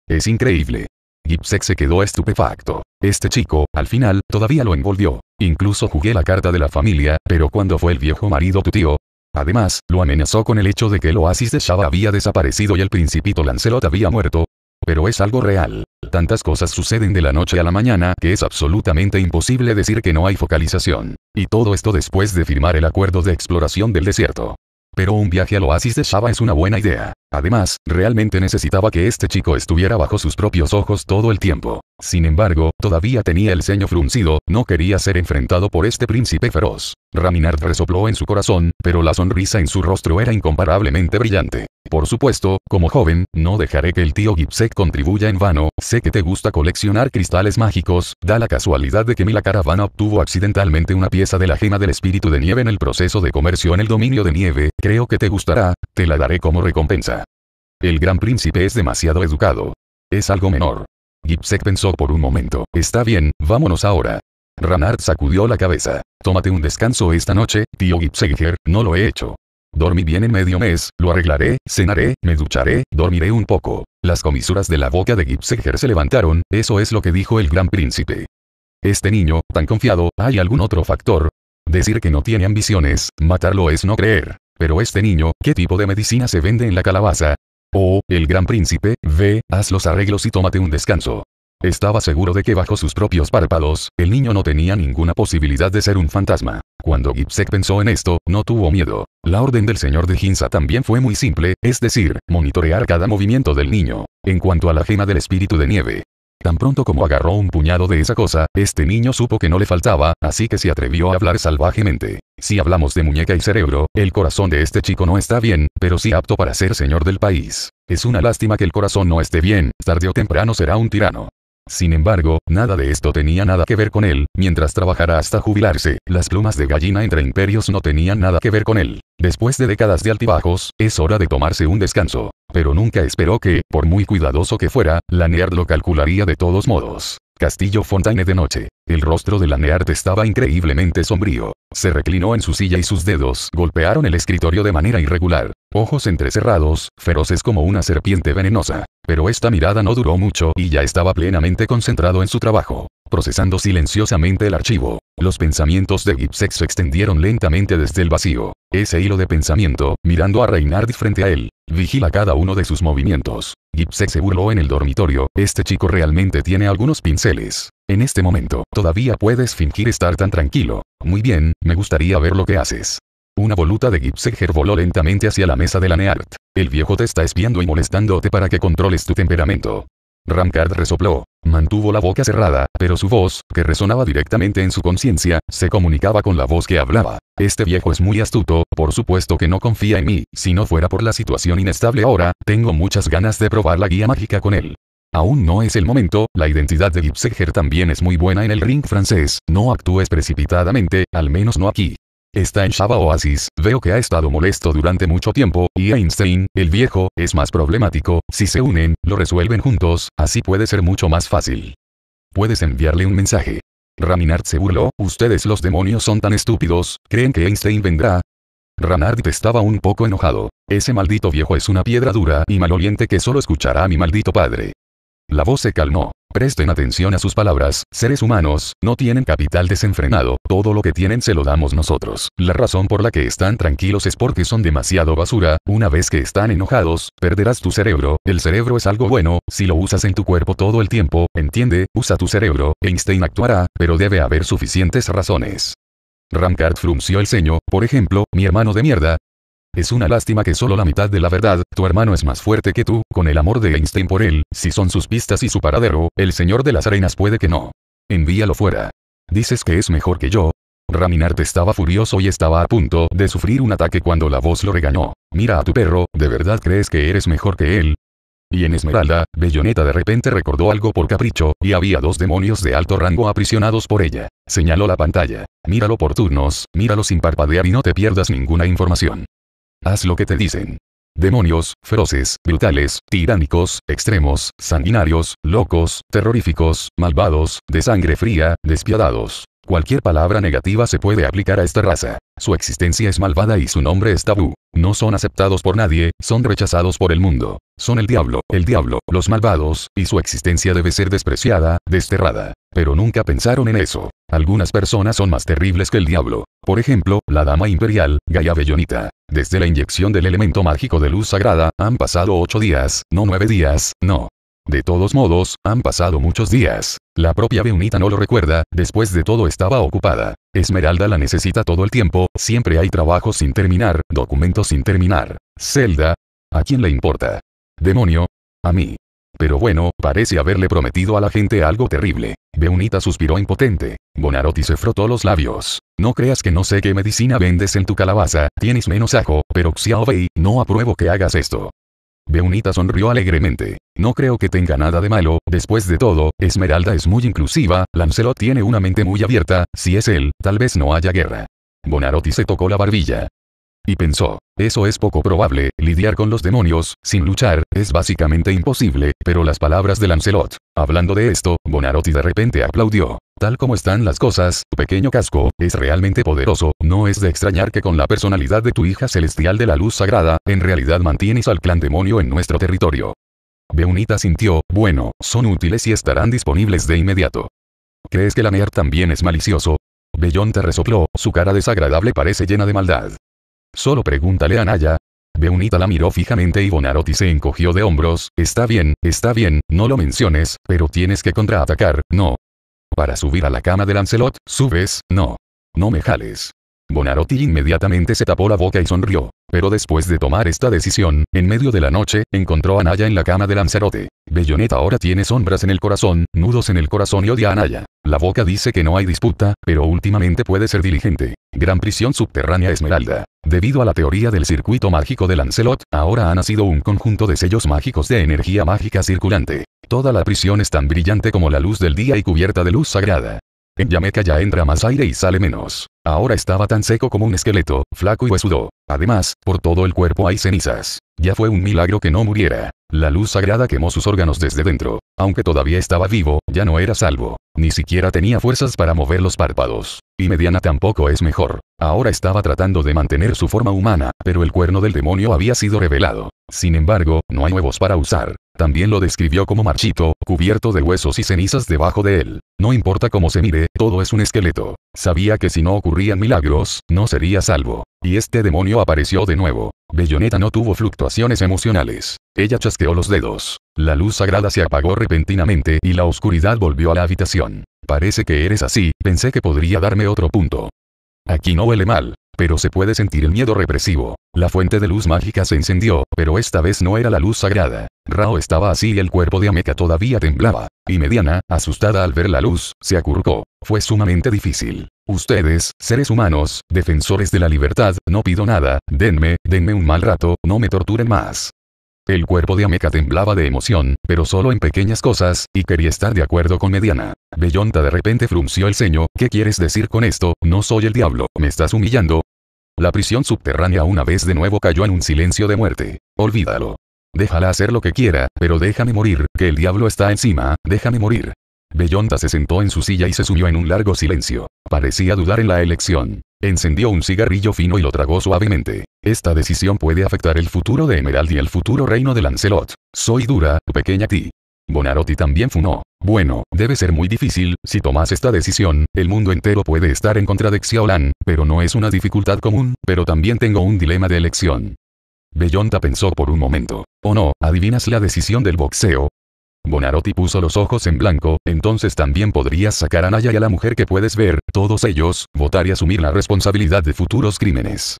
Speaker 1: Es increíble. Gipsek se quedó estupefacto. Este chico, al final, todavía lo envolvió. Incluso jugué la carta de la familia, pero cuando fue el viejo marido tu tío, Además, lo amenazó con el hecho de que el oasis de Shaba había desaparecido y el principito Lancelot había muerto, pero es algo real. Tantas cosas suceden de la noche a la mañana que es absolutamente imposible decir que no hay focalización. Y todo esto después de firmar el acuerdo de exploración del desierto. Pero un viaje al oasis de Shaba es una buena idea. Además, realmente necesitaba que este chico estuviera bajo sus propios ojos todo el tiempo. Sin embargo, todavía tenía el ceño fruncido, no quería ser enfrentado por este príncipe feroz. Raminard resopló en su corazón, pero la sonrisa en su rostro era incomparablemente brillante. Por supuesto, como joven, no dejaré que el tío Gipsek contribuya en vano, sé que te gusta coleccionar cristales mágicos, da la casualidad de que mi caravana obtuvo accidentalmente una pieza de la gema del espíritu de nieve en el proceso de comercio en el dominio de nieve, creo que te gustará, te la daré como recompensa. El gran príncipe es demasiado educado. Es algo menor. Gipsek pensó por un momento. Está bien, vámonos ahora. Ranard sacudió la cabeza. Tómate un descanso esta noche, tío Gipseger, no lo he hecho. Dormí bien en medio mes, lo arreglaré, cenaré, me ducharé, dormiré un poco. Las comisuras de la boca de Gipseger se levantaron, eso es lo que dijo el gran príncipe. Este niño, tan confiado, ¿hay algún otro factor? Decir que no tiene ambiciones, matarlo es no creer. Pero este niño, ¿qué tipo de medicina se vende en la calabaza? Oh, el gran príncipe, ve, haz los arreglos y tómate un descanso. Estaba seguro de que bajo sus propios párpados, el niño no tenía ninguna posibilidad de ser un fantasma. Cuando Gipsek pensó en esto, no tuvo miedo. La orden del señor de Ginza también fue muy simple, es decir, monitorear cada movimiento del niño. En cuanto a la gema del espíritu de nieve, Tan pronto como agarró un puñado de esa cosa, este niño supo que no le faltaba, así que se atrevió a hablar salvajemente. Si hablamos de muñeca y cerebro, el corazón de este chico no está bien, pero sí apto para ser señor del país. Es una lástima que el corazón no esté bien, tarde o temprano será un tirano. Sin embargo, nada de esto tenía nada que ver con él, mientras trabajara hasta jubilarse, las plumas de gallina entre imperios no tenían nada que ver con él. Después de décadas de altibajos, es hora de tomarse un descanso. Pero nunca esperó que, por muy cuidadoso que fuera, nerd lo calcularía de todos modos. Castillo Fontaine de noche. El rostro de Nearte estaba increíblemente sombrío. Se reclinó en su silla y sus dedos golpearon el escritorio de manera irregular. Ojos entrecerrados, feroces como una serpiente venenosa. Pero esta mirada no duró mucho y ya estaba plenamente concentrado en su trabajo, procesando silenciosamente el archivo. Los pensamientos de Gipsex se extendieron lentamente desde el vacío. Ese hilo de pensamiento, mirando a Reinhardt frente a él, vigila cada uno de sus movimientos. Gipsex se burló en el dormitorio, este chico realmente tiene algunos pinceles. En este momento, todavía puedes fingir estar tan tranquilo. Muy bien, me gustaría ver lo que haces. Una voluta de Gipseger voló lentamente hacia la mesa de la Neart. El viejo te está espiando y molestándote para que controles tu temperamento. Ramcard resopló. Mantuvo la boca cerrada, pero su voz, que resonaba directamente en su conciencia, se comunicaba con la voz que hablaba. Este viejo es muy astuto, por supuesto que no confía en mí, si no fuera por la situación inestable ahora, tengo muchas ganas de probar la guía mágica con él. Aún no es el momento, la identidad de Gipseger también es muy buena en el ring francés, no actúes precipitadamente, al menos no aquí. Está en Shaba Oasis, veo que ha estado molesto durante mucho tiempo, y Einstein, el viejo, es más problemático, si se unen, lo resuelven juntos, así puede ser mucho más fácil. Puedes enviarle un mensaje. Raminard se burló, ustedes los demonios son tan estúpidos, ¿creen que Einstein vendrá? Ranard estaba un poco enojado. Ese maldito viejo es una piedra dura y maloliente que solo escuchará a mi maldito padre. La voz se calmó. Presten atención a sus palabras, seres humanos, no tienen capital desenfrenado, todo lo que tienen se lo damos nosotros. La razón por la que están tranquilos es porque son demasiado basura, una vez que están enojados, perderás tu cerebro, el cerebro es algo bueno, si lo usas en tu cuerpo todo el tiempo, entiende, usa tu cerebro, Einstein actuará, pero debe haber suficientes razones. Ramcard frunció el ceño, por ejemplo, mi hermano de mierda, es una lástima que solo la mitad de la verdad, tu hermano es más fuerte que tú, con el amor de Einstein por él, si son sus pistas y su paradero, el señor de las arenas puede que no. Envíalo fuera. ¿Dices que es mejor que yo? Raminarte estaba furioso y estaba a punto de sufrir un ataque cuando la voz lo regañó. Mira a tu perro, ¿de verdad crees que eres mejor que él? Y en Esmeralda, Belloneta de repente recordó algo por capricho, y había dos demonios de alto rango aprisionados por ella. Señaló la pantalla. Míralo por turnos, míralo sin parpadear y no te pierdas ninguna información. Haz lo que te dicen. Demonios, feroces, brutales, tiránicos, extremos, sanguinarios, locos, terroríficos, malvados, de sangre fría, despiadados. Cualquier palabra negativa se puede aplicar a esta raza. Su existencia es malvada y su nombre es tabú. No son aceptados por nadie, son rechazados por el mundo. Son el diablo, el diablo, los malvados, y su existencia debe ser despreciada, desterrada. Pero nunca pensaron en eso. Algunas personas son más terribles que el diablo. Por ejemplo, la dama imperial, Gaia Bellonita. Desde la inyección del elemento mágico de luz sagrada, han pasado ocho días, no nueve días, no, de todos modos, han pasado muchos días. La propia Beunita no lo recuerda, después de todo estaba ocupada. Esmeralda la necesita todo el tiempo, siempre hay trabajos sin terminar, documentos sin terminar. Zelda. ¿A quién le importa? Demonio. A mí. Pero bueno, parece haberle prometido a la gente algo terrible. Beunita suspiró impotente. Bonarotti se frotó los labios. No creas que no sé qué medicina vendes en tu calabaza, tienes menos ajo, pero Xiaobei, no apruebo que hagas esto. Beunita sonrió alegremente. No creo que tenga nada de malo, después de todo, Esmeralda es muy inclusiva, Lancelot tiene una mente muy abierta, si es él, tal vez no haya guerra. Bonarotti se tocó la barbilla. Y pensó, eso es poco probable, lidiar con los demonios, sin luchar, es básicamente imposible, pero las palabras de Lancelot. Hablando de esto, Bonarotti de repente aplaudió. Tal como están las cosas, tu pequeño casco, es realmente poderoso, no es de extrañar que con la personalidad de tu hija celestial de la luz sagrada, en realidad mantienes al clan demonio en nuestro territorio. Beunita sintió, bueno, son útiles y estarán disponibles de inmediato. ¿Crees que la Mear también es malicioso? Bellón te resopló, su cara desagradable parece llena de maldad. Solo pregúntale a Naya. Beunita la miró fijamente y Bonarotti se encogió de hombros, está bien, está bien, no lo menciones, pero tienes que contraatacar, no. Para subir a la cama de Lancelot, subes, no. No me jales. Bonarotti inmediatamente se tapó la boca y sonrió. Pero después de tomar esta decisión, en medio de la noche, encontró a Anaya en la cama de Lanzarote. Belloneta ahora tiene sombras en el corazón, nudos en el corazón y odia a Anaya. La boca dice que no hay disputa, pero últimamente puede ser diligente. Gran prisión subterránea Esmeralda. Debido a la teoría del circuito mágico de Lancelot, ahora ha nacido un conjunto de sellos mágicos de energía mágica circulante. Toda la prisión es tan brillante como la luz del día y cubierta de luz sagrada. En Yameca ya entra más aire y sale menos. Ahora estaba tan seco como un esqueleto, flaco y huesudo. Además, por todo el cuerpo hay cenizas. Ya fue un milagro que no muriera. La luz sagrada quemó sus órganos desde dentro. Aunque todavía estaba vivo, ya no era salvo. Ni siquiera tenía fuerzas para mover los párpados. Y mediana tampoco es mejor. Ahora estaba tratando de mantener su forma humana, pero el cuerno del demonio había sido revelado. Sin embargo, no hay nuevos para usar. También lo describió como marchito, cubierto de huesos y cenizas debajo de él. No importa cómo se mire, todo es un esqueleto. Sabía que si no ocurrían milagros, no sería salvo. Y este demonio apareció de nuevo. Belloneta no tuvo fluctuaciones emocionales. Ella chasqueó los dedos. La luz sagrada se apagó repentinamente y la oscuridad volvió a la habitación. Parece que eres así, pensé que podría darme otro punto. Aquí no huele mal, pero se puede sentir el miedo represivo. La fuente de luz mágica se encendió, pero esta vez no era la luz sagrada. Rao estaba así y el cuerpo de Ameca todavía temblaba. Y Mediana, asustada al ver la luz, se acurrucó. Fue sumamente difícil. Ustedes, seres humanos, defensores de la libertad, no pido nada, denme, denme un mal rato, no me torturen más. El cuerpo de Ameca temblaba de emoción, pero solo en pequeñas cosas, y quería estar de acuerdo con Mediana. Bellonta de repente frunció el ceño, ¿qué quieres decir con esto? No soy el diablo, ¿me estás humillando? La prisión subterránea una vez de nuevo cayó en un silencio de muerte. Olvídalo. Déjala hacer lo que quiera, pero déjame morir, que el diablo está encima, déjame morir. Bellonta se sentó en su silla y se sumió en un largo silencio. Parecía dudar en la elección. Encendió un cigarrillo fino y lo tragó suavemente. Esta decisión puede afectar el futuro de Emerald y el futuro reino de Lancelot. Soy dura, pequeña ti. Bonarotti también funó. Bueno, debe ser muy difícil, si tomas esta decisión, el mundo entero puede estar en contra de Xiaolan, pero no es una dificultad común, pero también tengo un dilema de elección. Bellonta pensó por un momento. ¿O no, adivinas la decisión del boxeo? Bonarotti puso los ojos en blanco, entonces también podrías sacar a Naya y a la mujer que puedes ver, todos ellos, votar y asumir la responsabilidad de futuros crímenes.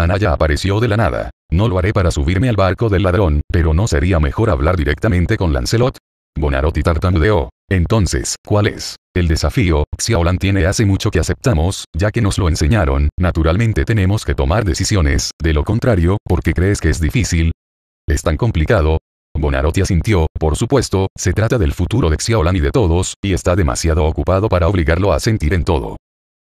Speaker 1: Anaya apareció de la nada. No lo haré para subirme al barco del ladrón, pero ¿no sería mejor hablar directamente con Lancelot? Bonarotti tartamudeó. Entonces, ¿cuál es? El desafío, Xiaolan tiene hace mucho que aceptamos, ya que nos lo enseñaron, naturalmente tenemos que tomar decisiones, de lo contrario, ¿por qué crees que es difícil? ¿Es tan complicado? Bonarotti asintió, por supuesto, se trata del futuro de Xiaolan y de todos, y está demasiado ocupado para obligarlo a sentir en todo.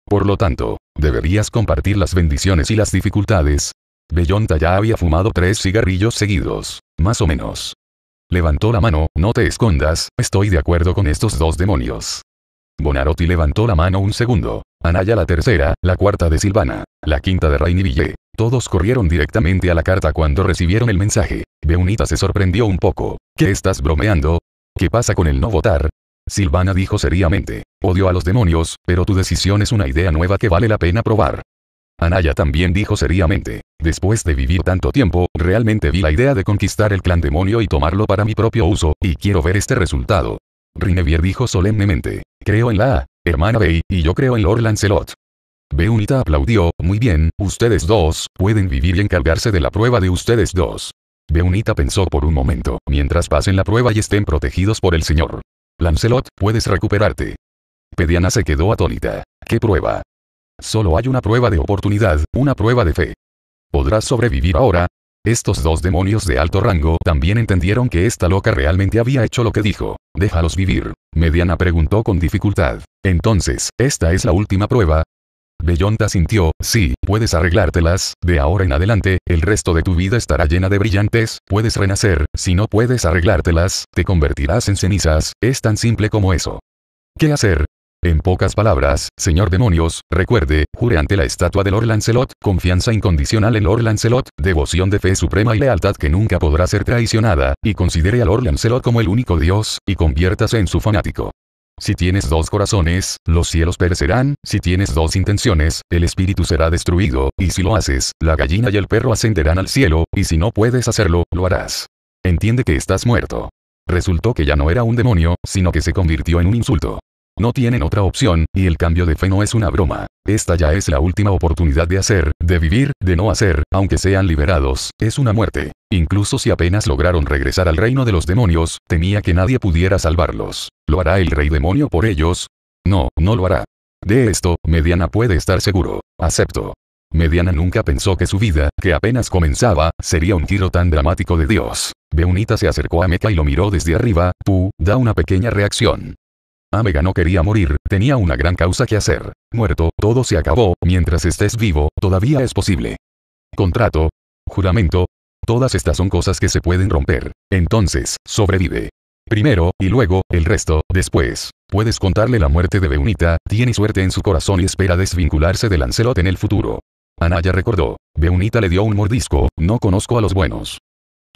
Speaker 1: Por lo tanto, deberías compartir las bendiciones y las dificultades. Bellonta ya había fumado tres cigarrillos seguidos, más o menos. Levantó la mano, no te escondas, estoy de acuerdo con estos dos demonios. Bonarotti levantó la mano un segundo, Anaya la tercera, la cuarta de Silvana, la quinta de Rainy Todos corrieron directamente a la carta cuando recibieron el mensaje. Beunita se sorprendió un poco. ¿Qué estás bromeando? ¿Qué pasa con el no votar? Silvana dijo seriamente. Odio a los demonios, pero tu decisión es una idea nueva que vale la pena probar. Anaya también dijo seriamente. Después de vivir tanto tiempo, realmente vi la idea de conquistar el clan demonio y tomarlo para mi propio uso, y quiero ver este resultado. Rinevier dijo solemnemente. Creo en la hermana Bey, y yo creo en Lord Lancelot. Beunita aplaudió, muy bien, ustedes dos, pueden vivir y encargarse de la prueba de ustedes dos. Beunita pensó por un momento, mientras pasen la prueba y estén protegidos por el Señor. Lancelot, puedes recuperarte. Pediana se quedó atónita. ¿Qué prueba? Solo hay una prueba de oportunidad, una prueba de fe. ¿Podrás sobrevivir ahora? Estos dos demonios de alto rango también entendieron que esta loca realmente había hecho lo que dijo. Déjalos vivir. Mediana preguntó con dificultad. Entonces, ¿esta es la última prueba? Bellonta sintió, sí, puedes arreglártelas, de ahora en adelante, el resto de tu vida estará llena de brillantes, puedes renacer, si no puedes arreglártelas, te convertirás en cenizas, es tan simple como eso. ¿Qué hacer? En pocas palabras, señor demonios, recuerde, jure ante la estatua de Lord Lancelot, confianza incondicional en Lord Lancelot, devoción de fe suprema y lealtad que nunca podrá ser traicionada, y considere al Lord Lancelot como el único dios, y conviértase en su fanático. Si tienes dos corazones, los cielos perecerán, si tienes dos intenciones, el espíritu será destruido, y si lo haces, la gallina y el perro ascenderán al cielo, y si no puedes hacerlo, lo harás. Entiende que estás muerto. Resultó que ya no era un demonio, sino que se convirtió en un insulto. No tienen otra opción, y el cambio de fe no es una broma. Esta ya es la última oportunidad de hacer, de vivir, de no hacer, aunque sean liberados, es una muerte. Incluso si apenas lograron regresar al reino de los demonios, temía que nadie pudiera salvarlos. ¿Lo hará el rey demonio por ellos? No, no lo hará. De esto, Mediana puede estar seguro. Acepto. Mediana nunca pensó que su vida, que apenas comenzaba, sería un giro tan dramático de Dios. Beunita se acercó a Meca y lo miró desde arriba, Pu, da una pequeña reacción. Amega no quería morir, tenía una gran causa que hacer. Muerto, todo se acabó, mientras estés vivo, todavía es posible. Contrato. Juramento. Todas estas son cosas que se pueden romper. Entonces, sobrevive. Primero, y luego, el resto, después. Puedes contarle la muerte de Beunita, tiene suerte en su corazón y espera desvincularse de Lancelot en el futuro. Anaya recordó. Beunita le dio un mordisco, no conozco a los buenos.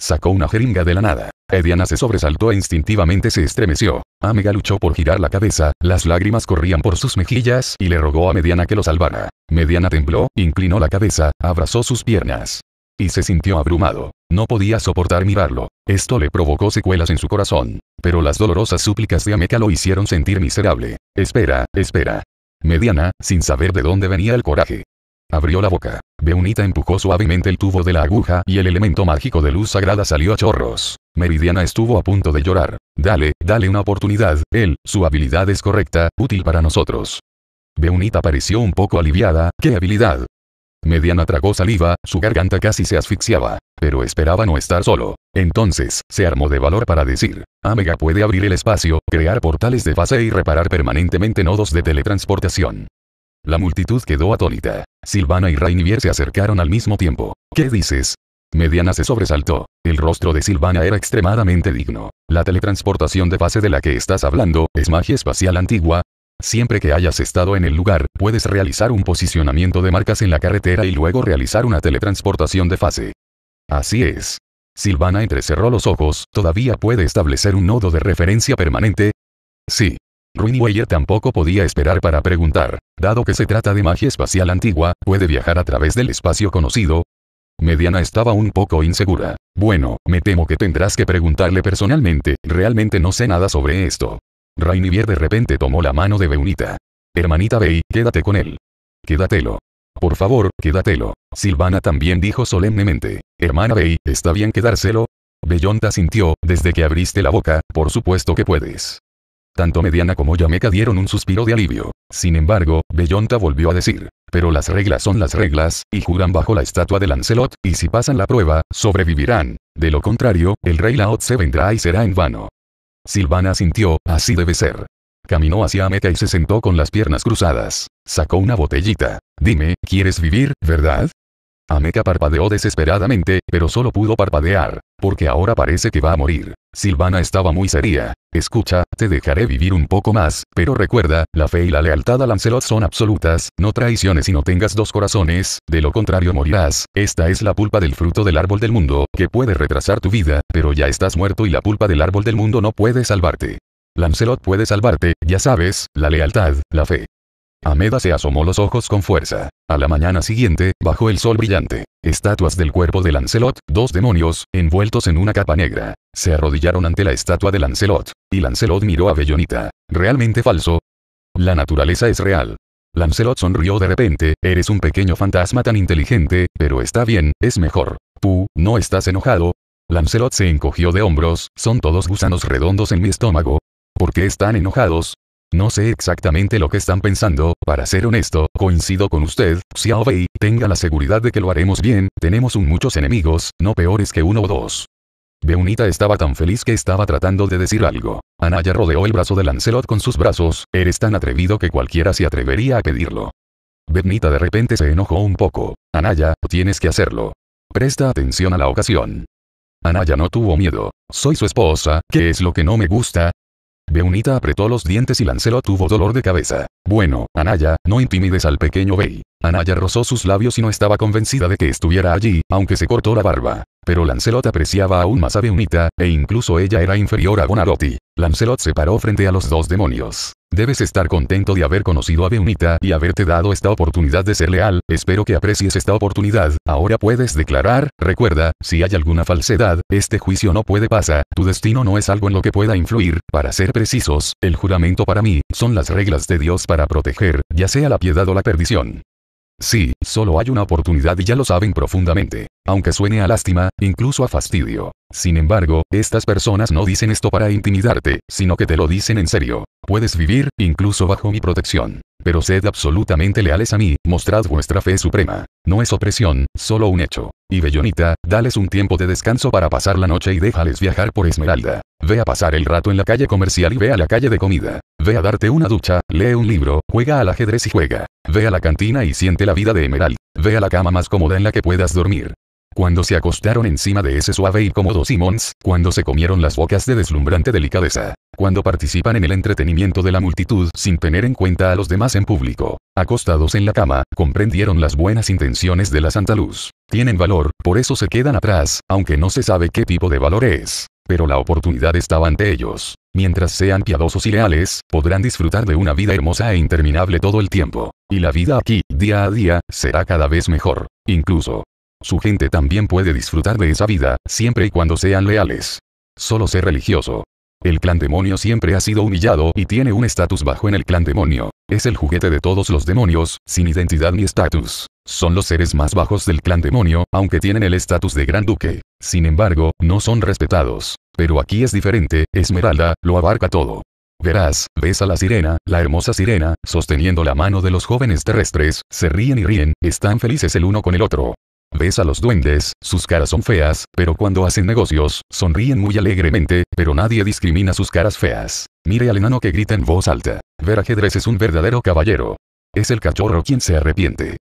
Speaker 1: Sacó una jeringa de la nada. Ediana se sobresaltó e instintivamente se estremeció. Amega luchó por girar la cabeza, las lágrimas corrían por sus mejillas y le rogó a Mediana que lo salvara. Mediana tembló, inclinó la cabeza, abrazó sus piernas. Y se sintió abrumado. No podía soportar mirarlo. Esto le provocó secuelas en su corazón. Pero las dolorosas súplicas de Ameca lo hicieron sentir miserable. Espera, espera. Mediana, sin saber de dónde venía el coraje, Abrió la boca. Beunita empujó suavemente el tubo de la aguja y el elemento mágico de luz sagrada salió a chorros. Meridiana estuvo a punto de llorar. Dale, dale una oportunidad, él, su habilidad es correcta, útil para nosotros. Beunita pareció un poco aliviada, ¡qué habilidad! Mediana tragó saliva, su garganta casi se asfixiaba, pero esperaba no estar solo. Entonces, se armó de valor para decir, Amega puede abrir el espacio, crear portales de fase y reparar permanentemente nodos de teletransportación. La multitud quedó atónita. Silvana y Rainier se acercaron al mismo tiempo. ¿Qué dices? Mediana se sobresaltó. El rostro de Silvana era extremadamente digno. La teletransportación de fase de la que estás hablando, ¿es magia espacial antigua? Siempre que hayas estado en el lugar, puedes realizar un posicionamiento de marcas en la carretera y luego realizar una teletransportación de fase. Así es. Silvana entrecerró los ojos, ¿todavía puede establecer un nodo de referencia permanente? Sí. Weyer tampoco podía esperar para preguntar. Dado que se trata de magia espacial antigua, ¿puede viajar a través del espacio conocido? Mediana estaba un poco insegura. Bueno, me temo que tendrás que preguntarle personalmente, realmente no sé nada sobre esto. Rainivier de repente tomó la mano de Beunita. Hermanita Bey, quédate con él. Quédatelo. Por favor, quédatelo. Silvana también dijo solemnemente. Hermana Bey, ¿está bien quedárselo? Bellonta sintió, desde que abriste la boca, por supuesto que puedes. Tanto Mediana como Yameka dieron un suspiro de alivio. Sin embargo, Bellonta volvió a decir. Pero las reglas son las reglas, y juran bajo la estatua de Lancelot, y si pasan la prueba, sobrevivirán. De lo contrario, el rey Laot se vendrá y será en vano. Silvana sintió, así debe ser. Caminó hacia Ameka y se sentó con las piernas cruzadas. Sacó una botellita. Dime, ¿quieres vivir, verdad? Ameca parpadeó desesperadamente, pero solo pudo parpadear, porque ahora parece que va a morir. Silvana estaba muy seria. Escucha, te dejaré vivir un poco más, pero recuerda, la fe y la lealtad a Lancelot son absolutas, no traiciones y no tengas dos corazones, de lo contrario morirás. Esta es la pulpa del fruto del árbol del mundo, que puede retrasar tu vida, pero ya estás muerto y la pulpa del árbol del mundo no puede salvarte. Lancelot puede salvarte, ya sabes, la lealtad, la fe, Ameda se asomó los ojos con fuerza. A la mañana siguiente, bajo el sol brillante, estatuas del cuerpo de Lancelot, dos demonios, envueltos en una capa negra, se arrodillaron ante la estatua de Lancelot, y Lancelot miró a Bellonita. ¿Realmente falso? La naturaleza es real. Lancelot sonrió de repente, eres un pequeño fantasma tan inteligente, pero está bien, es mejor. Tú, ¿no estás enojado? Lancelot se encogió de hombros, son todos gusanos redondos en mi estómago. ¿Por qué están enojados? No sé exactamente lo que están pensando, para ser honesto, coincido con usted, si tenga la seguridad de que lo haremos bien, tenemos un muchos enemigos, no peores que uno o dos. Beunita estaba tan feliz que estaba tratando de decir algo. Anaya rodeó el brazo de Lancelot con sus brazos, eres tan atrevido que cualquiera se atrevería a pedirlo. Beunita de repente se enojó un poco. Anaya, tienes que hacerlo. Presta atención a la ocasión. Anaya no tuvo miedo. Soy su esposa, ¿qué es lo que no me gusta? Beunita apretó los dientes y Lancelot tuvo dolor de cabeza. Bueno, Anaya, no intimides al pequeño Bey. Anaya rozó sus labios y no estaba convencida de que estuviera allí, aunque se cortó la barba pero Lancelot apreciaba aún más a Beunita, e incluso ella era inferior a Bonarotti. Lancelot se paró frente a los dos demonios. Debes estar contento de haber conocido a Beunita y haberte dado esta oportunidad de ser leal, espero que aprecies esta oportunidad, ahora puedes declarar, recuerda, si hay alguna falsedad, este juicio no puede pasar, tu destino no es algo en lo que pueda influir, para ser precisos, el juramento para mí, son las reglas de Dios para proteger, ya sea la piedad o la perdición. Sí, solo hay una oportunidad y ya lo saben profundamente. Aunque suene a lástima, incluso a fastidio. Sin embargo, estas personas no dicen esto para intimidarte, sino que te lo dicen en serio. Puedes vivir, incluso bajo mi protección. Pero sed absolutamente leales a mí, mostrad vuestra fe suprema. No es opresión, solo un hecho. Y Bellonita, dales un tiempo de descanso para pasar la noche y déjales viajar por Esmeralda. Ve a pasar el rato en la calle comercial y ve a la calle de comida. Ve a darte una ducha, lee un libro, juega al ajedrez y juega. Ve a la cantina y siente la vida de Emerald. Ve a la cama más cómoda en la que puedas dormir cuando se acostaron encima de ese suave y cómodo Simmons, cuando se comieron las bocas de deslumbrante delicadeza, cuando participan en el entretenimiento de la multitud sin tener en cuenta a los demás en público, acostados en la cama, comprendieron las buenas intenciones de la Santa Luz. Tienen valor, por eso se quedan atrás, aunque no se sabe qué tipo de valor es. Pero la oportunidad estaba ante ellos. Mientras sean piadosos y leales, podrán disfrutar de una vida hermosa e interminable todo el tiempo. Y la vida aquí, día a día, será cada vez mejor. Incluso, su gente también puede disfrutar de esa vida, siempre y cuando sean leales. Solo ser religioso. El clan demonio siempre ha sido humillado y tiene un estatus bajo en el clan demonio. Es el juguete de todos los demonios, sin identidad ni estatus. Son los seres más bajos del clan demonio, aunque tienen el estatus de gran duque. Sin embargo, no son respetados. Pero aquí es diferente, Esmeralda, lo abarca todo. Verás, ves a la sirena, la hermosa sirena, sosteniendo la mano de los jóvenes terrestres, se ríen y ríen, están felices el uno con el otro. Ves a los duendes, sus caras son feas, pero cuando hacen negocios, sonríen muy alegremente, pero nadie discrimina sus caras feas. Mire al enano que grita en voz alta. Ver ajedrez es un verdadero caballero. Es el cachorro quien se arrepiente.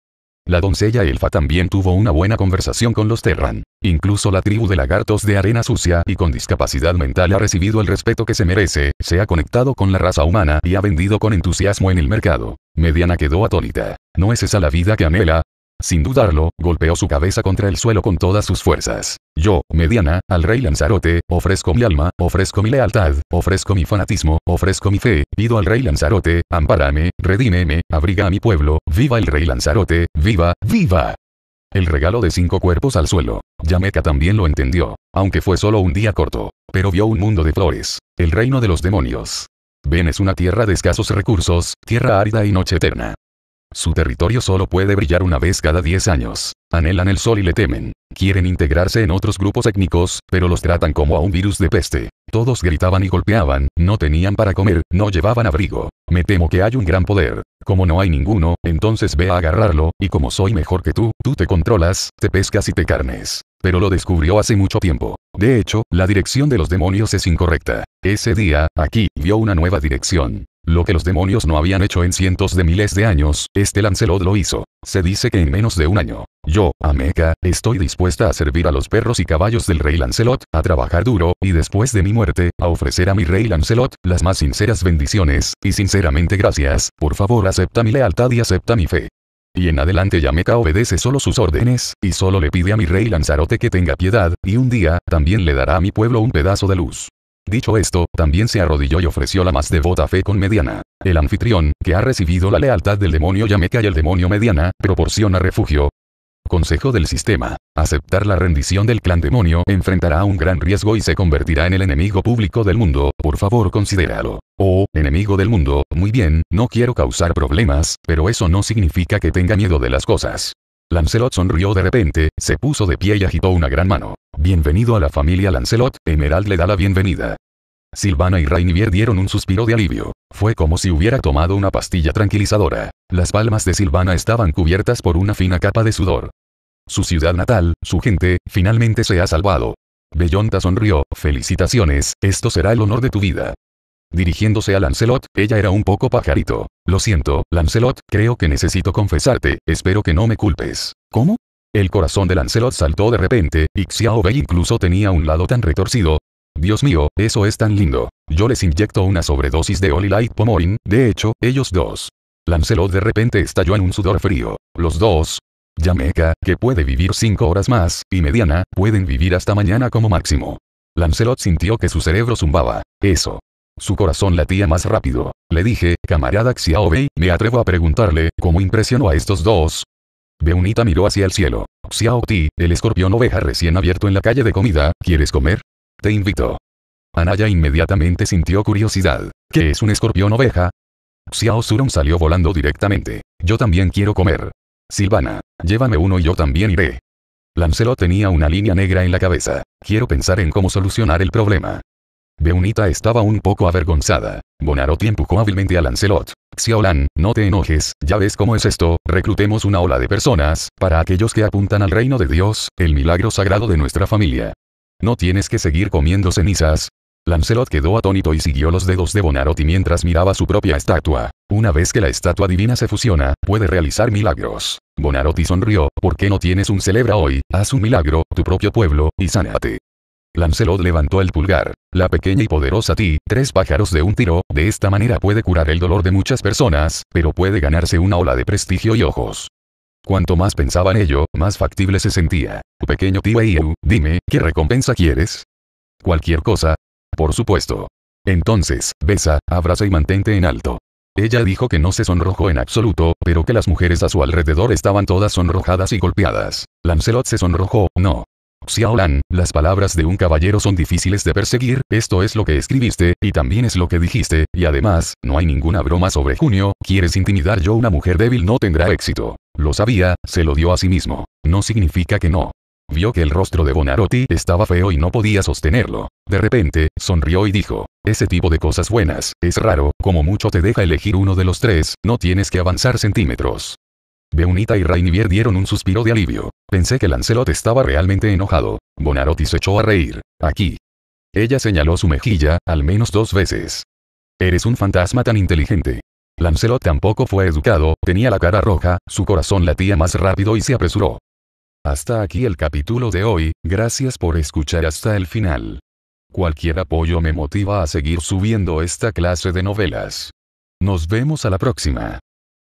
Speaker 1: La doncella elfa también tuvo una buena conversación con los Terran. Incluso la tribu de lagartos de arena sucia y con discapacidad mental ha recibido el respeto que se merece, se ha conectado con la raza humana y ha vendido con entusiasmo en el mercado. Mediana quedó atónita. ¿No es esa la vida que anhela? Sin dudarlo, golpeó su cabeza contra el suelo con todas sus fuerzas. Yo, mediana, al rey Lanzarote, ofrezco mi alma, ofrezco mi lealtad, ofrezco mi fanatismo, ofrezco mi fe, pido al rey Lanzarote, ampárame, redímeme, abriga a mi pueblo, viva el rey Lanzarote, viva, viva. El regalo de cinco cuerpos al suelo. Yameka también lo entendió, aunque fue solo un día corto, pero vio un mundo de flores, el reino de los demonios. Ven es una tierra de escasos recursos, tierra árida y noche eterna. Su territorio solo puede brillar una vez cada 10 años. Anhelan el sol y le temen. Quieren integrarse en otros grupos étnicos, pero los tratan como a un virus de peste. Todos gritaban y golpeaban, no tenían para comer, no llevaban abrigo. Me temo que hay un gran poder. Como no hay ninguno, entonces ve a agarrarlo, y como soy mejor que tú, tú te controlas, te pescas y te carnes. Pero lo descubrió hace mucho tiempo. De hecho, la dirección de los demonios es incorrecta. Ese día, aquí, vio una nueva dirección. Lo que los demonios no habían hecho en cientos de miles de años, este Lancelot lo hizo. Se dice que en menos de un año. Yo, Ameca, estoy dispuesta a servir a los perros y caballos del rey Lancelot, a trabajar duro, y después de mi muerte, a ofrecer a mi rey Lancelot, las más sinceras bendiciones, y sinceramente gracias, por favor acepta mi lealtad y acepta mi fe. Y en adelante Yameca obedece solo sus órdenes, y solo le pide a mi rey Lanzarote que tenga piedad, y un día, también le dará a mi pueblo un pedazo de luz. Dicho esto, también se arrodilló y ofreció la más devota fe con Mediana. El anfitrión, que ha recibido la lealtad del demonio Yameca y el demonio Mediana, proporciona refugio. Consejo del sistema. Aceptar la rendición del clan demonio enfrentará un gran riesgo y se convertirá en el enemigo público del mundo, por favor considéralo. Oh, enemigo del mundo, muy bien, no quiero causar problemas, pero eso no significa que tenga miedo de las cosas. Lancelot sonrió de repente, se puso de pie y agitó una gran mano. Bienvenido a la familia Lancelot, Emerald le da la bienvenida. Silvana y Rainier dieron un suspiro de alivio. Fue como si hubiera tomado una pastilla tranquilizadora. Las palmas de Silvana estaban cubiertas por una fina capa de sudor. Su ciudad natal, su gente, finalmente se ha salvado. Bellonta sonrió, felicitaciones, esto será el honor de tu vida. Dirigiéndose a Lancelot, ella era un poco pajarito. Lo siento, Lancelot, creo que necesito confesarte, espero que no me culpes. ¿Cómo? El corazón de Lancelot saltó de repente, y Xiao incluso tenía un lado tan retorcido. Dios mío, eso es tan lindo. Yo les inyecto una sobredosis de Oli Light Pomorin, de hecho, ellos dos. Lancelot de repente estalló en un sudor frío. Los dos. Yameka, que puede vivir cinco horas más, y Mediana, pueden vivir hasta mañana como máximo. Lancelot sintió que su cerebro zumbaba. Eso. Su corazón latía más rápido. Le dije, camarada Xiaobei, me atrevo a preguntarle, ¿cómo impresionó a estos dos? Beunita miró hacia el cielo. Xiao el escorpión oveja recién abierto en la calle de comida, ¿quieres comer? Te invito. Anaya inmediatamente sintió curiosidad. ¿Qué es un escorpión oveja? Xiao salió volando directamente. Yo también quiero comer. Silvana, llévame uno y yo también iré. Lancelot tenía una línea negra en la cabeza. Quiero pensar en cómo solucionar el problema. Beunita estaba un poco avergonzada. Bonarotti empujó hábilmente a Lancelot. Xiaolan, no te enojes, ya ves cómo es esto, reclutemos una ola de personas, para aquellos que apuntan al reino de Dios, el milagro sagrado de nuestra familia. No tienes que seguir comiendo cenizas. Lancelot quedó atónito y siguió los dedos de Bonarotti mientras miraba su propia estatua. Una vez que la estatua divina se fusiona, puede realizar milagros. Bonarotti sonrió, ¿por qué no tienes un celebra hoy? Haz un milagro, tu propio pueblo, y sánate. Lancelot levantó el pulgar. La pequeña y poderosa Ti, tres pájaros de un tiro, de esta manera puede curar el dolor de muchas personas, pero puede ganarse una ola de prestigio y ojos. Cuanto más pensaba en ello, más factible se sentía. Pequeño tío, dime, ¿qué recompensa quieres? ¿Cualquier cosa? Por supuesto. Entonces, besa, abraza y mantente en alto. Ella dijo que no se sonrojó en absoluto, pero que las mujeres a su alrededor estaban todas sonrojadas y golpeadas. Lancelot se sonrojó, no, Xiaolan, las palabras de un caballero son difíciles de perseguir, esto es lo que escribiste, y también es lo que dijiste, y además, no hay ninguna broma sobre junio, quieres intimidar yo una mujer débil no tendrá éxito. Lo sabía, se lo dio a sí mismo. No significa que no. Vio que el rostro de Bonarotti estaba feo y no podía sostenerlo. De repente, sonrió y dijo, ese tipo de cosas buenas, es raro, como mucho te deja elegir uno de los tres, no tienes que avanzar centímetros. Beunita y Rainivier dieron un suspiro de alivio. Pensé que Lancelot estaba realmente enojado. Bonarotti se echó a reír. Aquí. Ella señaló su mejilla, al menos dos veces. Eres un fantasma tan inteligente. Lancelot tampoco fue educado, tenía la cara roja, su corazón latía más rápido y se apresuró. Hasta aquí el capítulo de hoy, gracias por escuchar hasta el final. Cualquier apoyo me motiva a seguir subiendo esta clase de novelas. Nos vemos a la próxima.